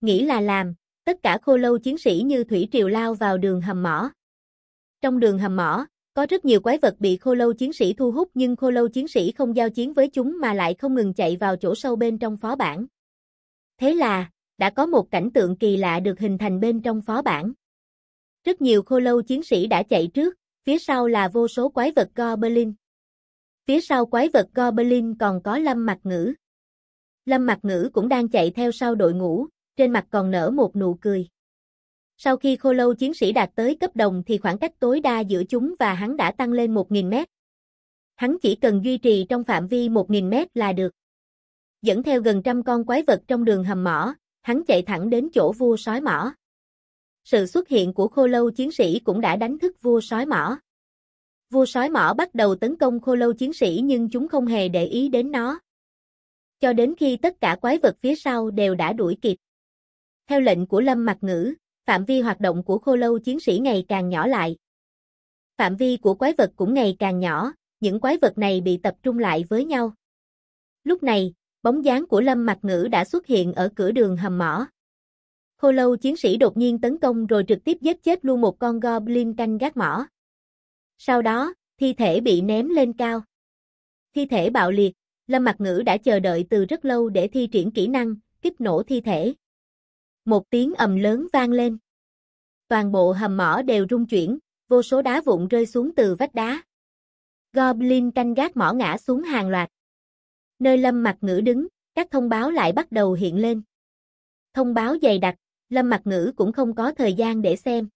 Nghĩ là làm, tất cả khô lâu chiến sĩ như thủy triều lao vào đường hầm mỏ. Trong đường hầm mỏ, có rất nhiều quái vật bị khô lâu chiến sĩ thu hút nhưng khô lâu chiến sĩ không giao chiến với chúng mà lại không ngừng chạy vào chỗ sâu bên trong phó bản. Thế là, đã có một cảnh tượng kỳ lạ được hình thành bên trong phó bản. Rất nhiều khô lâu chiến sĩ đã chạy trước, phía sau là vô số quái vật Goblin. Phía sau quái vật Goblin còn có Lâm Mặt Ngữ. Lâm Mặt Ngữ cũng đang chạy theo sau đội ngũ, trên mặt còn nở một nụ cười. Sau khi khô lâu chiến sĩ đạt tới cấp đồng thì khoảng cách tối đa giữa chúng và hắn đã tăng lên 1.000 mét. Hắn chỉ cần duy trì trong phạm vi 1.000 mét là được. Dẫn theo gần trăm con quái vật trong đường hầm mỏ, hắn chạy thẳng đến chỗ vua sói mỏ. Sự xuất hiện của khô lâu chiến sĩ cũng đã đánh thức vua sói mỏ. Vua sói mỏ bắt đầu tấn công khô lâu chiến sĩ nhưng chúng không hề để ý đến nó. Cho đến khi tất cả quái vật phía sau đều đã đuổi kịp. Theo lệnh của Lâm Mặc Ngữ, phạm vi hoạt động của khô lâu chiến sĩ ngày càng nhỏ lại. Phạm vi của quái vật cũng ngày càng nhỏ, những quái vật này bị tập trung lại với nhau. Lúc này, bóng dáng của Lâm Mặc Ngữ đã xuất hiện ở cửa đường hầm mỏ. Khô lâu chiến sĩ đột nhiên tấn công rồi trực tiếp giết chết luôn một con goblin canh gác mỏ. Sau đó, thi thể bị ném lên cao. Thi thể bạo liệt, Lâm Mặc Ngữ đã chờ đợi từ rất lâu để thi triển kỹ năng, kích nổ thi thể. Một tiếng ầm lớn vang lên. Toàn bộ hầm mỏ đều rung chuyển, vô số đá vụn rơi xuống từ vách đá. Goblin canh gác mỏ ngã xuống hàng loạt. Nơi Lâm Mặc Ngữ đứng, các thông báo lại bắt đầu hiện lên. Thông báo dày đặc, Lâm Mặc Ngữ cũng không có thời gian để xem.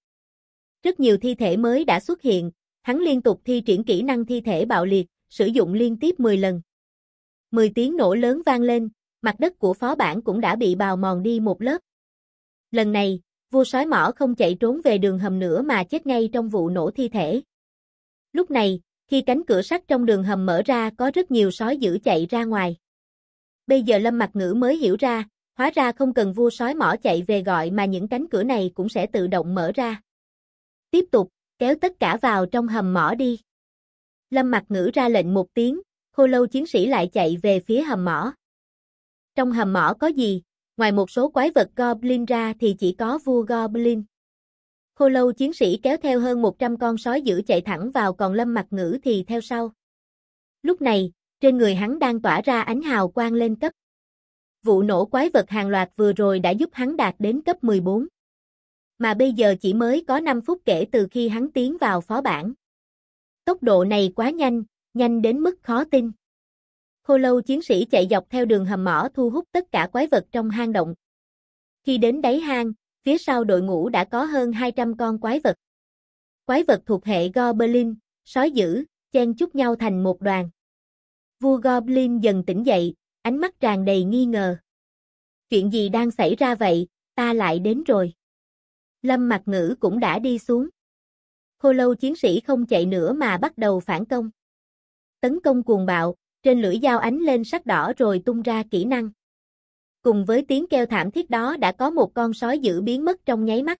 Rất nhiều thi thể mới đã xuất hiện, hắn liên tục thi triển kỹ năng thi thể bạo liệt, sử dụng liên tiếp 10 lần. 10 tiếng nổ lớn vang lên, mặt đất của phó bản cũng đã bị bào mòn đi một lớp. Lần này, vua sói mỏ không chạy trốn về đường hầm nữa mà chết ngay trong vụ nổ thi thể. Lúc này, khi cánh cửa sắt trong đường hầm mở ra có rất nhiều sói dữ chạy ra ngoài. Bây giờ Lâm Mặt Ngữ mới hiểu ra, hóa ra không cần vua sói mỏ chạy về gọi mà những cánh cửa này cũng sẽ tự động mở ra. Tiếp tục, kéo tất cả vào trong hầm mỏ đi. Lâm mặt ngữ ra lệnh một tiếng, khô lâu chiến sĩ lại chạy về phía hầm mỏ. Trong hầm mỏ có gì, ngoài một số quái vật Goblin ra thì chỉ có vua Goblin. Khô lâu chiến sĩ kéo theo hơn 100 con sói dữ chạy thẳng vào còn lâm mặt ngữ thì theo sau. Lúc này, trên người hắn đang tỏa ra ánh hào quang lên cấp. Vụ nổ quái vật hàng loạt vừa rồi đã giúp hắn đạt đến cấp 14 mà bây giờ chỉ mới có 5 phút kể từ khi hắn tiến vào phó bản. Tốc độ này quá nhanh, nhanh đến mức khó tin. Khô lâu chiến sĩ chạy dọc theo đường hầm mỏ thu hút tất cả quái vật trong hang động. Khi đến đáy hang, phía sau đội ngũ đã có hơn 200 con quái vật. Quái vật thuộc hệ Goblin, sói dữ, chen chúc nhau thành một đoàn. Vua Goblin dần tỉnh dậy, ánh mắt tràn đầy nghi ngờ. Chuyện gì đang xảy ra vậy, ta lại đến rồi. Lâm Mặc Ngữ cũng đã đi xuống. Khô lâu chiến sĩ không chạy nữa mà bắt đầu phản công. Tấn công cuồng bạo, trên lưỡi dao ánh lên sắc đỏ rồi tung ra kỹ năng. Cùng với tiếng kêu thảm thiết đó đã có một con sói dữ biến mất trong nháy mắt.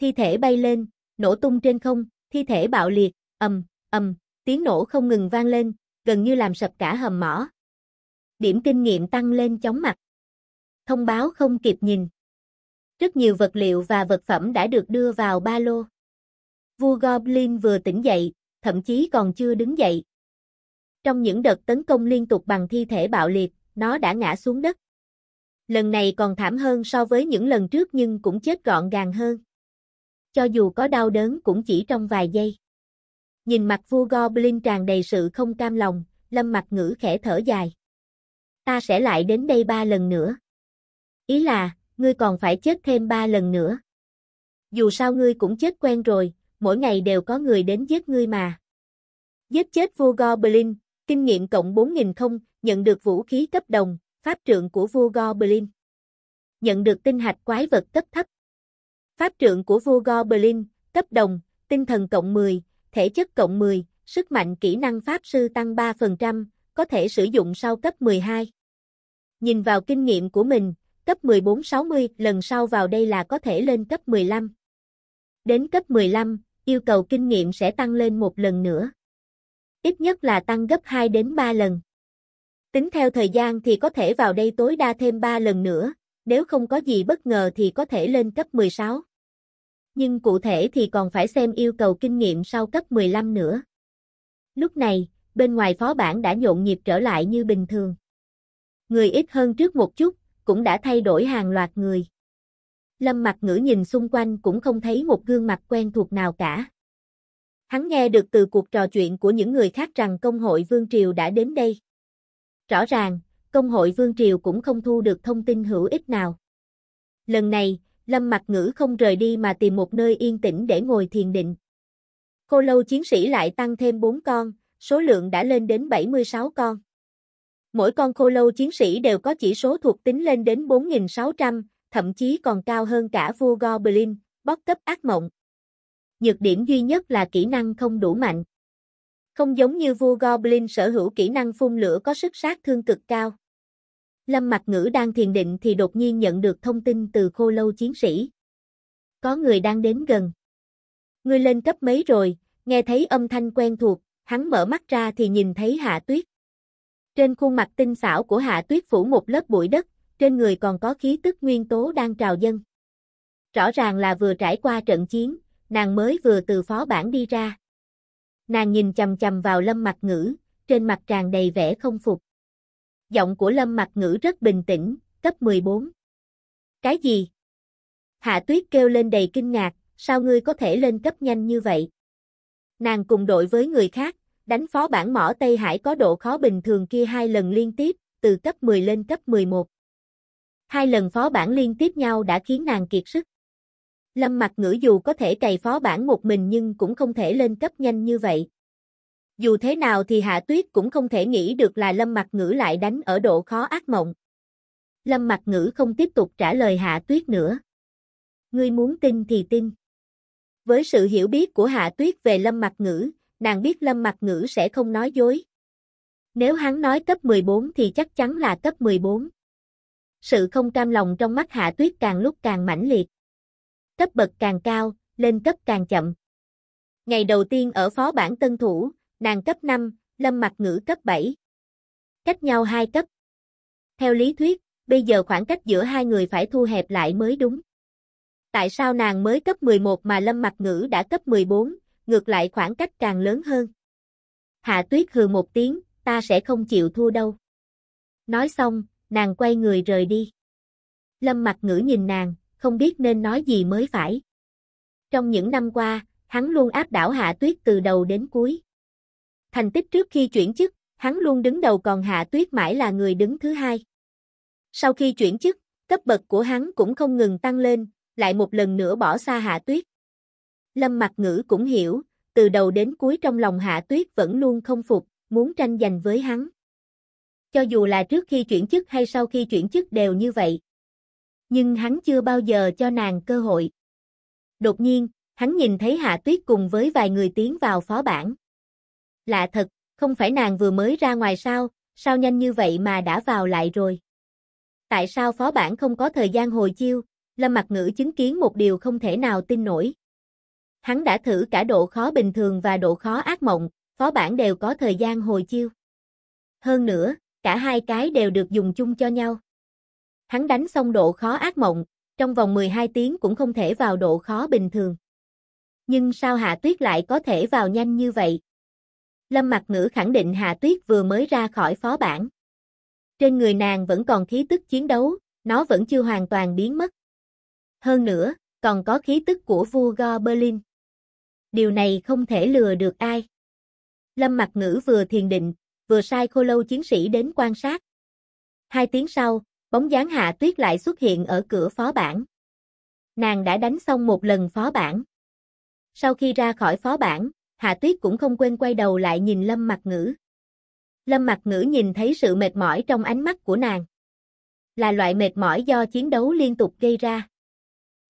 Thi thể bay lên, nổ tung trên không, thi thể bạo liệt, ầm, ầm, tiếng nổ không ngừng vang lên, gần như làm sập cả hầm mỏ. Điểm kinh nghiệm tăng lên chóng mặt. Thông báo không kịp nhìn. Rất nhiều vật liệu và vật phẩm đã được đưa vào ba lô. Vua Goblin vừa tỉnh dậy, thậm chí còn chưa đứng dậy. Trong những đợt tấn công liên tục bằng thi thể bạo liệt, nó đã ngã xuống đất. Lần này còn thảm hơn so với những lần trước nhưng cũng chết gọn gàng hơn. Cho dù có đau đớn cũng chỉ trong vài giây. Nhìn mặt vua Goblin tràn đầy sự không cam lòng, lâm mặt ngữ khẽ thở dài. Ta sẽ lại đến đây ba lần nữa. Ý là, ngươi còn phải chết thêm ba lần nữa. Dù sao ngươi cũng chết quen rồi, mỗi ngày đều có người đến giết ngươi mà. Giết chết vua Goblin, kinh nghiệm cộng 4.000 không, nhận được vũ khí cấp đồng, pháp trượng của vua Goblin. Nhận được tinh hạch quái vật cấp thấp. Pháp trượng của vua Goblin, cấp đồng, tinh thần cộng 10, thể chất cộng 10, sức mạnh kỹ năng pháp sư tăng 3%, có thể sử dụng sau cấp 12. Nhìn vào kinh nghiệm của mình, cấp 14-60, lần sau vào đây là có thể lên cấp 15. Đến cấp 15, yêu cầu kinh nghiệm sẽ tăng lên một lần nữa. Ít nhất là tăng gấp 2 đến 3 lần. Tính theo thời gian thì có thể vào đây tối đa thêm 3 lần nữa, nếu không có gì bất ngờ thì có thể lên cấp 16. Nhưng cụ thể thì còn phải xem yêu cầu kinh nghiệm sau cấp 15 nữa. Lúc này, bên ngoài phó bản đã nhộn nhịp trở lại như bình thường. Người ít hơn trước một chút, cũng đã thay đổi hàng loạt người. Lâm Mặc ngữ nhìn xung quanh cũng không thấy một gương mặt quen thuộc nào cả. Hắn nghe được từ cuộc trò chuyện của những người khác rằng công hội Vương Triều đã đến đây. Rõ ràng, công hội Vương Triều cũng không thu được thông tin hữu ích nào. Lần này, Lâm Mặc Ngữ không rời đi mà tìm một nơi yên tĩnh để ngồi thiền định. cô lâu chiến sĩ lại tăng thêm 4 con, số lượng đã lên đến 76 con. Mỗi con khô lâu chiến sĩ đều có chỉ số thuộc tính lên đến 4.600, thậm chí còn cao hơn cả vua Goblin, bóc cấp ác mộng. Nhược điểm duy nhất là kỹ năng không đủ mạnh. Không giống như vua Goblin sở hữu kỹ năng phun lửa có sức sát thương cực cao. Lâm Mặc Ngữ đang thiền định thì đột nhiên nhận được thông tin từ khô lâu chiến sĩ. Có người đang đến gần. Ngươi lên cấp mấy rồi, nghe thấy âm thanh quen thuộc, hắn mở mắt ra thì nhìn thấy Hạ Tuyết. Trên khuôn mặt tinh xảo của Hạ Tuyết phủ một lớp bụi đất, trên người còn có khí tức nguyên tố đang trào dâng. Rõ ràng là vừa trải qua trận chiến, nàng mới vừa từ phó bản đi ra. Nàng nhìn chầm chầm vào lâm Mặc ngữ, trên mặt tràn đầy vẻ không phục. Giọng của lâm Mặc ngữ rất bình tĩnh, cấp 14. Cái gì? Hạ tuyết kêu lên đầy kinh ngạc, sao ngươi có thể lên cấp nhanh như vậy? Nàng cùng đội với người khác, đánh phó bản mỏ Tây Hải có độ khó bình thường kia hai lần liên tiếp, từ cấp 10 lên cấp 11. Hai lần phó bản liên tiếp nhau đã khiến nàng kiệt sức. Lâm mặt ngữ dù có thể cày phó bản một mình nhưng cũng không thể lên cấp nhanh như vậy. Dù thế nào thì Hạ Tuyết cũng không thể nghĩ được là Lâm mặt ngữ lại đánh ở độ khó ác mộng. Lâm mặt ngữ không tiếp tục trả lời Hạ Tuyết nữa. Ngươi muốn tin thì tin. Với sự hiểu biết của Hạ Tuyết về Lâm Mặc Ngữ, nàng biết Lâm mặc Ngữ sẽ không nói dối. Nếu hắn nói cấp 14 thì chắc chắn là cấp 14. Sự không cam lòng trong mắt Hạ Tuyết càng lúc càng mãnh liệt. Cấp bậc càng cao, lên cấp càng chậm. Ngày đầu tiên ở phó bản tân thủ, nàng cấp 5, Lâm mặc Ngữ cấp 7. Cách nhau 2 cấp. Theo lý thuyết, bây giờ khoảng cách giữa hai người phải thu hẹp lại mới đúng. Tại sao nàng mới cấp 11 mà Lâm mặc Ngữ đã cấp 14, ngược lại khoảng cách càng lớn hơn. Hạ tuyết hừ một tiếng, ta sẽ không chịu thua đâu. Nói xong, nàng quay người rời đi. Lâm Mặc ngữ nhìn nàng, không biết nên nói gì mới phải. Trong những năm qua, hắn luôn áp đảo Hạ Tuyết từ đầu đến cuối. Thành tích trước khi chuyển chức, hắn luôn đứng đầu còn Hạ Tuyết mãi là người đứng thứ hai. Sau khi chuyển chức, cấp bậc của hắn cũng không ngừng tăng lên, lại một lần nữa bỏ xa Hạ Tuyết. Lâm Mặc Ngữ cũng hiểu, từ đầu đến cuối trong lòng Hạ Tuyết vẫn luôn không phục, muốn tranh giành với hắn. Cho dù là trước khi chuyển chức hay sau khi chuyển chức đều như vậy. Nhưng hắn chưa bao giờ cho nàng cơ hội. Đột nhiên, hắn nhìn thấy Hạ Tuyết cùng với vài người tiến vào phó bản. Lạ thật, không phải nàng vừa mới ra ngoài sao, sao nhanh như vậy mà đã vào lại rồi. Tại sao phó bản không có thời gian hồi chiêu, Lâm Mặc Ngữ chứng kiến một điều không thể nào tin nổi. Hắn đã thử cả độ khó bình thường và độ khó ác mộng, phó bản đều có thời gian hồi chiêu. Hơn nữa, cả hai cái đều được dùng chung cho nhau. Hắn đánh xong độ khó ác mộng, trong vòng 12 tiếng cũng không thể vào độ khó bình thường. Nhưng sao Hạ Tuyết lại có thể vào nhanh như vậy? Lâm Mặc Ngữ khẳng định Hạ Tuyết vừa mới ra khỏi phó bản. Trên người nàng vẫn còn khí tức chiến đấu, nó vẫn chưa hoàn toàn biến mất. Hơn nữa, còn có khí tức của vua Go Berlin. Điều này không thể lừa được ai. Lâm Mặc Ngữ vừa thiền định, vừa sai khô lâu chiến sĩ đến quan sát. Hai tiếng sau, bóng dáng Hạ Tuyết lại xuất hiện ở cửa phó bản. Nàng đã đánh xong một lần phó bản. Sau khi ra khỏi phó bản, Hạ Tuyết cũng không quên quay đầu lại nhìn Lâm Mặc Ngữ. Lâm Mặc Ngữ nhìn thấy sự mệt mỏi trong ánh mắt của nàng. Là loại mệt mỏi do chiến đấu liên tục gây ra.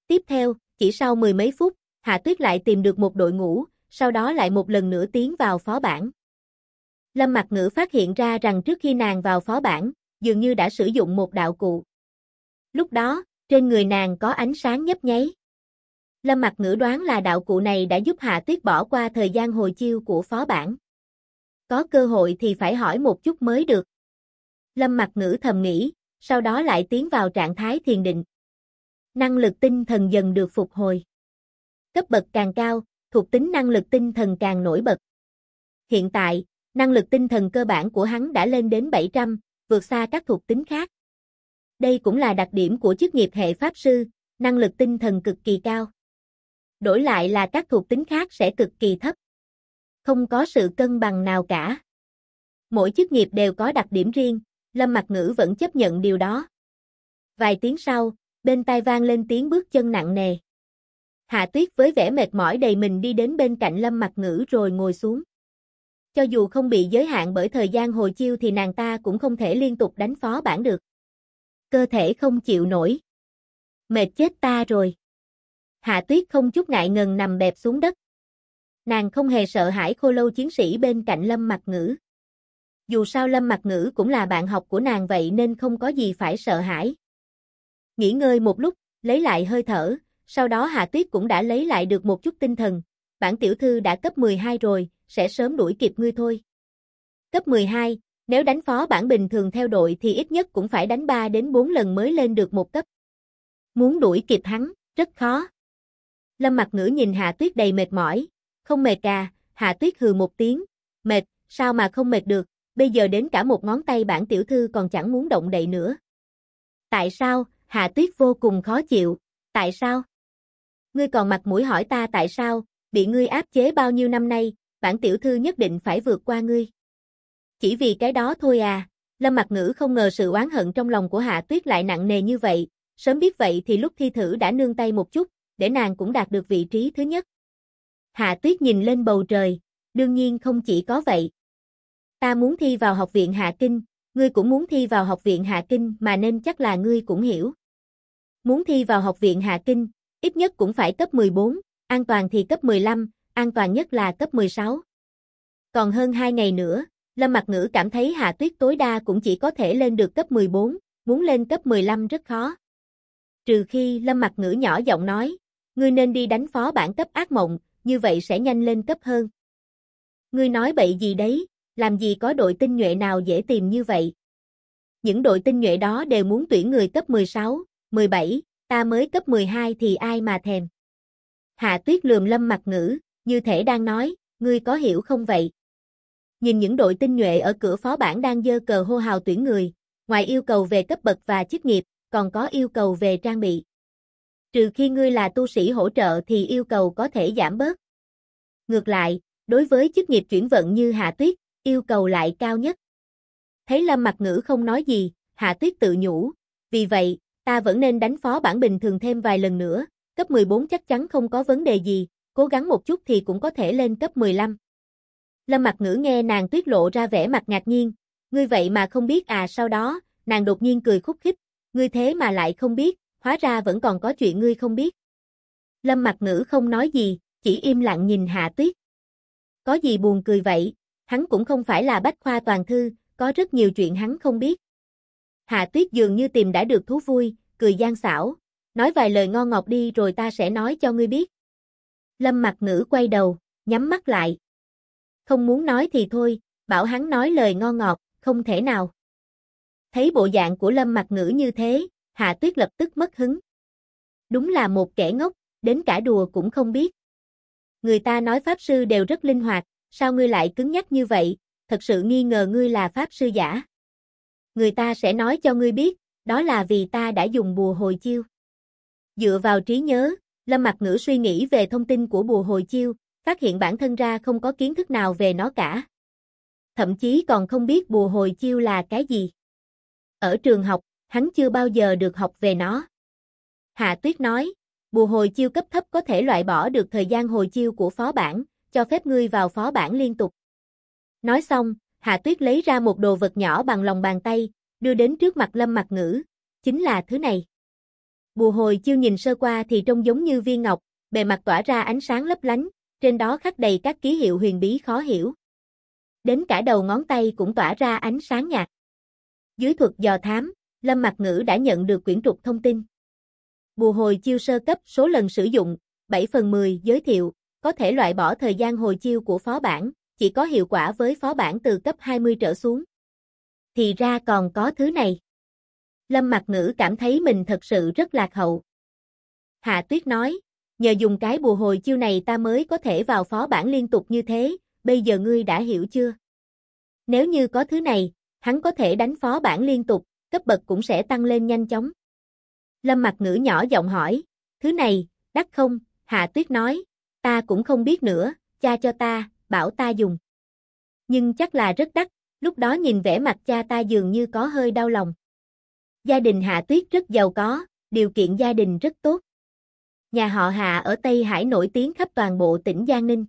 Tiếp theo, chỉ sau mười mấy phút, Hạ Tuyết lại tìm được một đội ngũ, sau đó lại một lần nữa tiến vào phó bản. Lâm Mặc Ngữ phát hiện ra rằng trước khi nàng vào phó bản, dường như đã sử dụng một đạo cụ. Lúc đó, trên người nàng có ánh sáng nhấp nháy. Lâm Mặc Ngữ đoán là đạo cụ này đã giúp Hạ Tuyết bỏ qua thời gian hồi chiêu của phó bản. Có cơ hội thì phải hỏi một chút mới được. Lâm Mặc Ngữ thầm nghĩ, sau đó lại tiến vào trạng thái thiền định. Năng lực tinh thần dần được phục hồi cấp bậc càng cao, thuộc tính năng lực tinh thần càng nổi bật. Hiện tại, năng lực tinh thần cơ bản của hắn đã lên đến 700, vượt xa các thuộc tính khác. Đây cũng là đặc điểm của chức nghiệp hệ pháp sư, năng lực tinh thần cực kỳ cao. Đổi lại là các thuộc tính khác sẽ cực kỳ thấp. Không có sự cân bằng nào cả. Mỗi chức nghiệp đều có đặc điểm riêng, Lâm Mặc Ngữ vẫn chấp nhận điều đó. Vài tiếng sau, bên tai vang lên tiếng bước chân nặng nề. Hạ Tuyết với vẻ mệt mỏi đầy mình đi đến bên cạnh Lâm Mặc Ngữ rồi ngồi xuống. Cho dù không bị giới hạn bởi thời gian hồi chiêu thì nàng ta cũng không thể liên tục đánh phó bản được. Cơ thể không chịu nổi. Mệt chết ta rồi. Hạ Tuyết không chút ngại ngần nằm bẹp xuống đất. Nàng không hề sợ hãi khô lâu chiến sĩ bên cạnh Lâm Mặc Ngữ. Dù sao Lâm Mặc Ngữ cũng là bạn học của nàng vậy nên không có gì phải sợ hãi. Nghỉ ngơi một lúc, lấy lại hơi thở, sau đó Hạ Tuyết cũng đã lấy lại được một chút tinh thần, bản tiểu thư đã cấp 12 rồi, sẽ sớm đuổi kịp ngươi thôi. Cấp 12, nếu đánh phó bản bình thường theo đội thì ít nhất cũng phải đánh 3 đến 4 lần mới lên được một cấp. Muốn đuổi kịp hắn, rất khó. Lâm mặt ngữ nhìn Hạ Tuyết đầy mệt mỏi, không mệt à, Hạ Tuyết hừ một tiếng, mệt, sao mà không mệt được, bây giờ đến cả một ngón tay bản tiểu thư còn chẳng muốn động đậy nữa. Tại sao, Hạ Tuyết vô cùng khó chịu, tại sao? ngươi còn mặt mũi hỏi ta tại sao, bị ngươi áp chế bao nhiêu năm nay, bản tiểu thư nhất định phải vượt qua ngươi. Chỉ vì cái đó thôi à, Lâm Mặc Ngữ không ngờ sự oán hận trong lòng của Hạ Tuyết lại nặng nề như vậy, sớm biết vậy thì lúc thi thử đã nương tay một chút, để nàng cũng đạt được vị trí thứ nhất. Hạ Tuyết nhìn lên bầu trời, đương nhiên không chỉ có vậy. Ta muốn thi vào học viện Hạ Kinh, ngươi cũng muốn thi vào học viện Hạ Kinh mà nên chắc là ngươi cũng hiểu. Muốn thi vào học viện Hạ Kinh, Ít nhất cũng phải cấp 14, an toàn thì cấp 15, an toàn nhất là cấp 16. Còn hơn 2 ngày nữa, Lâm Mặc Ngữ cảm thấy Hạ Tuyết tối đa cũng chỉ có thể lên được cấp 14, muốn lên cấp 15 rất khó. Trừ khi Lâm Mặc Ngữ nhỏ giọng nói, ngươi nên đi đánh phó bản cấp ác mộng, như vậy sẽ nhanh lên cấp hơn. Ngươi nói bậy gì đấy, làm gì có đội tinh nhuệ nào dễ tìm như vậy. Những đội tinh nhuệ đó đều muốn tuyển người cấp 16, 17, ta mới cấp 12 thì ai mà thèm. Hạ tuyết lườm lâm Mặc ngữ, như thể đang nói, ngươi có hiểu không vậy? Nhìn những đội tinh nhuệ ở cửa phó bản đang dơ cờ hô hào tuyển người, ngoài yêu cầu về cấp bậc và chức nghiệp, còn có yêu cầu về trang bị. Trừ khi ngươi là tu sĩ hỗ trợ thì yêu cầu có thể giảm bớt. Ngược lại, đối với chức nghiệp chuyển vận như Hạ Tuyết, yêu cầu lại cao nhất. Thấy Lâm Mặc Ngữ không nói gì, Hạ Tuyết tự nhủ, vì vậy, ta vẫn nên đánh phó bản bình thường thêm vài lần nữa, cấp 14 chắc chắn không có vấn đề gì, cố gắng một chút thì cũng có thể lên cấp 15. Lâm Mặc Ngữ nghe nàng tuyết lộ ra vẻ mặt ngạc nhiên, ngươi vậy mà không biết à sau đó, nàng đột nhiên cười khúc khích, ngươi thế mà lại không biết, hóa ra vẫn còn có chuyện ngươi không biết. Lâm Mặc Ngữ không nói gì, chỉ im lặng nhìn Hạ Tuyết. Có gì buồn cười vậy, hắn cũng không phải là bách khoa toàn thư, có rất nhiều chuyện hắn không biết. Hạ tuyết dường như tìm đã được thú vui, cười gian xảo, nói vài lời ngon ngọt đi rồi ta sẽ nói cho ngươi biết. Lâm mặt ngữ quay đầu, nhắm mắt lại. Không muốn nói thì thôi, bảo hắn nói lời ngon ngọt, không thể nào. Thấy bộ dạng của lâm mặt ngữ như thế, hạ tuyết lập tức mất hứng. Đúng là một kẻ ngốc, đến cả đùa cũng không biết. Người ta nói pháp sư đều rất linh hoạt, sao ngươi lại cứng nhắc như vậy, thật sự nghi ngờ ngươi là pháp sư giả người ta sẽ nói cho ngươi biết, đó là vì ta đã dùng bùa hồi chiêu. Dựa vào trí nhớ, Lâm Mặc Ngữ suy nghĩ về thông tin của bùa hồi chiêu, phát hiện bản thân ra không có kiến thức nào về nó cả. Thậm chí còn không biết bùa hồi chiêu là cái gì. Ở trường học, hắn chưa bao giờ được học về nó. Hạ Tuyết nói, bùa hồi chiêu cấp thấp có thể loại bỏ được thời gian hồi chiêu của phó bản, cho phép ngươi vào phó bản liên tục. Nói xong, Hạ Tuyết lấy ra một đồ vật nhỏ bằng lòng bàn tay, đưa đến trước mặt Lâm Mặc Ngữ, chính là thứ này. Bùa hồi chiêu nhìn sơ qua thì trông giống như viên ngọc, bề mặt tỏa ra ánh sáng lấp lánh, trên đó khắc đầy các ký hiệu huyền bí khó hiểu. Đến cả đầu ngón tay cũng tỏa ra ánh sáng nhạt. Dưới thuật dò thám, Lâm Mặc Ngữ đã nhận được quyển trục thông tin. Bùa hồi chiêu sơ cấp số lần sử dụng, 7 phần 10 giới thiệu, có thể loại bỏ thời gian hồi chiêu của phó bản, chỉ có hiệu quả với phó bản từ cấp 20 trở xuống. Thì ra còn có thứ này. Lâm Mặc Ngữ cảm thấy mình thật sự rất lạc hậu. Hạ Tuyết nói, nhờ dùng cái bùa hồi chiêu này ta mới có thể vào phó bản liên tục như thế, bây giờ ngươi đã hiểu chưa? Nếu như có thứ này, hắn có thể đánh phó bản liên tục, cấp bậc cũng sẽ tăng lên nhanh chóng. Lâm Mặc Ngữ nhỏ giọng hỏi, thứ này, đắt không? Hạ Tuyết nói, ta cũng không biết nữa, cha cho ta, bảo ta dùng. Nhưng chắc là rất đắt, lúc đó nhìn vẻ mặt cha ta dường như có hơi đau lòng. Gia đình Hạ Tuyết rất giàu có, điều kiện gia đình rất tốt. Nhà họ Hạ ở Tây Hải nổi tiếng khắp toàn bộ tỉnh Giang Ninh.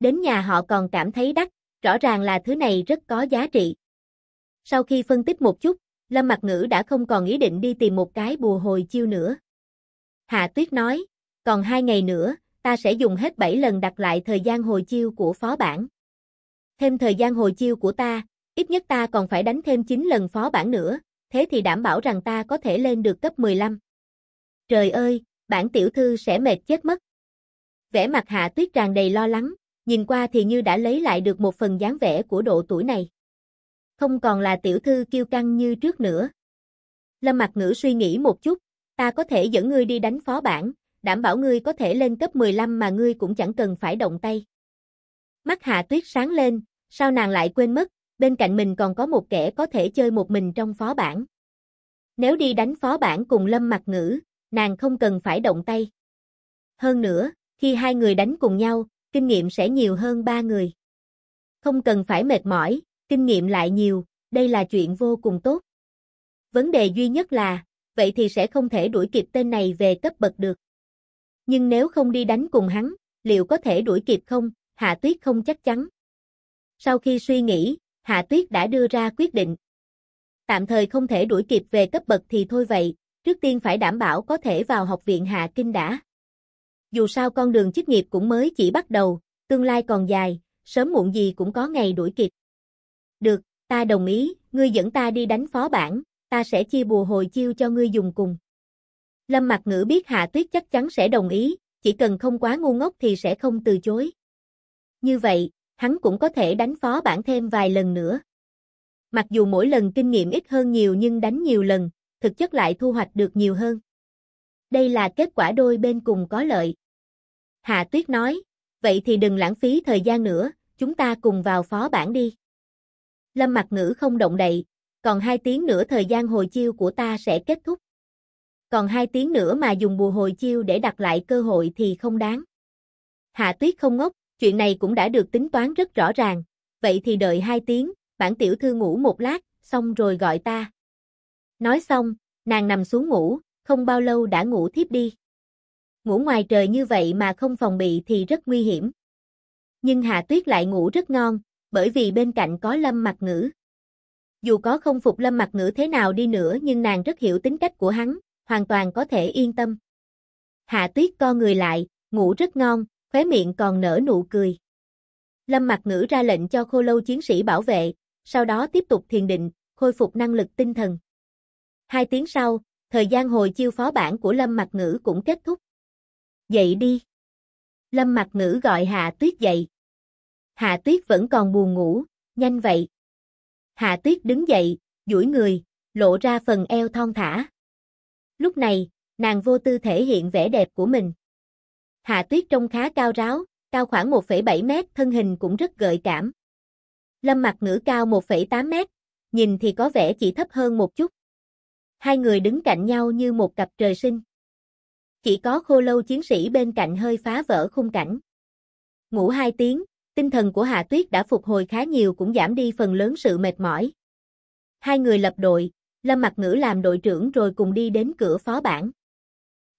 Đến nhà họ còn cảm thấy đắt, rõ ràng là thứ này rất có giá trị. Sau khi phân tích một chút, Lâm Mặc Ngữ đã không còn ý định đi tìm một cái bùa hồi chiêu nữa. Hạ Tuyết nói, còn hai ngày nữa, ta sẽ dùng hết 7 lần đặt lại thời gian hồi chiêu của phó bản. Thêm thời gian hồi chiêu của ta, ít nhất ta còn phải đánh thêm 9 lần phó bản nữa, thế thì đảm bảo rằng ta có thể lên được cấp 15. Trời ơi, bản tiểu thư sẽ mệt chết mất. Vẻ mặt Hạ Tuyết tràn đầy lo lắng, nhìn qua thì như đã lấy lại được một phần dáng vẻ của độ tuổi này. Không còn là tiểu thư kiêu căng như trước nữa. Lâm Mặc Ngữ suy nghĩ một chút, ta có thể dẫn ngươi đi đánh phó bản, đảm bảo ngươi có thể lên cấp 15 mà ngươi cũng chẳng cần phải động tay. Mắt hạ tuyết sáng lên, sao nàng lại quên mất, bên cạnh mình còn có một kẻ có thể chơi một mình trong phó bản. Nếu đi đánh phó bản cùng lâm mặt ngữ, nàng không cần phải động tay. Hơn nữa, khi hai người đánh cùng nhau, kinh nghiệm sẽ nhiều hơn ba người. Không cần phải mệt mỏi, kinh nghiệm lại nhiều, đây là chuyện vô cùng tốt. Vấn đề duy nhất là, vậy thì sẽ không thể đuổi kịp tên này về cấp bậc được nhưng nếu không đi đánh cùng hắn, liệu có thể đuổi kịp không? Hạ Tuyết không chắc chắn. Sau khi suy nghĩ, Hạ Tuyết đã đưa ra quyết định. Tạm thời không thể đuổi kịp về cấp bậc thì thôi vậy, trước tiên phải đảm bảo có thể vào học viện Hạ Kinh đã. Dù sao con đường chức nghiệp cũng mới chỉ bắt đầu, tương lai còn dài, sớm muộn gì cũng có ngày đuổi kịp. Được, ta đồng ý, ngươi dẫn ta đi đánh phó bản, ta sẽ chia bùa hồi chiêu cho ngươi dùng cùng. Lâm Mặc Ngữ biết Hạ Tuyết chắc chắn sẽ đồng ý, chỉ cần không quá ngu ngốc thì sẽ không từ chối. Như vậy, hắn cũng có thể đánh phó bản thêm vài lần nữa. Mặc dù mỗi lần kinh nghiệm ít hơn nhiều nhưng đánh nhiều lần, thực chất lại thu hoạch được nhiều hơn. Đây là kết quả đôi bên cùng có lợi. Hạ Tuyết nói, vậy thì đừng lãng phí thời gian nữa, chúng ta cùng vào phó bản đi. Lâm Mặc Ngữ không động đậy, còn hai tiếng nữa thời gian hồi chiêu của ta sẽ kết thúc. Còn hai tiếng nữa mà dùng bùa hồi chiêu để đặt lại cơ hội thì không đáng. Hạ tuyết không ngốc, chuyện này cũng đã được tính toán rất rõ ràng. Vậy thì đợi hai tiếng, bản tiểu thư ngủ một lát, xong rồi gọi ta. Nói xong, nàng nằm xuống ngủ, không bao lâu đã ngủ thiếp đi. Ngủ ngoài trời như vậy mà không phòng bị thì rất nguy hiểm. Nhưng Hạ Tuyết lại ngủ rất ngon, bởi vì bên cạnh có Lâm Mặc Ngữ. Dù có không phục Lâm Mặc Ngữ thế nào đi nữa nhưng nàng rất hiểu tính cách của hắn, hoàn toàn có thể yên tâm. Hạ tuyết co người lại, ngủ rất ngon, khóe miệng còn nở nụ cười. Lâm mặt ngữ ra lệnh cho khô lâu chiến sĩ bảo vệ, sau đó tiếp tục thiền định, khôi phục năng lực tinh thần. Hai tiếng sau, thời gian hồi chiêu phó bản của Lâm mặt ngữ cũng kết thúc. Dậy đi. Lâm mặt ngữ gọi Hạ tuyết dậy. Hạ tuyết vẫn còn buồn ngủ, nhanh vậy. Hạ tuyết đứng dậy, duỗi người, lộ ra phần eo thon thả. Lúc này, nàng vô tư thể hiện vẻ đẹp của mình. Hạ tuyết trông khá cao ráo, cao khoảng 1,7 mét, thân hình cũng rất gợi cảm. Lâm mặt ngữ cao 1,8 mét, nhìn thì có vẻ chỉ thấp hơn một chút. Hai người đứng cạnh nhau như một cặp trời sinh. Chỉ có khô lâu chiến sĩ bên cạnh hơi phá vỡ khung cảnh. Ngủ hai tiếng, tinh thần của Hạ Tuyết đã phục hồi khá nhiều cũng giảm đi phần lớn sự mệt mỏi. Hai người lập đội, Lâm Mặc Ngữ làm đội trưởng rồi cùng đi đến cửa phó bản.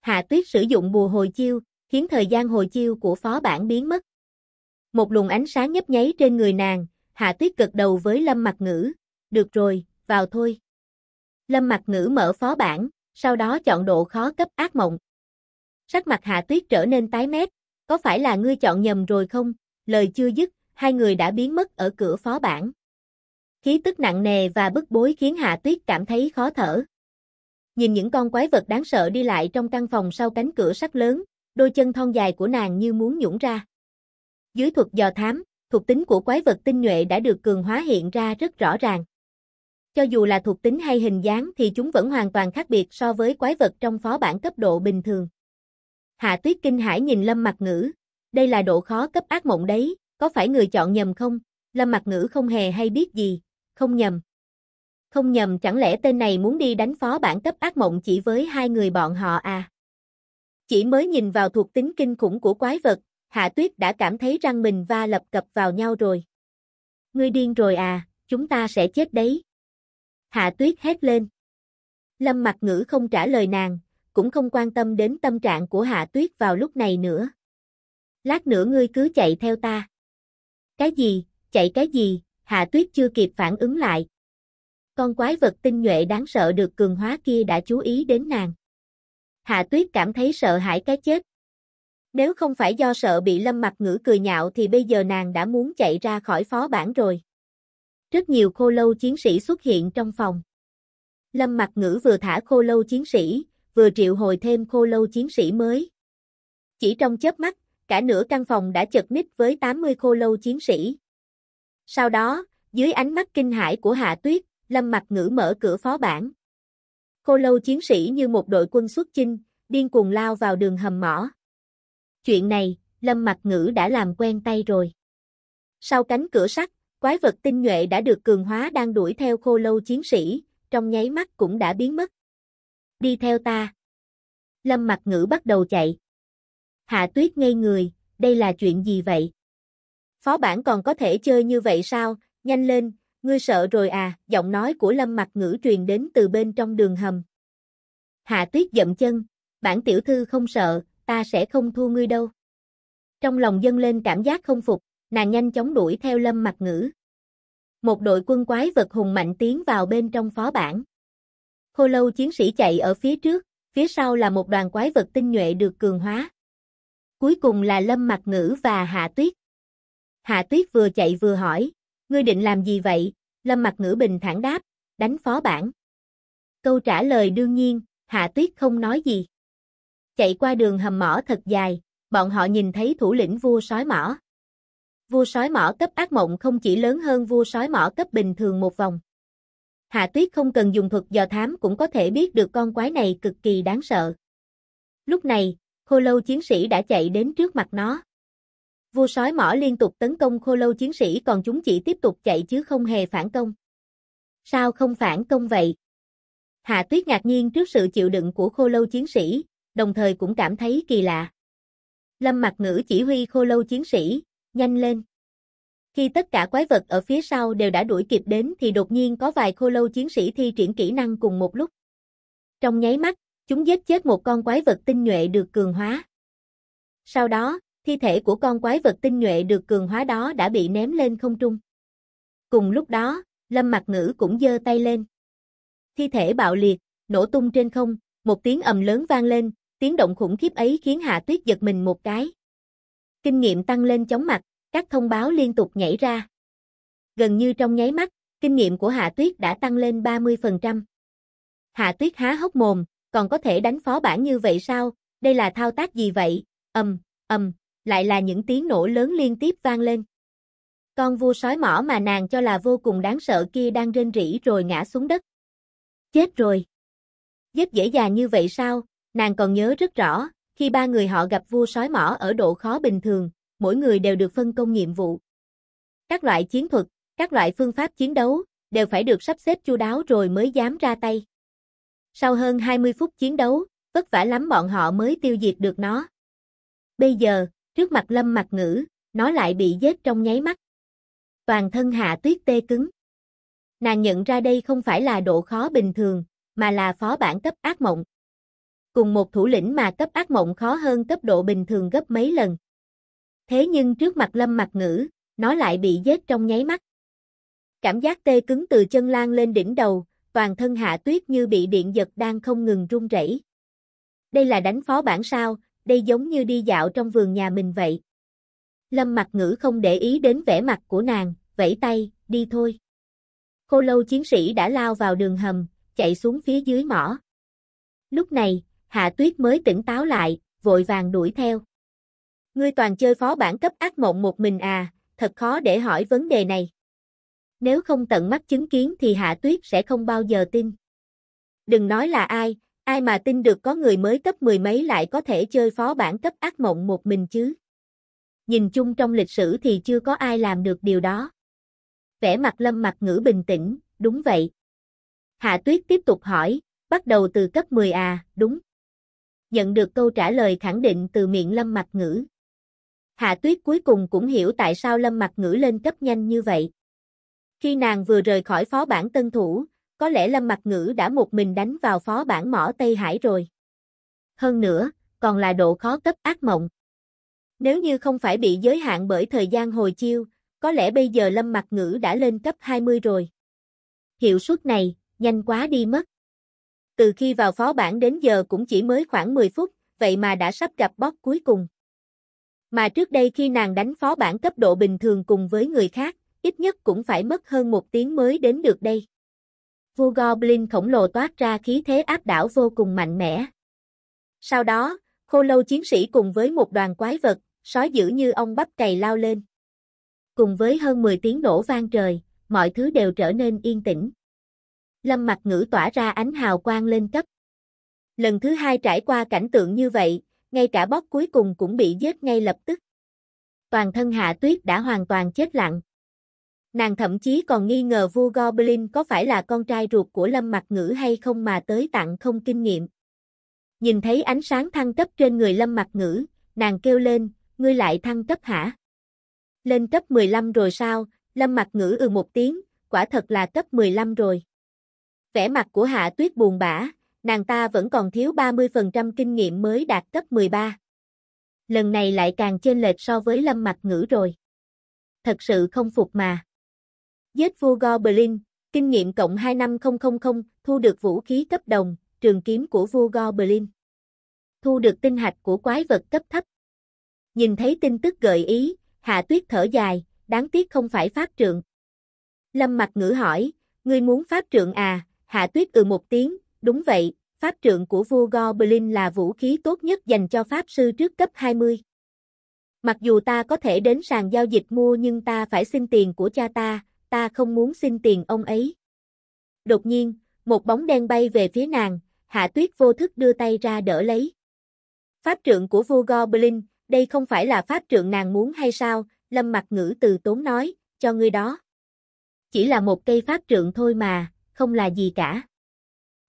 Hạ Tuyết sử dụng bùa hồi chiêu, khiến thời gian hồi chiêu của phó bản biến mất. Một luồng ánh sáng nhấp nháy trên người nàng, Hạ Tuyết gật đầu với Lâm Mặc Ngữ, "Được rồi, vào thôi." Lâm Mặc Ngữ mở phó bản, sau đó chọn độ khó cấp ác mộng. Sắc mặt Hạ Tuyết trở nên tái mét, "Có phải là ngươi chọn nhầm rồi không?" Lời chưa dứt, hai người đã biến mất ở cửa phó bản. Khí tức nặng nề và bức bối khiến Hạ Tuyết cảm thấy khó thở. Nhìn những con quái vật đáng sợ đi lại trong căn phòng sau cánh cửa sắt lớn, đôi chân thon dài của nàng như muốn nhũng ra. Dưới thuật dò thám, thuộc tính của quái vật tinh nhuệ đã được cường hóa hiện ra rất rõ ràng. Cho dù là thuộc tính hay hình dáng thì chúng vẫn hoàn toàn khác biệt so với quái vật trong phó bản cấp độ bình thường. Hạ Tuyết kinh hãi nhìn Lâm Mặc Ngữ, đây là độ khó cấp ác mộng đấy, có phải người chọn nhầm không? Lâm Mặc Ngữ không hề hay biết gì, không nhầm. Không nhầm chẳng lẽ tên này muốn đi đánh phó bản cấp ác mộng chỉ với hai người bọn họ à? Chỉ mới nhìn vào thuộc tính kinh khủng của quái vật, Hạ Tuyết đã cảm thấy răng mình va lập cập vào nhau rồi. Ngươi điên rồi à, chúng ta sẽ chết đấy. Hạ Tuyết hét lên. Lâm mặt ngữ không trả lời nàng, cũng không quan tâm đến tâm trạng của Hạ Tuyết vào lúc này nữa. Lát nữa ngươi cứ chạy theo ta. Cái gì, chạy cái gì, Hạ Tuyết chưa kịp phản ứng lại. Con quái vật tinh nhuệ đáng sợ được cường hóa kia đã chú ý đến nàng. Hạ Tuyết cảm thấy sợ hãi cái chết. Nếu không phải do sợ bị lâm Mặc ngữ cười nhạo thì bây giờ nàng đã muốn chạy ra khỏi phó bản rồi. Rất nhiều khô lâu chiến sĩ xuất hiện trong phòng. Lâm Mặc ngữ vừa thả khô lâu chiến sĩ, vừa triệu hồi thêm khô lâu chiến sĩ mới. Chỉ trong chớp mắt, cả nửa căn phòng đã chật ních với 80 khô lâu chiến sĩ. Sau đó, dưới ánh mắt kinh hãi của Hạ Tuyết, Lâm Mặc Ngữ mở cửa phó bản. Khô lâu chiến sĩ như một đội quân xuất chinh, điên cuồng lao vào đường hầm mỏ. Chuyện này, Lâm Mặc Ngữ đã làm quen tay rồi. Sau cánh cửa sắt, quái vật tinh nhuệ đã được cường hóa đang đuổi theo khô lâu chiến sĩ, trong nháy mắt cũng đã biến mất. Đi theo ta. Lâm Mặc Ngữ bắt đầu chạy. Hạ Tuyết ngây người, đây là chuyện gì vậy? Phó bản còn có thể chơi như vậy sao, nhanh lên, ngươi sợ rồi à, giọng nói của lâm Mặc ngữ truyền đến từ bên trong đường hầm. Hạ tuyết dậm chân, bản tiểu thư không sợ, ta sẽ không thua ngươi đâu. Trong lòng dâng lên cảm giác không phục, nàng nhanh chóng đuổi theo lâm Mặc ngữ. Một đội quân quái vật hùng mạnh tiến vào bên trong phó bản. Khô lâu chiến sĩ chạy ở phía trước, phía sau là một đoàn quái vật tinh nhuệ được cường hóa. Cuối cùng là lâm Mặc ngữ và hạ tuyết. Hạ Tuyết vừa chạy vừa hỏi, ngươi định làm gì vậy? Lâm Mặc Ngữ bình thản đáp, đánh phó bản. Câu trả lời đương nhiên, Hạ Tuyết không nói gì. Chạy qua đường hầm mỏ thật dài, bọn họ nhìn thấy thủ lĩnh vua sói mỏ. Vua sói mỏ cấp ác mộng không chỉ lớn hơn vua sói mỏ cấp bình thường một vòng. Hạ Tuyết không cần dùng thuật dò thám cũng có thể biết được con quái này cực kỳ đáng sợ. Lúc này, khô lâu chiến sĩ đã chạy đến trước mặt nó. Vua sói mỏ liên tục tấn công khô lâu chiến sĩ còn chúng chỉ tiếp tục chạy chứ không hề phản công. Sao không phản công vậy? Hạ tuyết ngạc nhiên trước sự chịu đựng của khô lâu chiến sĩ, đồng thời cũng cảm thấy kỳ lạ. Lâm mặt ngữ chỉ huy khô lâu chiến sĩ, nhanh lên. Khi tất cả quái vật ở phía sau đều đã đuổi kịp đến thì đột nhiên có vài khô lâu chiến sĩ thi triển kỹ năng cùng một lúc. Trong nháy mắt, chúng giết chết một con quái vật tinh nhuệ được cường hóa. Sau đó, thi thể của con quái vật tinh nhuệ được cường hóa đó đã bị ném lên không trung. Cùng lúc đó, Lâm Mặc Ngữ cũng giơ tay lên. Thi thể bạo liệt, nổ tung trên không, một tiếng ầm lớn vang lên, tiếng động khủng khiếp ấy khiến Hạ Tuyết giật mình một cái. Kinh nghiệm tăng lên chóng mặt, các thông báo liên tục nhảy ra. Gần như trong nháy mắt, kinh nghiệm của Hạ Tuyết đã tăng lên 30%. Hạ Tuyết há hốc mồm, còn có thể đánh phó bản như vậy sao? Đây là thao tác gì vậy? Ầm, ầm, lại là những tiếng nổ lớn liên tiếp vang lên. Con vua sói mỏ mà nàng cho là vô cùng đáng sợ kia đang rên rỉ rồi ngã xuống đất. Chết rồi. Giết dễ dàng như vậy sao, nàng còn nhớ rất rõ, khi ba người họ gặp vua sói mỏ ở độ khó bình thường, mỗi người đều được phân công nhiệm vụ. Các loại chiến thuật, các loại phương pháp chiến đấu, đều phải được sắp xếp chu đáo rồi mới dám ra tay. Sau hơn 20 phút chiến đấu, vất vả lắm bọn họ mới tiêu diệt được nó. Bây giờ, Trước mặt lâm mặt ngữ, nó lại bị giết trong nháy mắt. Toàn thân hạ tuyết tê cứng. Nàng nhận ra đây không phải là độ khó bình thường, mà là phó bản cấp ác mộng. Cùng một thủ lĩnh mà cấp ác mộng khó hơn cấp độ bình thường gấp mấy lần. Thế nhưng trước mặt lâm mặt ngữ, nó lại bị giết trong nháy mắt. Cảm giác tê cứng từ chân lan lên đỉnh đầu, toàn thân hạ tuyết như bị điện giật đang không ngừng run rẩy. Đây là đánh phó bản sao, đây giống như đi dạo trong vườn nhà mình vậy. Lâm Mặc ngữ không để ý đến vẻ mặt của nàng, vẫy tay, đi thôi. Khô lâu chiến sĩ đã lao vào đường hầm, chạy xuống phía dưới mỏ. Lúc này, Hạ Tuyết mới tỉnh táo lại, vội vàng đuổi theo. Ngươi toàn chơi phó bản cấp ác mộng một mình à, thật khó để hỏi vấn đề này. Nếu không tận mắt chứng kiến thì Hạ Tuyết sẽ không bao giờ tin. Đừng nói là ai, Ai mà tin được có người mới cấp mười mấy lại có thể chơi phó bản cấp ác mộng một mình chứ. Nhìn chung trong lịch sử thì chưa có ai làm được điều đó. Vẻ mặt lâm mặt ngữ bình tĩnh, đúng vậy. Hạ Tuyết tiếp tục hỏi, bắt đầu từ cấp 10 à, đúng. Nhận được câu trả lời khẳng định từ miệng lâm mặt ngữ. Hạ Tuyết cuối cùng cũng hiểu tại sao lâm mặt ngữ lên cấp nhanh như vậy. Khi nàng vừa rời khỏi phó bản tân thủ, có lẽ Lâm Mặc Ngữ đã một mình đánh vào phó bản mỏ Tây Hải rồi. Hơn nữa, còn là độ khó cấp ác mộng. Nếu như không phải bị giới hạn bởi thời gian hồi chiêu, có lẽ bây giờ Lâm Mặc Ngữ đã lên cấp 20 rồi. Hiệu suất này, nhanh quá đi mất. Từ khi vào phó bản đến giờ cũng chỉ mới khoảng 10 phút, vậy mà đã sắp gặp boss cuối cùng. Mà trước đây khi nàng đánh phó bản cấp độ bình thường cùng với người khác, ít nhất cũng phải mất hơn một tiếng mới đến được đây vua Goblin khổng lồ toát ra khí thế áp đảo vô cùng mạnh mẽ. Sau đó, khô lâu chiến sĩ cùng với một đoàn quái vật, sói dữ như ông bắp cày lao lên. Cùng với hơn 10 tiếng nổ vang trời, mọi thứ đều trở nên yên tĩnh. Lâm mặt ngữ tỏa ra ánh hào quang lên cấp. Lần thứ hai trải qua cảnh tượng như vậy, ngay cả bóc cuối cùng cũng bị giết ngay lập tức. Toàn thân hạ tuyết đã hoàn toàn chết lặng. Nàng thậm chí còn nghi ngờ vua Goblin có phải là con trai ruột của Lâm Mặc Ngữ hay không mà tới tặng không kinh nghiệm. Nhìn thấy ánh sáng thăng cấp trên người Lâm Mặc Ngữ, nàng kêu lên, ngươi lại thăng cấp hả? Lên cấp 15 rồi sao? Lâm Mặc Ngữ ừ một tiếng, quả thật là cấp 15 rồi. Vẻ mặt của Hạ Tuyết buồn bã, nàng ta vẫn còn thiếu 30% kinh nghiệm mới đạt cấp 13. Lần này lại càng chênh lệch so với Lâm Mặc Ngữ rồi. Thật sự không phục mà. Giết vua Goblin, kinh nghiệm cộng năm 25000, thu được vũ khí cấp đồng, trường kiếm của vua Goblin. Thu được tinh hạch của quái vật cấp thấp. Nhìn thấy tin tức gợi ý, Hạ Tuyết thở dài, đáng tiếc không phải pháp trượng. Lâm mặt Ngữ hỏi, ngươi muốn pháp trượng à? Hạ Tuyết ừ một tiếng, đúng vậy, pháp trượng của vua Goblin là vũ khí tốt nhất dành cho pháp sư trước cấp 20. Mặc dù ta có thể đến sàn giao dịch mua nhưng ta phải xin tiền của cha ta, ta không muốn xin tiền ông ấy. Đột nhiên, một bóng đen bay về phía nàng, Hạ Tuyết vô thức đưa tay ra đỡ lấy. Pháp trượng của vua Goblin, đây không phải là pháp trượng nàng muốn hay sao, lâm mặt ngữ từ tốn nói, cho ngươi đó. Chỉ là một cây pháp trượng thôi mà, không là gì cả.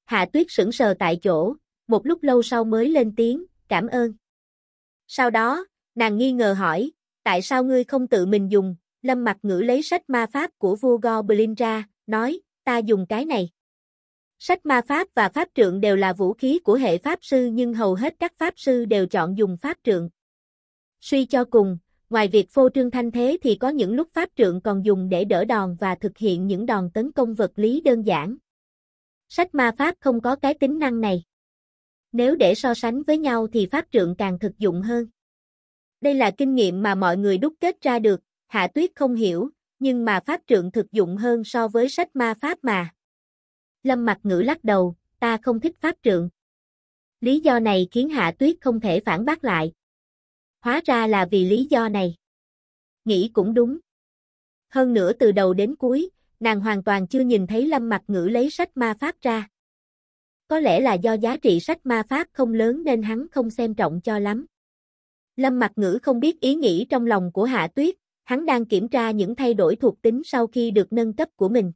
Hạ Tuyết sững sờ tại chỗ, một lúc lâu sau mới lên tiếng, cảm ơn. Sau đó, nàng nghi ngờ hỏi, tại sao ngươi không tự mình dùng, Lâm Mặc ngữ lấy sách ma pháp của vua Goblin ra, nói, ta dùng cái này. Sách ma pháp và pháp trượng đều là vũ khí của hệ pháp sư nhưng hầu hết các pháp sư đều chọn dùng pháp trượng. Suy cho cùng, ngoài việc phô trương thanh thế thì có những lúc pháp trượng còn dùng để đỡ đòn và thực hiện những đòn tấn công vật lý đơn giản. Sách ma pháp không có cái tính năng này. Nếu để so sánh với nhau thì pháp trượng càng thực dụng hơn. Đây là kinh nghiệm mà mọi người đúc kết ra được, Hạ Tuyết không hiểu, nhưng mà pháp trượng thực dụng hơn so với sách ma pháp mà. Lâm Mặc Ngữ lắc đầu, ta không thích pháp trượng. Lý do này khiến Hạ Tuyết không thể phản bác lại. Hóa ra là vì lý do này. Nghĩ cũng đúng. Hơn nữa từ đầu đến cuối, nàng hoàn toàn chưa nhìn thấy Lâm Mặc Ngữ lấy sách ma pháp ra. Có lẽ là do giá trị sách ma pháp không lớn nên hắn không xem trọng cho lắm. Lâm Mặc Ngữ không biết ý nghĩ trong lòng của Hạ Tuyết, hắn đang kiểm tra những thay đổi thuộc tính sau khi được nâng cấp của mình.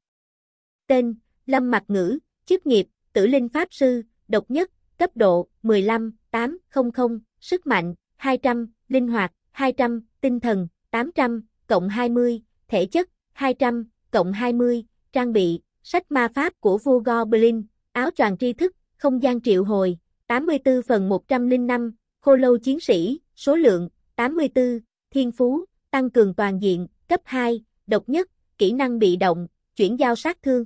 Tên, Lâm Mặt Ngữ, chức nghiệp, tử linh pháp sư, độc nhất, cấp độ, 15, 800, sức mạnh, 200, linh hoạt, 200, tinh thần, 800, cộng 20, thể chất, 200, cộng 20, trang bị, sách ma pháp của vua Goblin, áo choàng tri thức, không gian triệu hồi, 84 phần 105, khô lâu chiến sĩ, số lượng, 84, thiên phú, tăng cường toàn diện, cấp 2, độc nhất, kỹ năng bị động, chuyển giao sát thương.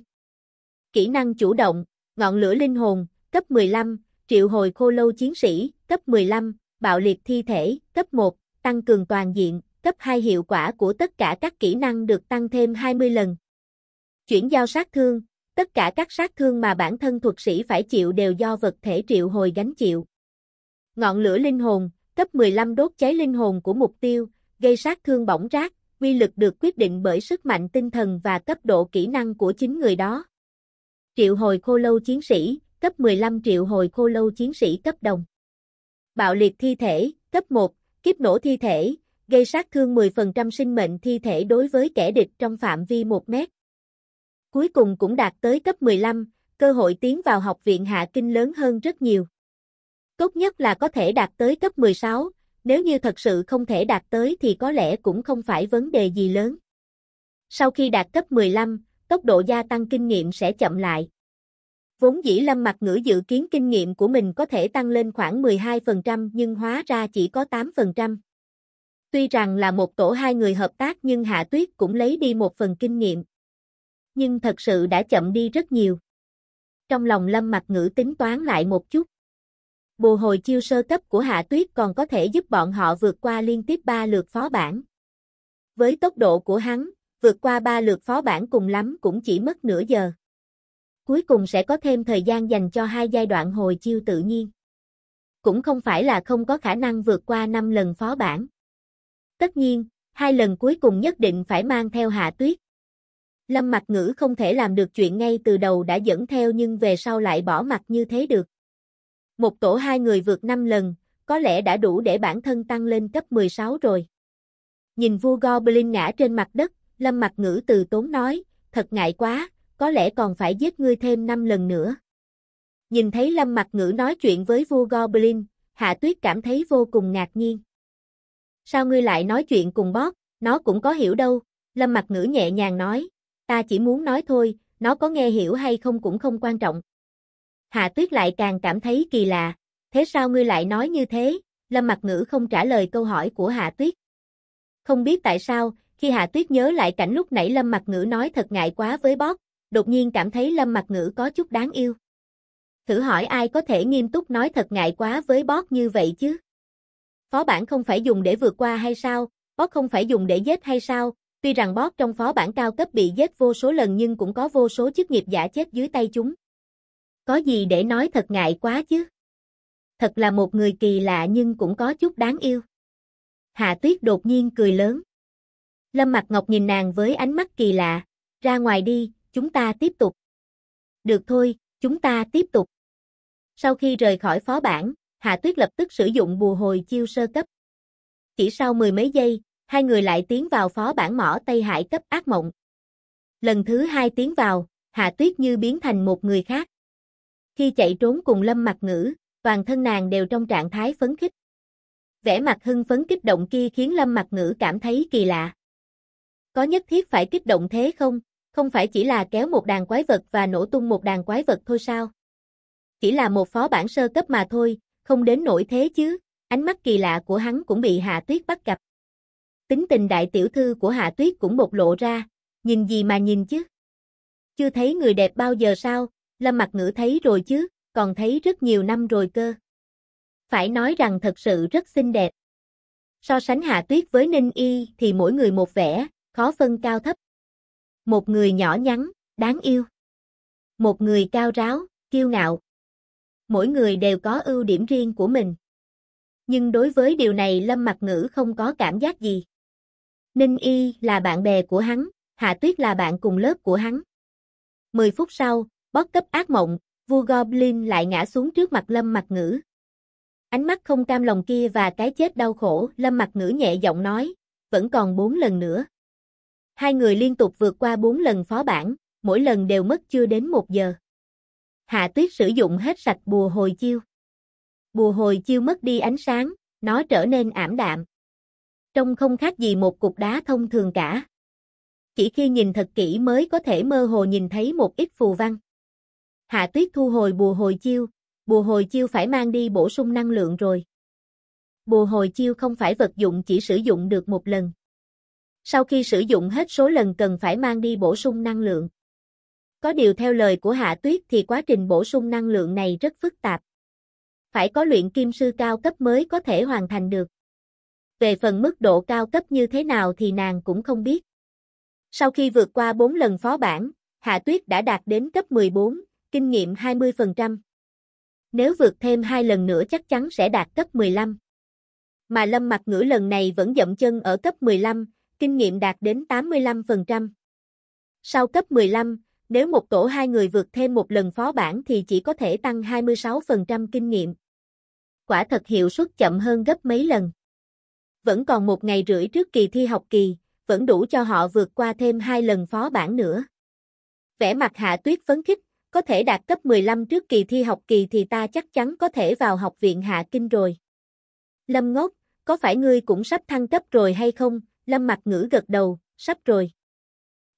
Kỹ năng chủ động, ngọn lửa linh hồn, cấp 15, triệu hồi khô lâu chiến sĩ, cấp 15, bạo liệt thi thể, cấp 1, tăng cường toàn diện, cấp 2 hiệu quả của tất cả các kỹ năng được tăng thêm 20 lần. Chuyển giao sát thương, tất cả các sát thương mà bản thân thuật sĩ phải chịu đều do vật thể triệu hồi gánh chịu. Ngọn lửa linh hồn, cấp 15 đốt cháy linh hồn của mục tiêu, gây sát thương bỏng rác, quy lực được quyết định bởi sức mạnh tinh thần và cấp độ kỹ năng của chính người đó. Triệu hồi khô lâu chiến sĩ, cấp 15 triệu hồi khô lâu chiến sĩ cấp đồng. Bạo liệt thi thể, cấp 1, kiếp nổ thi thể, gây sát thương 10% sinh mệnh thi thể đối với kẻ địch trong phạm vi 1 mét. Cuối cùng cũng đạt tới cấp 15, cơ hội tiến vào học viện hạ kinh lớn hơn rất nhiều. Tốt nhất là có thể đạt tới cấp 16, nếu như thật sự không thể đạt tới thì có lẽ cũng không phải vấn đề gì lớn. Sau khi đạt cấp 15, tốc độ gia tăng kinh nghiệm sẽ chậm lại. Vốn dĩ Lâm Mặc Ngữ dự kiến kinh nghiệm của mình có thể tăng lên khoảng 12% nhưng hóa ra chỉ có 8%. Tuy rằng là một tổ hai người hợp tác nhưng Hạ Tuyết cũng lấy đi một phần kinh nghiệm. Nhưng thật sự đã chậm đi rất nhiều. Trong lòng Lâm Mặc Ngữ tính toán lại một chút bồ hồi chiêu sơ cấp của Hạ Tuyết còn có thể giúp bọn họ vượt qua liên tiếp 3 lượt phó bản. Với tốc độ của hắn, vượt qua 3 lượt phó bản cùng lắm cũng chỉ mất nửa giờ. Cuối cùng sẽ có thêm thời gian dành cho hai giai đoạn hồi chiêu tự nhiên. Cũng không phải là không có khả năng vượt qua 5 lần phó bản. Tất nhiên, hai lần cuối cùng nhất định phải mang theo Hạ Tuyết. Lâm Mặc Ngữ không thể làm được chuyện ngay từ đầu đã dẫn theo nhưng về sau lại bỏ mặt như thế được. Một tổ hai người vượt 5 lần, có lẽ đã đủ để bản thân tăng lên cấp 16 rồi. Nhìn vua Goblin ngã trên mặt đất, lâm mặt ngữ từ tốn nói, thật ngại quá, có lẽ còn phải giết ngươi thêm 5 lần nữa. Nhìn thấy lâm mặt ngữ nói chuyện với vua Goblin, Hạ Tuyết cảm thấy vô cùng ngạc nhiên. Sao ngươi lại nói chuyện cùng bóp, nó cũng có hiểu đâu, lâm mặt ngữ nhẹ nhàng nói, ta chỉ muốn nói thôi, nó có nghe hiểu hay không cũng không quan trọng. Hạ tuyết lại càng cảm thấy kỳ lạ, thế sao ngươi lại nói như thế, lâm Mặc ngữ không trả lời câu hỏi của hạ tuyết. Không biết tại sao, khi hạ tuyết nhớ lại cảnh lúc nãy lâm Mặc ngữ nói thật ngại quá với Bót, đột nhiên cảm thấy lâm Mặc ngữ có chút đáng yêu. Thử hỏi ai có thể nghiêm túc nói thật ngại quá với Bót như vậy chứ? Phó bản không phải dùng để vượt qua hay sao, Bót không phải dùng để giết hay sao, tuy rằng Bót trong phó bản cao cấp bị giết vô số lần nhưng cũng có vô số chức nghiệp giả chết dưới tay chúng có gì để nói thật ngại quá chứ. Thật là một người kỳ lạ nhưng cũng có chút đáng yêu. Hạ tuyết đột nhiên cười lớn. Lâm Mặc ngọc nhìn nàng với ánh mắt kỳ lạ, ra ngoài đi, chúng ta tiếp tục. Được thôi, chúng ta tiếp tục. Sau khi rời khỏi phó bản, Hạ Tuyết lập tức sử dụng bù hồi chiêu sơ cấp. Chỉ sau mười mấy giây, hai người lại tiến vào phó bản mỏ Tây Hải cấp ác mộng. Lần thứ hai tiến vào, Hạ Tuyết như biến thành một người khác. Khi chạy trốn cùng Lâm Mặc Ngữ, toàn thân nàng đều trong trạng thái phấn khích. Vẻ mặt hưng phấn kích động kia khiến Lâm Mặc Ngữ cảm thấy kỳ lạ. Có nhất thiết phải kích động thế không? Không phải chỉ là kéo một đàn quái vật và nổ tung một đàn quái vật thôi sao? Chỉ là một phó bản sơ cấp mà thôi, không đến nổi thế chứ. Ánh mắt kỳ lạ của hắn cũng bị Hạ Tuyết bắt gặp. Tính tình đại tiểu thư của Hạ Tuyết cũng bộc lộ ra, nhìn gì mà nhìn chứ? Chưa thấy người đẹp bao giờ sao, Lâm mặc Ngữ thấy rồi chứ, còn thấy rất nhiều năm rồi cơ. Phải nói rằng thật sự rất xinh đẹp. So sánh Hạ Tuyết với Ninh Y thì mỗi người một vẻ, khó phân cao thấp. Một người nhỏ nhắn, đáng yêu. Một người cao ráo, kiêu ngạo. Mỗi người đều có ưu điểm riêng của mình. Nhưng đối với điều này Lâm Mặc Ngữ không có cảm giác gì. Ninh Y là bạn bè của hắn, Hạ Tuyết là bạn cùng lớp của hắn. 10 phút sau, bất cấp ác mộng, vua Goblin lại ngã xuống trước mặt lâm mặt ngữ. Ánh mắt không cam lòng kia và cái chết đau khổ, lâm mặt ngữ nhẹ giọng nói, vẫn còn bốn lần nữa. Hai người liên tục vượt qua bốn lần phó bản, mỗi lần đều mất chưa đến một giờ. Hạ tuyết sử dụng hết sạch bùa hồi chiêu. Bùa hồi chiêu mất đi ánh sáng, nó trở nên ảm đạm. Trông không khác gì một cục đá thông thường cả. Chỉ khi nhìn thật kỹ mới có thể mơ hồ nhìn thấy một ít phù văn. Hạ Tuyết thu hồi bùa hồi chiêu, bùa hồi chiêu phải mang đi bổ sung năng lượng rồi. Bùa hồi chiêu không phải vật dụng chỉ sử dụng được một lần. Sau khi sử dụng hết số lần cần phải mang đi bổ sung năng lượng. Có điều theo lời của Hạ Tuyết thì quá trình bổ sung năng lượng này rất phức tạp. Phải có luyện kim sư cao cấp mới có thể hoàn thành được. Về phần mức độ cao cấp như thế nào thì nàng cũng không biết. Sau khi vượt qua 4 lần phó bản, Hạ Tuyết đã đạt đến cấp 14, kinh nghiệm 20%. Nếu vượt thêm hai lần nữa chắc chắn sẽ đạt cấp 15. Mà Lâm Mặc Ngữ lần này vẫn dậm chân ở cấp 15, kinh nghiệm đạt đến 85%. Sau cấp 15, nếu một tổ hai người vượt thêm một lần phó bản thì chỉ có thể tăng 26% kinh nghiệm. Quả thật hiệu suất chậm hơn gấp mấy lần. Vẫn còn một ngày rưỡi trước kỳ thi học kỳ, vẫn đủ cho họ vượt qua thêm hai lần phó bản nữa. Vẻ mặt Hạ Tuyết phấn khích, có thể đạt cấp 15 trước kỳ thi học kỳ thì ta chắc chắn có thể vào học viện Hạ Kinh rồi. Lâm ngốc, có phải ngươi cũng sắp thăng cấp rồi hay không? Lâm mặt ngữ gật đầu, sắp rồi.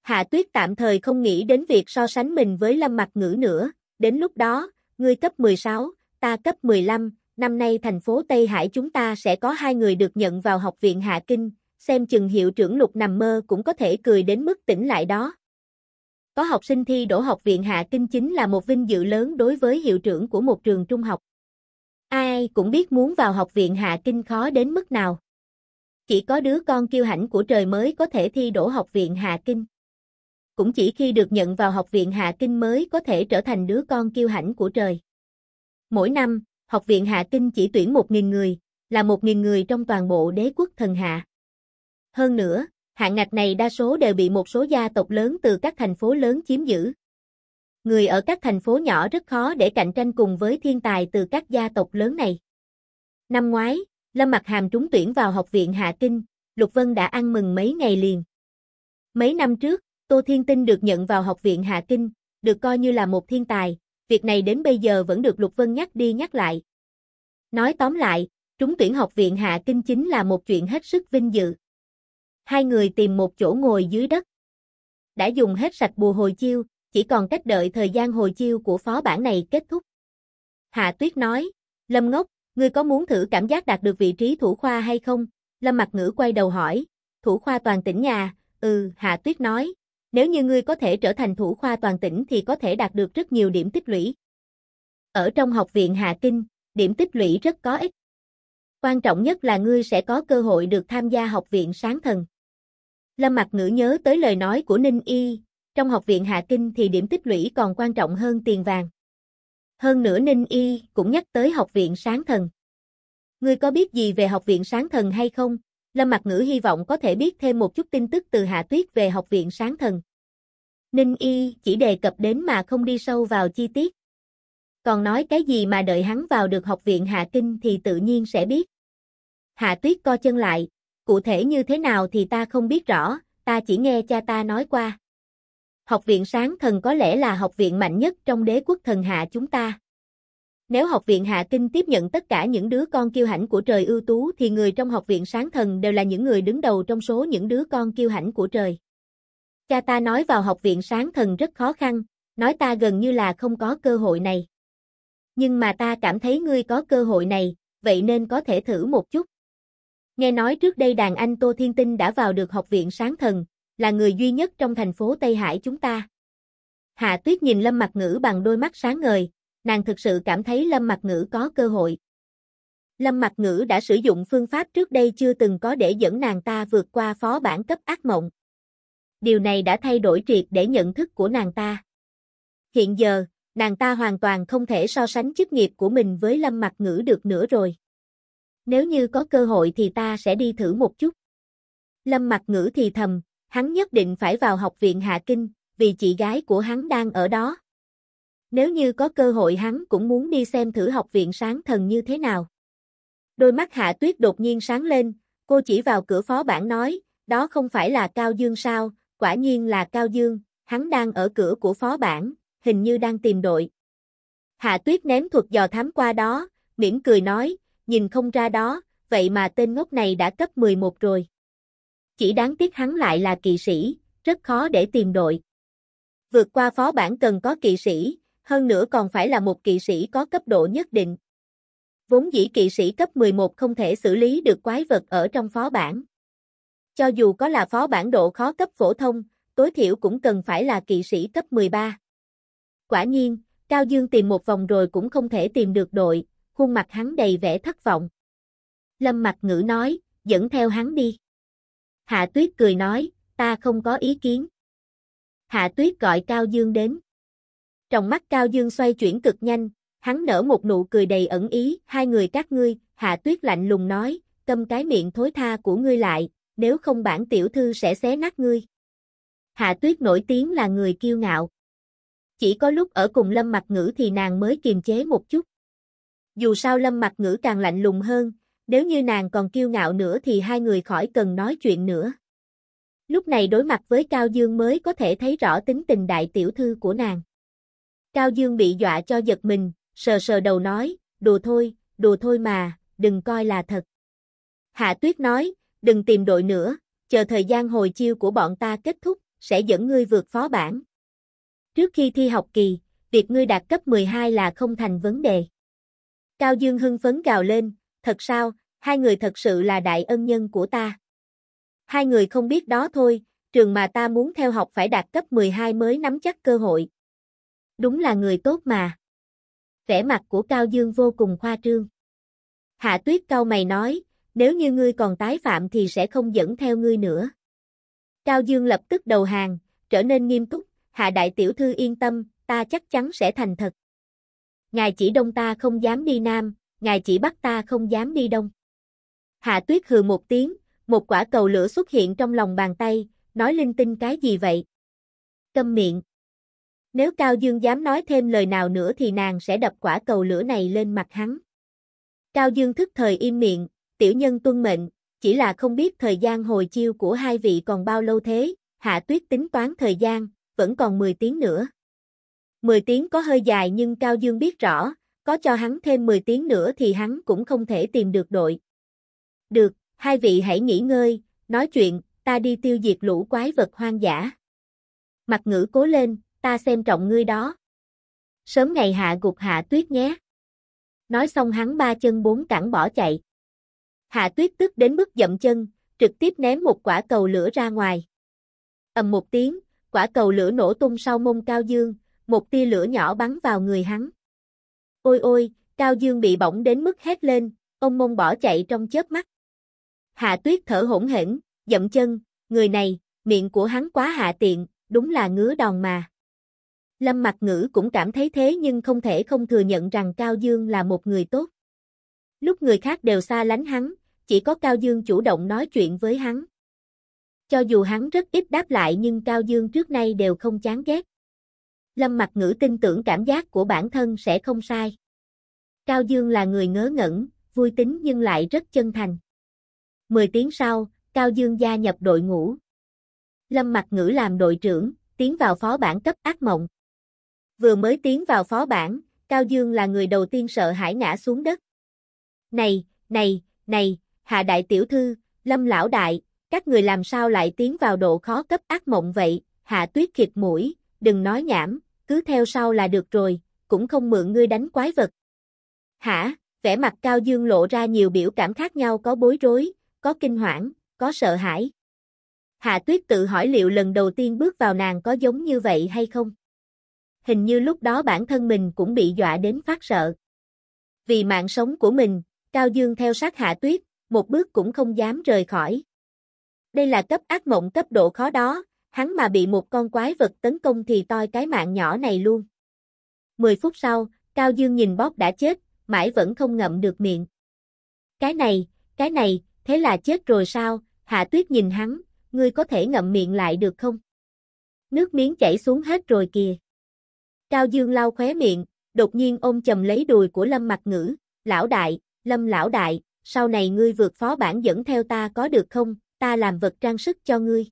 Hạ Tuyết tạm thời không nghĩ đến việc so sánh mình với Lâm mặt ngữ nữa, đến lúc đó, ngươi cấp 16, ta cấp 15, năm nay thành phố Tây Hải chúng ta sẽ có hai người được nhận vào học viện Hạ Kinh, xem chừng hiệu trưởng lục nằm mơ cũng có thể cười đến mức tỉnh lại đó. Có học sinh thi đỗ học viện Hạ Kinh chính là một vinh dự lớn đối với hiệu trưởng của một trường trung học. Ai cũng biết muốn vào học viện Hạ Kinh khó đến mức nào. Chỉ có đứa con kiêu hãnh của trời mới có thể thi đỗ học viện Hạ Kinh. Cũng chỉ khi được nhận vào học viện Hạ Kinh mới có thể trở thành đứa con kiêu hãnh của trời. Mỗi năm, học viện Hạ Kinh chỉ tuyển 1.000 người, là 1.000 người trong toàn bộ đế quốc thần Hạ. Hơn nữa, hạng ngạch này đa số đều bị một số gia tộc lớn từ các thành phố lớn chiếm giữ. Người ở các thành phố nhỏ rất khó để cạnh tranh cùng với thiên tài từ các gia tộc lớn này. Năm ngoái, Lâm Mặc Hàm trúng tuyển vào học viện Hạ Kinh, Lục Vân đã ăn mừng mấy ngày liền. Mấy năm trước, Tô Thiên Tinh được nhận vào học viện Hạ Kinh, được coi như là một thiên tài, việc này đến bây giờ vẫn được Lục Vân nhắc đi nhắc lại. Nói tóm lại, trúng tuyển học viện Hạ Kinh chính là một chuyện hết sức vinh dự. Hai người tìm một chỗ ngồi dưới đất. Đã dùng hết sạch bùa hồi chiêu, chỉ còn cách đợi thời gian hồi chiêu của phó bản này kết thúc. Hạ Tuyết nói, Lâm Ngốc, ngươi có muốn thử cảm giác đạt được vị trí thủ khoa hay không? Lâm Mặc Ngữ quay đầu hỏi, thủ khoa toàn tỉnh nhà, ừ, Hạ Tuyết nói, nếu như ngươi có thể trở thành thủ khoa toàn tỉnh thì có thể đạt được rất nhiều điểm tích lũy. Ở trong học viện Hạ Kinh, điểm tích lũy rất có ích. Quan trọng nhất là ngươi sẽ có cơ hội được tham gia học viện sáng thần. Lâm Mặc Ngữ nhớ tới lời nói của Ninh Y, trong học viện Hạ Kinh thì điểm tích lũy còn quan trọng hơn tiền vàng. Hơn nữa Ninh Y cũng nhắc tới học viện sáng thần. Ngươi có biết gì về học viện sáng thần hay không? Lâm Mặc Ngữ hy vọng có thể biết thêm một chút tin tức từ Hạ Tuyết về học viện sáng thần. Ninh Y chỉ đề cập đến mà không đi sâu vào chi tiết. Còn nói cái gì mà đợi hắn vào được học viện Hạ Kinh thì tự nhiên sẽ biết. Hạ Tuyết co chân lại, cụ thể như thế nào thì ta không biết rõ, ta chỉ nghe cha ta nói qua. Học viện sáng thần có lẽ là học viện mạnh nhất trong đế quốc thần hạ chúng ta. Nếu học viện Hạ Kinh tiếp nhận tất cả những đứa con kiêu hãnh của trời ưu tú thì người trong học viện sáng thần đều là những người đứng đầu trong số những đứa con kiêu hãnh của trời. Cha ta nói vào học viện sáng thần rất khó khăn, nói ta gần như là không có cơ hội này. Nhưng mà ta cảm thấy ngươi có cơ hội này, vậy nên có thể thử một chút. Nghe nói trước đây đàn anh Tô Thiên Tinh đã vào được học viện sáng thần, là người duy nhất trong thành phố Tây Hải chúng ta. Hạ Tuyết nhìn Lâm Mặc Ngữ bằng đôi mắt sáng ngời, nàng thực sự cảm thấy Lâm Mặc Ngữ có cơ hội. Lâm Mặc Ngữ đã sử dụng phương pháp trước đây chưa từng có để dẫn nàng ta vượt qua phó bản cấp ác mộng. Điều này đã thay đổi triệt để nhận thức của nàng ta. Hiện giờ, nàng ta hoàn toàn không thể so sánh chức nghiệp của mình với Lâm Mặc Ngữ được nữa rồi nếu như có cơ hội thì ta sẽ đi thử một chút. Lâm mặt ngữ thì thầm, hắn nhất định phải vào học viện Hạ Kinh, vì chị gái của hắn đang ở đó. Nếu như có cơ hội hắn cũng muốn đi xem thử học viện sáng thần như thế nào. Đôi mắt Hạ Tuyết đột nhiên sáng lên, cô chỉ vào cửa phó bản nói, đó không phải là Cao Dương sao, quả nhiên là Cao Dương, hắn đang ở cửa của phó bản, hình như đang tìm đội. Hạ Tuyết ném thuật dò thám qua đó, mỉm cười nói, nhìn không ra đó, vậy mà tên ngốc này đã cấp 11 rồi. Chỉ đáng tiếc hắn lại là kỵ sĩ, rất khó để tìm đội. Vượt qua phó bản cần có kỵ sĩ, hơn nữa còn phải là một kỵ sĩ có cấp độ nhất định. Vốn dĩ kỵ sĩ cấp 11 không thể xử lý được quái vật ở trong phó bản. Cho dù có là phó bản độ khó cấp phổ thông, tối thiểu cũng cần phải là kỵ sĩ cấp 13. Quả nhiên, Cao Dương tìm một vòng rồi cũng không thể tìm được đội, khuôn mặt hắn đầy vẻ thất vọng. Lâm mặt ngữ nói, dẫn theo hắn đi. Hạ tuyết cười nói, ta không có ý kiến. Hạ tuyết gọi Cao Dương đến. Trong mắt Cao Dương xoay chuyển cực nhanh, hắn nở một nụ cười đầy ẩn ý, hai người các ngươi, Hạ tuyết lạnh lùng nói, câm cái miệng thối tha của ngươi lại, nếu không bản tiểu thư sẽ xé nát ngươi. Hạ tuyết nổi tiếng là người kiêu ngạo. Chỉ có lúc ở cùng lâm mặt ngữ thì nàng mới kiềm chế một chút dù sao lâm mặt ngữ càng lạnh lùng hơn, nếu như nàng còn kiêu ngạo nữa thì hai người khỏi cần nói chuyện nữa. Lúc này đối mặt với Cao Dương mới có thể thấy rõ tính tình đại tiểu thư của nàng. Cao Dương bị dọa cho giật mình, sờ sờ đầu nói, đùa thôi, đùa thôi mà, đừng coi là thật. Hạ Tuyết nói, đừng tìm đội nữa, chờ thời gian hồi chiêu của bọn ta kết thúc, sẽ dẫn ngươi vượt phó bản. Trước khi thi học kỳ, việc ngươi đạt cấp 12 là không thành vấn đề. Cao Dương hưng phấn gào lên, thật sao, hai người thật sự là đại ân nhân của ta. Hai người không biết đó thôi, trường mà ta muốn theo học phải đạt cấp 12 mới nắm chắc cơ hội. Đúng là người tốt mà. Vẻ mặt của Cao Dương vô cùng khoa trương. Hạ Tuyết cao mày nói, nếu như ngươi còn tái phạm thì sẽ không dẫn theo ngươi nữa. Cao Dương lập tức đầu hàng, trở nên nghiêm túc, Hạ Đại Tiểu Thư yên tâm, ta chắc chắn sẽ thành thật. Ngài chỉ đông ta không dám đi nam, ngài chỉ bắc ta không dám đi đông. Hạ tuyết hừ một tiếng, một quả cầu lửa xuất hiện trong lòng bàn tay, nói linh tinh cái gì vậy? Câm miệng. Nếu Cao Dương dám nói thêm lời nào nữa thì nàng sẽ đập quả cầu lửa này lên mặt hắn. Cao Dương thức thời im miệng, tiểu nhân tuân mệnh, chỉ là không biết thời gian hồi chiêu của hai vị còn bao lâu thế, Hạ Tuyết tính toán thời gian, vẫn còn 10 tiếng nữa. 10 tiếng có hơi dài nhưng Cao Dương biết rõ, có cho hắn thêm 10 tiếng nữa thì hắn cũng không thể tìm được đội. Được, hai vị hãy nghỉ ngơi, nói chuyện, ta đi tiêu diệt lũ quái vật hoang dã. Mặt ngữ cố lên, ta xem trọng ngươi đó. Sớm ngày hạ gục hạ tuyết nhé. Nói xong hắn ba chân bốn cẳng bỏ chạy. Hạ tuyết tức đến mức dậm chân, trực tiếp ném một quả cầu lửa ra ngoài. ầm một tiếng, quả cầu lửa nổ tung sau mông cao dương, một tia lửa nhỏ bắn vào người hắn. Ôi ôi, Cao Dương bị bỏng đến mức hét lên, ông mông bỏ chạy trong chớp mắt. Hạ Tuyết thở hỗn hển, dậm chân, người này, miệng của hắn quá hạ tiện, đúng là ngứa đòn mà. Lâm Mặc Ngữ cũng cảm thấy thế nhưng không thể không thừa nhận rằng Cao Dương là một người tốt. Lúc người khác đều xa lánh hắn, chỉ có Cao Dương chủ động nói chuyện với hắn. Cho dù hắn rất ít đáp lại nhưng Cao Dương trước nay đều không chán ghét. Lâm Mặc Ngữ tin tưởng cảm giác của bản thân sẽ không sai. Cao Dương là người ngớ ngẩn, vui tính nhưng lại rất chân thành. Mười tiếng sau, Cao Dương gia nhập đội ngũ. Lâm Mặc Ngữ làm đội trưởng, tiến vào phó bản cấp ác mộng. Vừa mới tiến vào phó bản, Cao Dương là người đầu tiên sợ hãi ngã xuống đất. Này, này, này, Hạ Đại Tiểu Thư, Lâm Lão Đại, các người làm sao lại tiến vào độ khó cấp ác mộng vậy? Hạ Tuyết khịt mũi, đừng nói nhảm, cứ theo sau là được rồi, cũng không mượn ngươi đánh quái vật. Hả, vẻ mặt Cao Dương lộ ra nhiều biểu cảm khác nhau có bối rối, có kinh hoảng, có sợ hãi. Hạ Tuyết tự hỏi liệu lần đầu tiên bước vào nàng có giống như vậy hay không? Hình như lúc đó bản thân mình cũng bị dọa đến phát sợ. Vì mạng sống của mình, Cao Dương theo sát Hạ Tuyết, một bước cũng không dám rời khỏi. Đây là cấp ác mộng cấp độ khó đó, hắn mà bị một con quái vật tấn công thì toi cái mạng nhỏ này luôn. 10 phút sau, Cao Dương nhìn bóp đã chết, mãi vẫn không ngậm được miệng. Cái này, cái này, thế là chết rồi sao, Hạ Tuyết nhìn hắn, ngươi có thể ngậm miệng lại được không? Nước miếng chảy xuống hết rồi kìa. Cao Dương lau khóe miệng, đột nhiên ôm chầm lấy đùi của Lâm Mặt Ngữ, lão đại, Lâm lão đại, sau này ngươi vượt phó bản dẫn theo ta có được không, ta làm vật trang sức cho ngươi.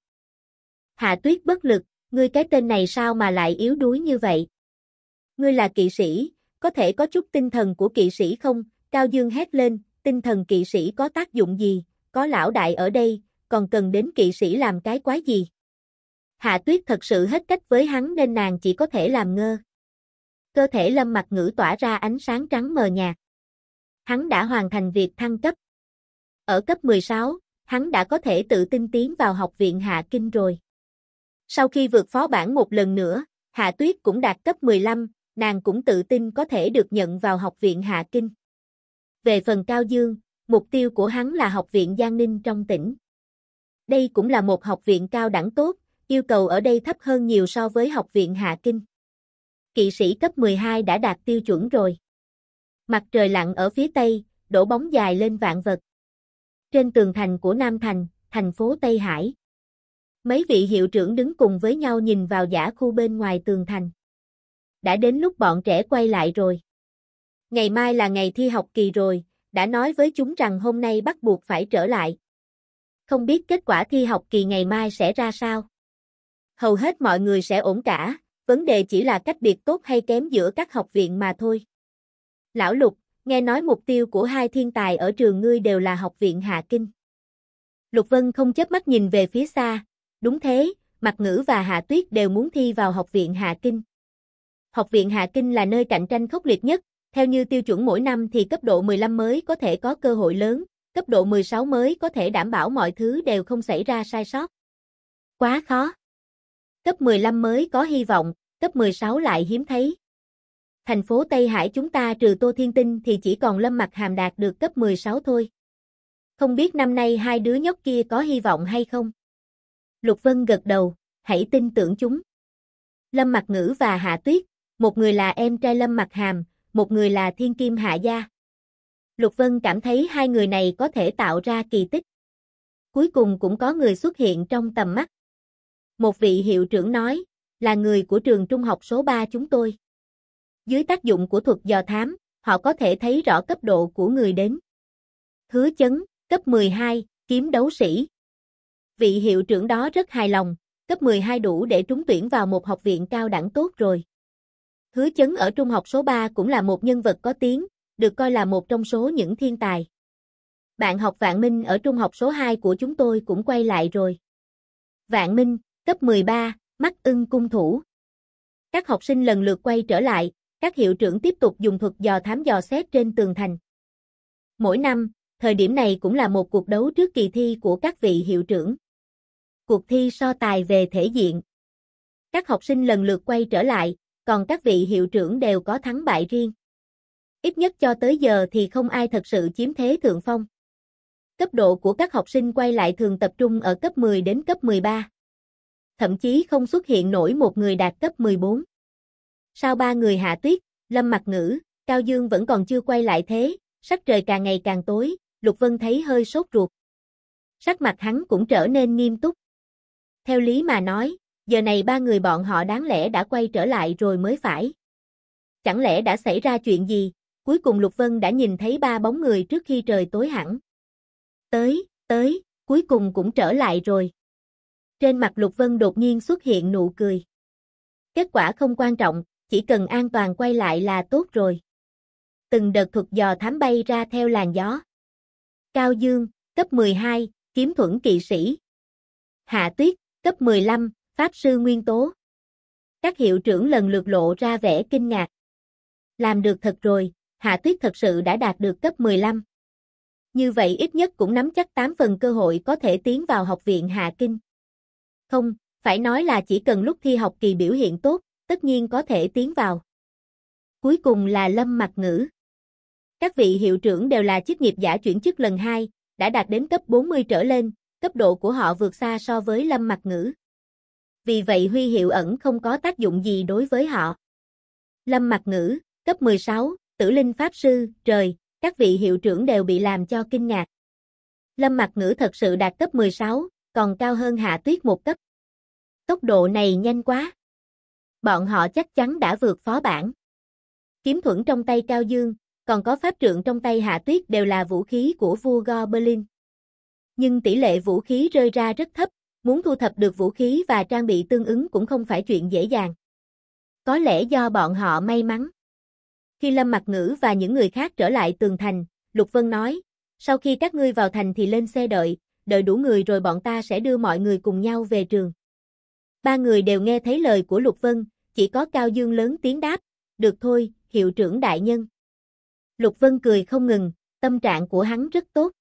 Hạ tuyết bất lực, ngươi cái tên này sao mà lại yếu đuối như vậy? Ngươi là kỵ sĩ, có thể có chút tinh thần của kỵ sĩ không? Cao Dương hét lên, tinh thần kỵ sĩ có tác dụng gì? Có lão đại ở đây, còn cần đến kỵ sĩ làm cái quái gì? Hạ tuyết thật sự hết cách với hắn nên nàng chỉ có thể làm ngơ. Cơ thể lâm mặt ngữ tỏa ra ánh sáng trắng mờ nhạt. Hắn đã hoàn thành việc thăng cấp. Ở cấp 16, hắn đã có thể tự tin tiến vào học viện Hạ Kinh rồi. Sau khi vượt phó bản một lần nữa, Hạ Tuyết cũng đạt cấp 15, nàng cũng tự tin có thể được nhận vào học viện Hạ Kinh. Về phần Cao Dương, mục tiêu của hắn là học viện Giang Ninh trong tỉnh. Đây cũng là một học viện cao đẳng tốt, yêu cầu ở đây thấp hơn nhiều so với học viện Hạ Kinh. Kỵ sĩ cấp 12 đã đạt tiêu chuẩn rồi. Mặt trời lặn ở phía tây, đổ bóng dài lên vạn vật. Trên tường thành của Nam Thành, thành phố Tây Hải. Mấy vị hiệu trưởng đứng cùng với nhau nhìn vào giả khu bên ngoài tường thành. Đã đến lúc bọn trẻ quay lại rồi. Ngày mai là ngày thi học kỳ rồi, đã nói với chúng rằng hôm nay bắt buộc phải trở lại. Không biết kết quả thi học kỳ ngày mai sẽ ra sao? Hầu hết mọi người sẽ ổn cả, vấn đề chỉ là cách biệt tốt hay kém giữa các học viện mà thôi. Lão Lục, nghe nói mục tiêu của hai thiên tài ở trường ngươi đều là học viện Hạ Kinh. Lục Vân không chớp mắt nhìn về phía xa, Đúng thế, Mạc Ngữ và Hạ Tuyết đều muốn thi vào Học viện Hạ Kinh. Học viện Hạ Kinh là nơi cạnh tranh khốc liệt nhất, theo như tiêu chuẩn mỗi năm thì cấp độ 15 mới có thể có cơ hội lớn, cấp độ 16 mới có thể đảm bảo mọi thứ đều không xảy ra sai sót. Quá khó. Cấp 15 mới có hy vọng, cấp 16 lại hiếm thấy. Thành phố Tây Hải chúng ta trừ Tô Thiên Tinh thì chỉ còn Lâm Mặt Hàm đạt được cấp 16 thôi. Không biết năm nay hai đứa nhóc kia có hy vọng hay không? Lục Vân gật đầu, hãy tin tưởng chúng. Lâm Mặc Ngữ và Hạ Tuyết, một người là em trai Lâm Mặc Hàm, một người là Thiên Kim Hạ Gia. Lục Vân cảm thấy hai người này có thể tạo ra kỳ tích. Cuối cùng cũng có người xuất hiện trong tầm mắt. Một vị hiệu trưởng nói, là người của trường trung học số 3 chúng tôi. Dưới tác dụng của thuật dò thám, họ có thể thấy rõ cấp độ của người đến. Hứa chấn, cấp 12, kiếm đấu sĩ, vị hiệu trưởng đó rất hài lòng, cấp 12 đủ để trúng tuyển vào một học viện cao đẳng tốt rồi. Hứa chấn ở trung học số 3 cũng là một nhân vật có tiếng, được coi là một trong số những thiên tài. Bạn học Vạn Minh ở trung học số 2 của chúng tôi cũng quay lại rồi. Vạn Minh, cấp 13, mắt ưng cung thủ. Các học sinh lần lượt quay trở lại, các hiệu trưởng tiếp tục dùng thuật dò thám dò xét trên tường thành. Mỗi năm, thời điểm này cũng là một cuộc đấu trước kỳ thi của các vị hiệu trưởng cuộc thi so tài về thể diện. Các học sinh lần lượt quay trở lại, còn các vị hiệu trưởng đều có thắng bại riêng. Ít nhất cho tới giờ thì không ai thật sự chiếm thế thượng phong. Cấp độ của các học sinh quay lại thường tập trung ở cấp 10 đến cấp 13. Thậm chí không xuất hiện nổi một người đạt cấp 14. Sau ba người hạ tuyết, lâm mặc ngữ, Cao Dương vẫn còn chưa quay lại thế, sắc trời càng ngày càng tối, Lục Vân thấy hơi sốt ruột. Sắc mặt hắn cũng trở nên nghiêm túc. Theo lý mà nói, giờ này ba người bọn họ đáng lẽ đã quay trở lại rồi mới phải. Chẳng lẽ đã xảy ra chuyện gì, cuối cùng Lục Vân đã nhìn thấy ba bóng người trước khi trời tối hẳn. Tới, tới, cuối cùng cũng trở lại rồi. Trên mặt Lục Vân đột nhiên xuất hiện nụ cười. Kết quả không quan trọng, chỉ cần an toàn quay lại là tốt rồi. Từng đợt thuật dò thám bay ra theo làn gió. Cao Dương, cấp 12, kiếm thuẫn kỵ sĩ. Hạ Tuyết, Cấp 15, Pháp Sư Nguyên Tố Các hiệu trưởng lần lượt lộ ra vẻ kinh ngạc. Làm được thật rồi, Hạ Tuyết thật sự đã đạt được cấp 15. Như vậy ít nhất cũng nắm chắc 8 phần cơ hội có thể tiến vào học viện Hạ Kinh. Không, phải nói là chỉ cần lúc thi học kỳ biểu hiện tốt, tất nhiên có thể tiến vào. Cuối cùng là Lâm Mặc Ngữ. Các vị hiệu trưởng đều là chức nghiệp giả chuyển chức lần 2, đã đạt đến cấp 40 trở lên, cấp độ của họ vượt xa so với lâm mặt ngữ. Vì vậy huy hiệu ẩn không có tác dụng gì đối với họ. Lâm mặt ngữ, cấp 16, tử linh pháp sư, trời, các vị hiệu trưởng đều bị làm cho kinh ngạc. Lâm mặt ngữ thật sự đạt cấp 16, còn cao hơn hạ tuyết một cấp. Tốc độ này nhanh quá. Bọn họ chắc chắn đã vượt phó bản. Kiếm thuẫn trong tay Cao Dương, còn có pháp trượng trong tay Hạ Tuyết đều là vũ khí của vua Goblin nhưng tỷ lệ vũ khí rơi ra rất thấp, muốn thu thập được vũ khí và trang bị tương ứng cũng không phải chuyện dễ dàng. Có lẽ do bọn họ may mắn. Khi Lâm Mặc Ngữ và những người khác trở lại tường thành, Lục Vân nói, sau khi các ngươi vào thành thì lên xe đợi, đợi đủ người rồi bọn ta sẽ đưa mọi người cùng nhau về trường. Ba người đều nghe thấy lời của Lục Vân, chỉ có Cao Dương lớn tiếng đáp, được thôi, hiệu trưởng đại nhân. Lục Vân cười không ngừng, tâm trạng của hắn rất tốt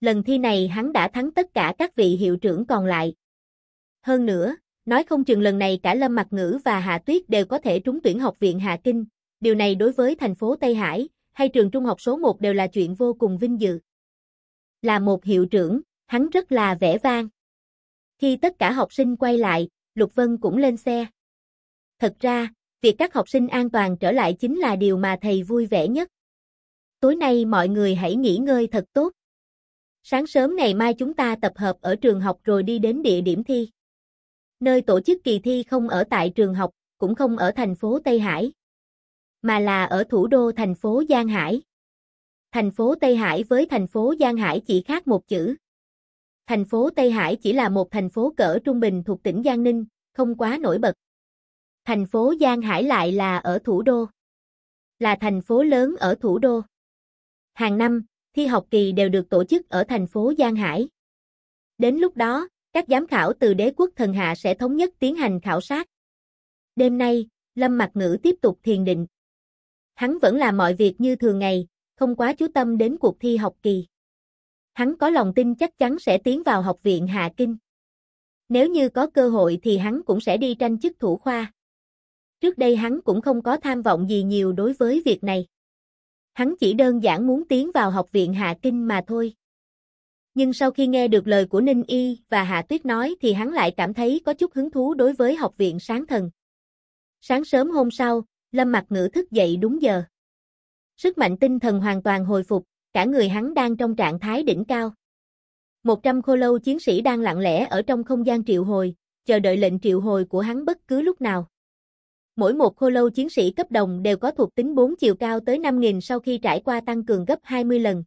lần thi này hắn đã thắng tất cả các vị hiệu trưởng còn lại. Hơn nữa, nói không chừng lần này cả Lâm Mặc Ngữ và Hạ Tuyết đều có thể trúng tuyển học viện Hạ Kinh, điều này đối với thành phố Tây Hải hay trường trung học số 1 đều là chuyện vô cùng vinh dự. Là một hiệu trưởng, hắn rất là vẻ vang. Khi tất cả học sinh quay lại, Lục Vân cũng lên xe. Thật ra, việc các học sinh an toàn trở lại chính là điều mà thầy vui vẻ nhất. Tối nay mọi người hãy nghỉ ngơi thật tốt. Sáng sớm ngày mai chúng ta tập hợp ở trường học rồi đi đến địa điểm thi. Nơi tổ chức kỳ thi không ở tại trường học, cũng không ở thành phố Tây Hải, mà là ở thủ đô thành phố Giang Hải. Thành phố Tây Hải với thành phố Giang Hải chỉ khác một chữ. Thành phố Tây Hải chỉ là một thành phố cỡ trung bình thuộc tỉnh Giang Ninh, không quá nổi bật. Thành phố Giang Hải lại là ở thủ đô. Là thành phố lớn ở thủ đô. Hàng năm, thi học kỳ đều được tổ chức ở thành phố Giang Hải. Đến lúc đó, các giám khảo từ đế quốc thần hạ sẽ thống nhất tiến hành khảo sát. Đêm nay, Lâm Mặc Ngữ tiếp tục thiền định. Hắn vẫn làm mọi việc như thường ngày, không quá chú tâm đến cuộc thi học kỳ. Hắn có lòng tin chắc chắn sẽ tiến vào học viện Hạ Kinh. Nếu như có cơ hội thì hắn cũng sẽ đi tranh chức thủ khoa. Trước đây hắn cũng không có tham vọng gì nhiều đối với việc này hắn chỉ đơn giản muốn tiến vào học viện Hạ Kinh mà thôi. Nhưng sau khi nghe được lời của Ninh Y và Hạ Tuyết nói thì hắn lại cảm thấy có chút hứng thú đối với học viện sáng thần. Sáng sớm hôm sau, Lâm Mặc Ngữ thức dậy đúng giờ. Sức mạnh tinh thần hoàn toàn hồi phục, cả người hắn đang trong trạng thái đỉnh cao. 100 khô lâu chiến sĩ đang lặng lẽ ở trong không gian triệu hồi, chờ đợi lệnh triệu hồi của hắn bất cứ lúc nào mỗi một khô lâu chiến sĩ cấp đồng đều có thuộc tính 4 chiều cao tới 5.000 sau khi trải qua tăng cường gấp 20 lần.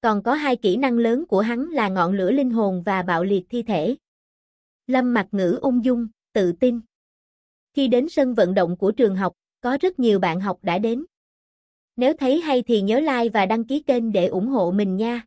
Còn có hai kỹ năng lớn của hắn là ngọn lửa linh hồn và bạo liệt thi thể. Lâm mặt ngữ ung dung, tự tin. Khi đến sân vận động của trường học, có rất nhiều bạn học đã đến. Nếu thấy hay thì nhớ like và đăng ký kênh để ủng hộ mình nha.